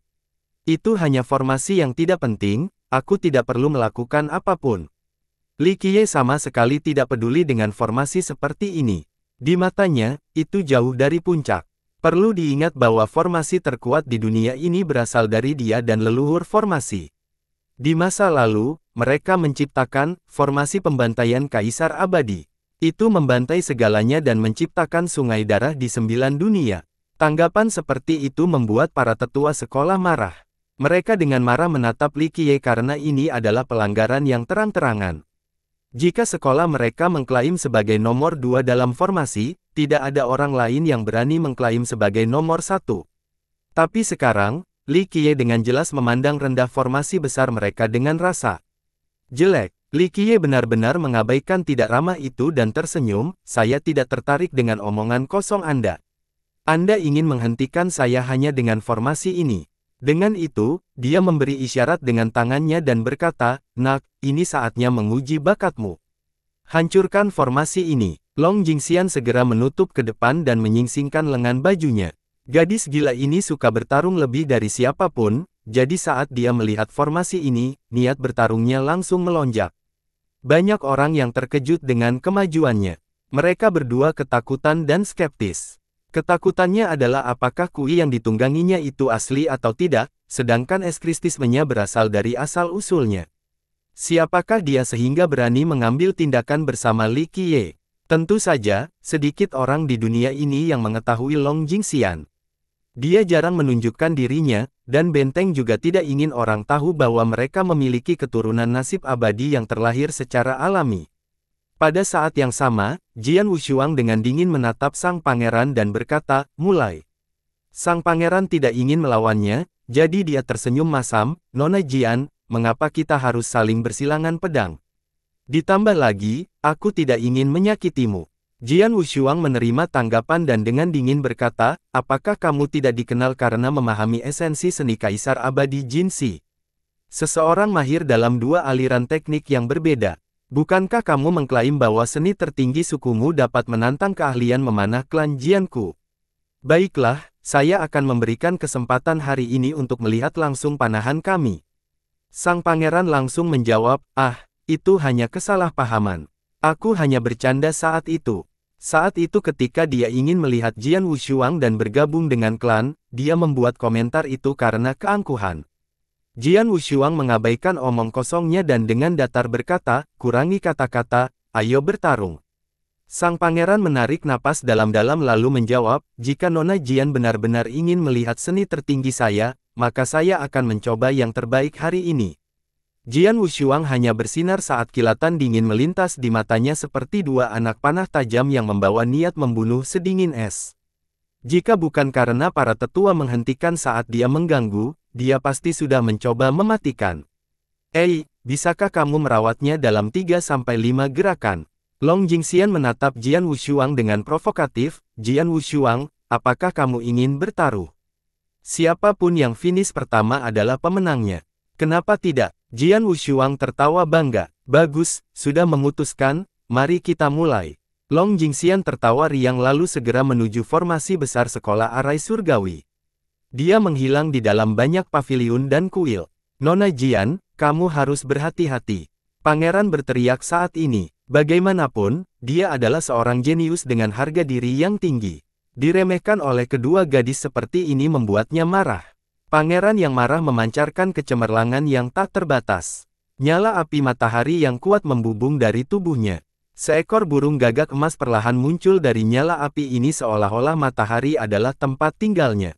Itu hanya formasi yang tidak penting, aku tidak perlu melakukan apapun. Li Qiye sama sekali tidak peduli dengan formasi seperti ini. Di matanya, itu jauh dari puncak. Perlu diingat bahwa formasi terkuat di dunia ini berasal dari dia dan leluhur formasi. Di masa lalu, mereka menciptakan formasi pembantaian Kaisar Abadi. Itu membantai segalanya dan menciptakan sungai darah di sembilan dunia. Tanggapan seperti itu membuat para tetua sekolah marah. Mereka dengan marah menatap Li Qiye karena ini adalah pelanggaran yang terang-terangan. Jika sekolah mereka mengklaim sebagai nomor dua dalam formasi, tidak ada orang lain yang berani mengklaim sebagai nomor satu. Tapi sekarang, Li Qiye dengan jelas memandang rendah formasi besar mereka dengan rasa jelek. Li Qiye benar-benar mengabaikan tidak ramah itu dan tersenyum, saya tidak tertarik dengan omongan kosong Anda. Anda ingin menghentikan saya hanya dengan formasi ini. Dengan itu, dia memberi isyarat dengan tangannya dan berkata, Nak, ini saatnya menguji bakatmu. Hancurkan formasi ini. Long Jingxian segera menutup ke depan dan menyingsingkan lengan bajunya. Gadis gila ini suka bertarung lebih dari siapapun, jadi saat dia melihat formasi ini, niat bertarungnya langsung melonjak. Banyak orang yang terkejut dengan kemajuannya. Mereka berdua ketakutan dan skeptis. Ketakutannya adalah apakah kui yang ditungganginya itu asli atau tidak, sedangkan eskristismenya berasal dari asal-usulnya. Siapakah dia sehingga berani mengambil tindakan bersama Li Qiye? Tentu saja, sedikit orang di dunia ini yang mengetahui Long Jingxian. Dia jarang menunjukkan dirinya, dan Benteng juga tidak ingin orang tahu bahwa mereka memiliki keturunan nasib abadi yang terlahir secara alami. Pada saat yang sama, Jian Wushuang dengan dingin menatap sang pangeran dan berkata, mulai. Sang pangeran tidak ingin melawannya, jadi dia tersenyum masam, Nona Jian, mengapa kita harus saling bersilangan pedang? Ditambah lagi, aku tidak ingin menyakitimu. Jian Wushuang menerima tanggapan dan dengan dingin berkata, apakah kamu tidak dikenal karena memahami esensi seni kaisar abadi Jinxi? Seseorang mahir dalam dua aliran teknik yang berbeda. Bukankah kamu mengklaim bahwa seni tertinggi sukumu dapat menantang keahlian memanah klan Jianku? Baiklah, saya akan memberikan kesempatan hari ini untuk melihat langsung panahan kami. Sang pangeran langsung menjawab, ah, itu hanya kesalahpahaman. Aku hanya bercanda saat itu. Saat itu ketika dia ingin melihat Jian Wushuang dan bergabung dengan klan, dia membuat komentar itu karena keangkuhan. Jian Wushuang mengabaikan omong kosongnya dan dengan datar berkata, kurangi kata-kata, ayo bertarung. Sang pangeran menarik napas dalam-dalam lalu menjawab, jika Nona Jian benar-benar ingin melihat seni tertinggi saya, maka saya akan mencoba yang terbaik hari ini. Jian Wushuang hanya bersinar saat kilatan dingin melintas di matanya seperti dua anak panah tajam yang membawa niat membunuh sedingin es. Jika bukan karena para tetua menghentikan saat dia mengganggu, dia pasti sudah mencoba mematikan. Ei, bisakah kamu merawatnya dalam 3-5 gerakan? Long Jingxian menatap Jian Wushuang dengan provokatif, Jian Wushuang, apakah kamu ingin bertaruh? Siapapun yang finish pertama adalah pemenangnya. Kenapa tidak? Jian Wushuang tertawa bangga, bagus, sudah memutuskan, mari kita mulai. Long Jingxian tertawa riang lalu segera menuju formasi besar sekolah arai surgawi. Dia menghilang di dalam banyak paviliun dan kuil. Nona Jian, kamu harus berhati-hati. Pangeran berteriak saat ini. Bagaimanapun, dia adalah seorang jenius dengan harga diri yang tinggi. Diremehkan oleh kedua gadis seperti ini membuatnya marah. Pangeran yang marah memancarkan kecemerlangan yang tak terbatas. Nyala api matahari yang kuat membubung dari tubuhnya. Seekor burung gagak emas perlahan muncul dari nyala api ini seolah-olah matahari adalah tempat tinggalnya.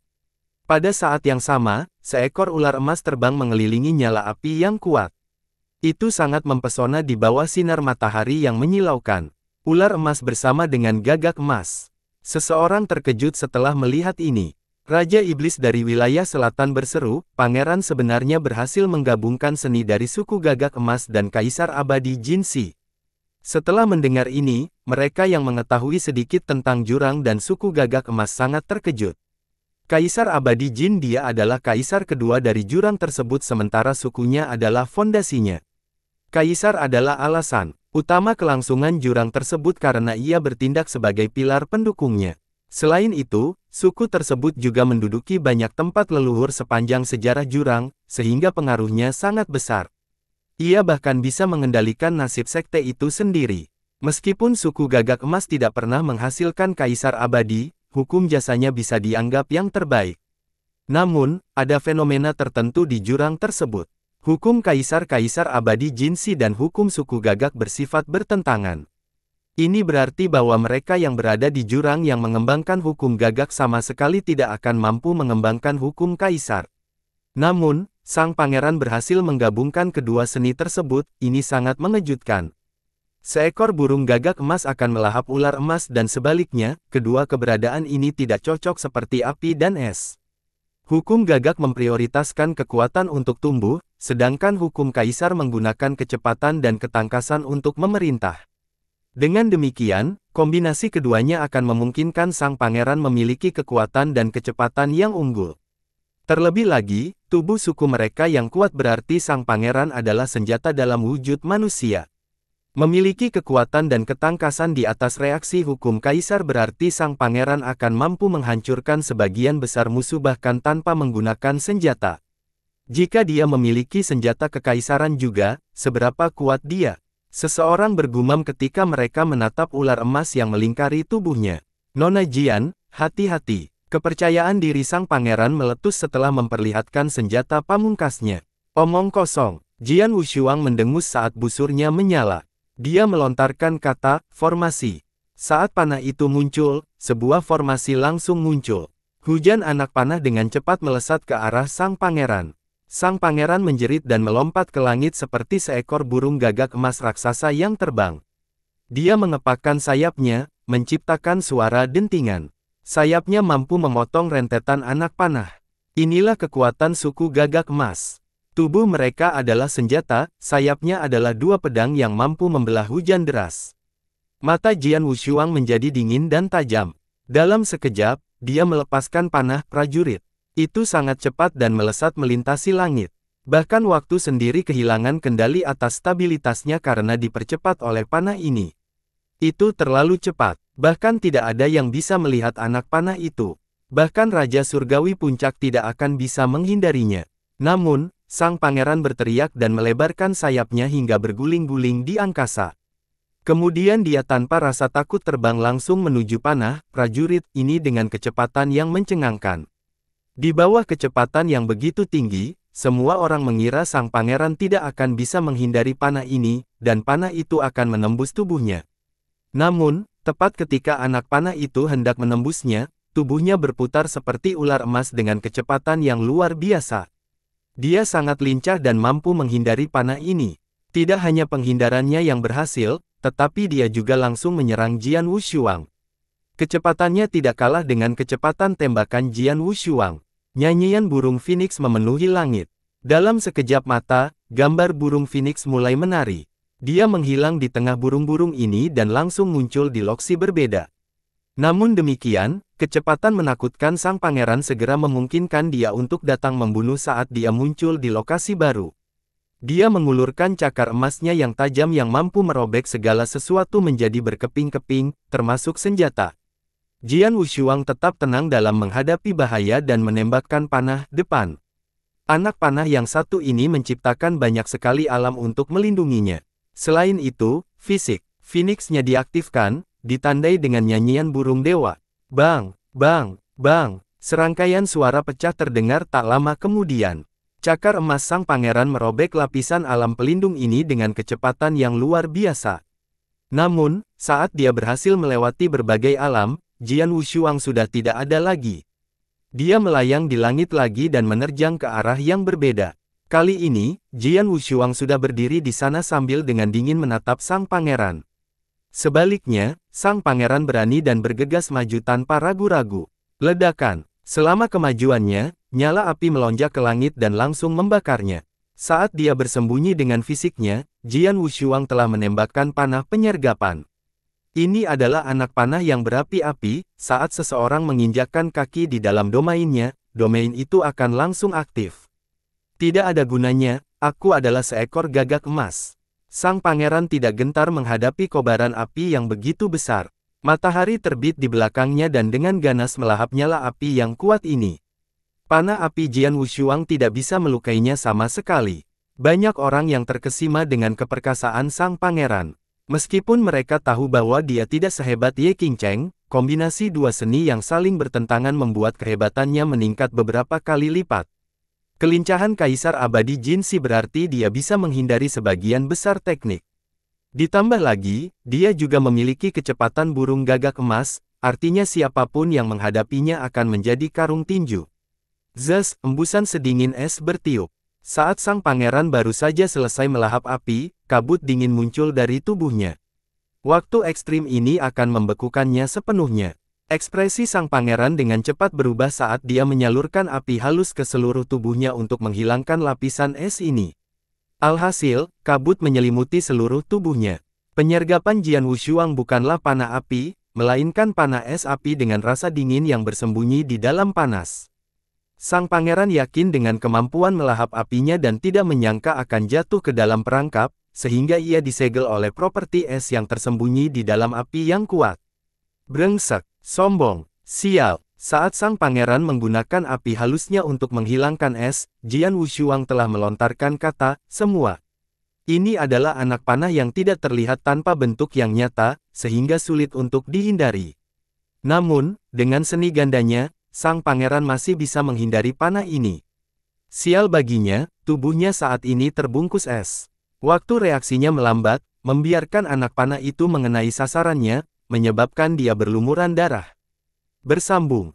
Pada saat yang sama, seekor ular emas terbang mengelilingi nyala api yang kuat. Itu sangat mempesona di bawah sinar matahari yang menyilaukan. Ular emas bersama dengan gagak emas. Seseorang terkejut setelah melihat ini. Raja Iblis dari wilayah selatan berseru, pangeran sebenarnya berhasil menggabungkan seni dari suku gagak emas dan kaisar abadi Jin Si. Setelah mendengar ini, mereka yang mengetahui sedikit tentang jurang dan suku gagak emas sangat terkejut. Kaisar abadi Jin dia adalah kaisar kedua dari jurang tersebut sementara sukunya adalah fondasinya. Kaisar adalah alasan utama kelangsungan jurang tersebut karena ia bertindak sebagai pilar pendukungnya. Selain itu, Suku tersebut juga menduduki banyak tempat leluhur sepanjang sejarah jurang, sehingga pengaruhnya sangat besar. Ia bahkan bisa mengendalikan nasib sekte itu sendiri. Meskipun suku gagak emas tidak pernah menghasilkan kaisar abadi, hukum jasanya bisa dianggap yang terbaik. Namun, ada fenomena tertentu di jurang tersebut. Hukum kaisar-kaisar abadi jinsi dan hukum suku gagak bersifat bertentangan. Ini berarti bahwa mereka yang berada di jurang yang mengembangkan hukum gagak sama sekali tidak akan mampu mengembangkan hukum kaisar. Namun, sang pangeran berhasil menggabungkan kedua seni tersebut, ini sangat mengejutkan. Seekor burung gagak emas akan melahap ular emas dan sebaliknya, kedua keberadaan ini tidak cocok seperti api dan es. Hukum gagak memprioritaskan kekuatan untuk tumbuh, sedangkan hukum kaisar menggunakan kecepatan dan ketangkasan untuk memerintah. Dengan demikian, kombinasi keduanya akan memungkinkan sang pangeran memiliki kekuatan dan kecepatan yang unggul. Terlebih lagi, tubuh suku mereka yang kuat berarti sang pangeran adalah senjata dalam wujud manusia. Memiliki kekuatan dan ketangkasan di atas reaksi hukum kaisar berarti sang pangeran akan mampu menghancurkan sebagian besar musuh bahkan tanpa menggunakan senjata. Jika dia memiliki senjata kekaisaran juga, seberapa kuat dia? Seseorang bergumam ketika mereka menatap ular emas yang melingkari tubuhnya. Nona Jian, hati-hati. Kepercayaan diri sang pangeran meletus setelah memperlihatkan senjata pamungkasnya. Omong kosong, Jian Wushuang mendengus saat busurnya menyala. Dia melontarkan kata, formasi. Saat panah itu muncul, sebuah formasi langsung muncul. Hujan anak panah dengan cepat melesat ke arah sang pangeran. Sang pangeran menjerit dan melompat ke langit seperti seekor burung gagak emas raksasa yang terbang. Dia mengepakkan sayapnya, menciptakan suara dentingan. Sayapnya mampu memotong rentetan anak panah. Inilah kekuatan suku gagak emas. Tubuh mereka adalah senjata, sayapnya adalah dua pedang yang mampu membelah hujan deras. Mata Jian Wushuang menjadi dingin dan tajam. Dalam sekejap, dia melepaskan panah prajurit. Itu sangat cepat dan melesat melintasi langit. Bahkan waktu sendiri kehilangan kendali atas stabilitasnya karena dipercepat oleh panah ini. Itu terlalu cepat, bahkan tidak ada yang bisa melihat anak panah itu. Bahkan Raja Surgawi Puncak tidak akan bisa menghindarinya. Namun, sang pangeran berteriak dan melebarkan sayapnya hingga berguling-guling di angkasa. Kemudian dia tanpa rasa takut terbang langsung menuju panah, prajurit ini dengan kecepatan yang mencengangkan. Di bawah kecepatan yang begitu tinggi, semua orang mengira sang pangeran tidak akan bisa menghindari panah ini, dan panah itu akan menembus tubuhnya. Namun, tepat ketika anak panah itu hendak menembusnya, tubuhnya berputar seperti ular emas dengan kecepatan yang luar biasa. Dia sangat lincah dan mampu menghindari panah ini. Tidak hanya penghindarannya yang berhasil, tetapi dia juga langsung menyerang Jian Wushuang. Kecepatannya tidak kalah dengan kecepatan tembakan Jian Wushuang. Nyanyian burung Phoenix memenuhi langit. Dalam sekejap mata, gambar burung Phoenix mulai menari. Dia menghilang di tengah burung-burung ini dan langsung muncul di loksi berbeda. Namun demikian, kecepatan menakutkan sang pangeran segera memungkinkan dia untuk datang membunuh saat dia muncul di lokasi baru. Dia mengulurkan cakar emasnya yang tajam yang mampu merobek segala sesuatu menjadi berkeping-keping, termasuk senjata. Jian Wushuang tetap tenang dalam menghadapi bahaya dan menembakkan panah depan. Anak panah yang satu ini menciptakan banyak sekali alam untuk melindunginya. Selain itu, fisik, Phoenixnya diaktifkan, ditandai dengan nyanyian burung dewa. Bang, bang, bang, serangkaian suara pecah terdengar tak lama kemudian. Cakar emas sang pangeran merobek lapisan alam pelindung ini dengan kecepatan yang luar biasa. Namun, saat dia berhasil melewati berbagai alam, Jian Wushuang sudah tidak ada lagi. Dia melayang di langit lagi dan menerjang ke arah yang berbeda. Kali ini, Jian Wushuang sudah berdiri di sana sambil dengan dingin menatap sang pangeran. Sebaliknya, sang pangeran berani dan bergegas maju tanpa ragu-ragu. Ledakan. Selama kemajuannya, nyala api melonjak ke langit dan langsung membakarnya. Saat dia bersembunyi dengan fisiknya, Jian Wushuang telah menembakkan panah penyergapan. Ini adalah anak panah yang berapi-api, saat seseorang menginjakkan kaki di dalam domainnya, domain itu akan langsung aktif. Tidak ada gunanya, aku adalah seekor gagak emas. Sang pangeran tidak gentar menghadapi kobaran api yang begitu besar. Matahari terbit di belakangnya dan dengan ganas melahap nyala api yang kuat ini. Panah api Jian Wushuang tidak bisa melukainya sama sekali. Banyak orang yang terkesima dengan keperkasaan sang pangeran. Meskipun mereka tahu bahwa dia tidak sehebat Ye King Cheng, kombinasi dua seni yang saling bertentangan membuat kehebatannya meningkat beberapa kali lipat. Kelincahan Kaisar Abadi Jin Si berarti dia bisa menghindari sebagian besar teknik. Ditambah lagi, dia juga memiliki kecepatan burung gagak emas, artinya siapapun yang menghadapinya akan menjadi karung tinju. Zas, embusan sedingin es bertiup. Saat sang pangeran baru saja selesai melahap api, kabut dingin muncul dari tubuhnya. Waktu ekstrim ini akan membekukannya sepenuhnya. Ekspresi sang pangeran dengan cepat berubah saat dia menyalurkan api halus ke seluruh tubuhnya untuk menghilangkan lapisan es ini. Alhasil, kabut menyelimuti seluruh tubuhnya. Penyergapan Jian Wushuang bukanlah panah api, melainkan panah es api dengan rasa dingin yang bersembunyi di dalam panas. Sang pangeran yakin dengan kemampuan melahap apinya dan tidak menyangka akan jatuh ke dalam perangkap, sehingga ia disegel oleh properti es yang tersembunyi di dalam api yang kuat. Brengsek, sombong, sial. Saat sang pangeran menggunakan api halusnya untuk menghilangkan es, Jian Wushuang telah melontarkan kata, semua. Ini adalah anak panah yang tidak terlihat tanpa bentuk yang nyata, sehingga sulit untuk dihindari. Namun, dengan seni gandanya, sang pangeran masih bisa menghindari panah ini. Sial baginya, tubuhnya saat ini terbungkus es. Waktu reaksinya melambat, membiarkan anak panah itu mengenai sasarannya, menyebabkan dia berlumuran darah. Bersambung,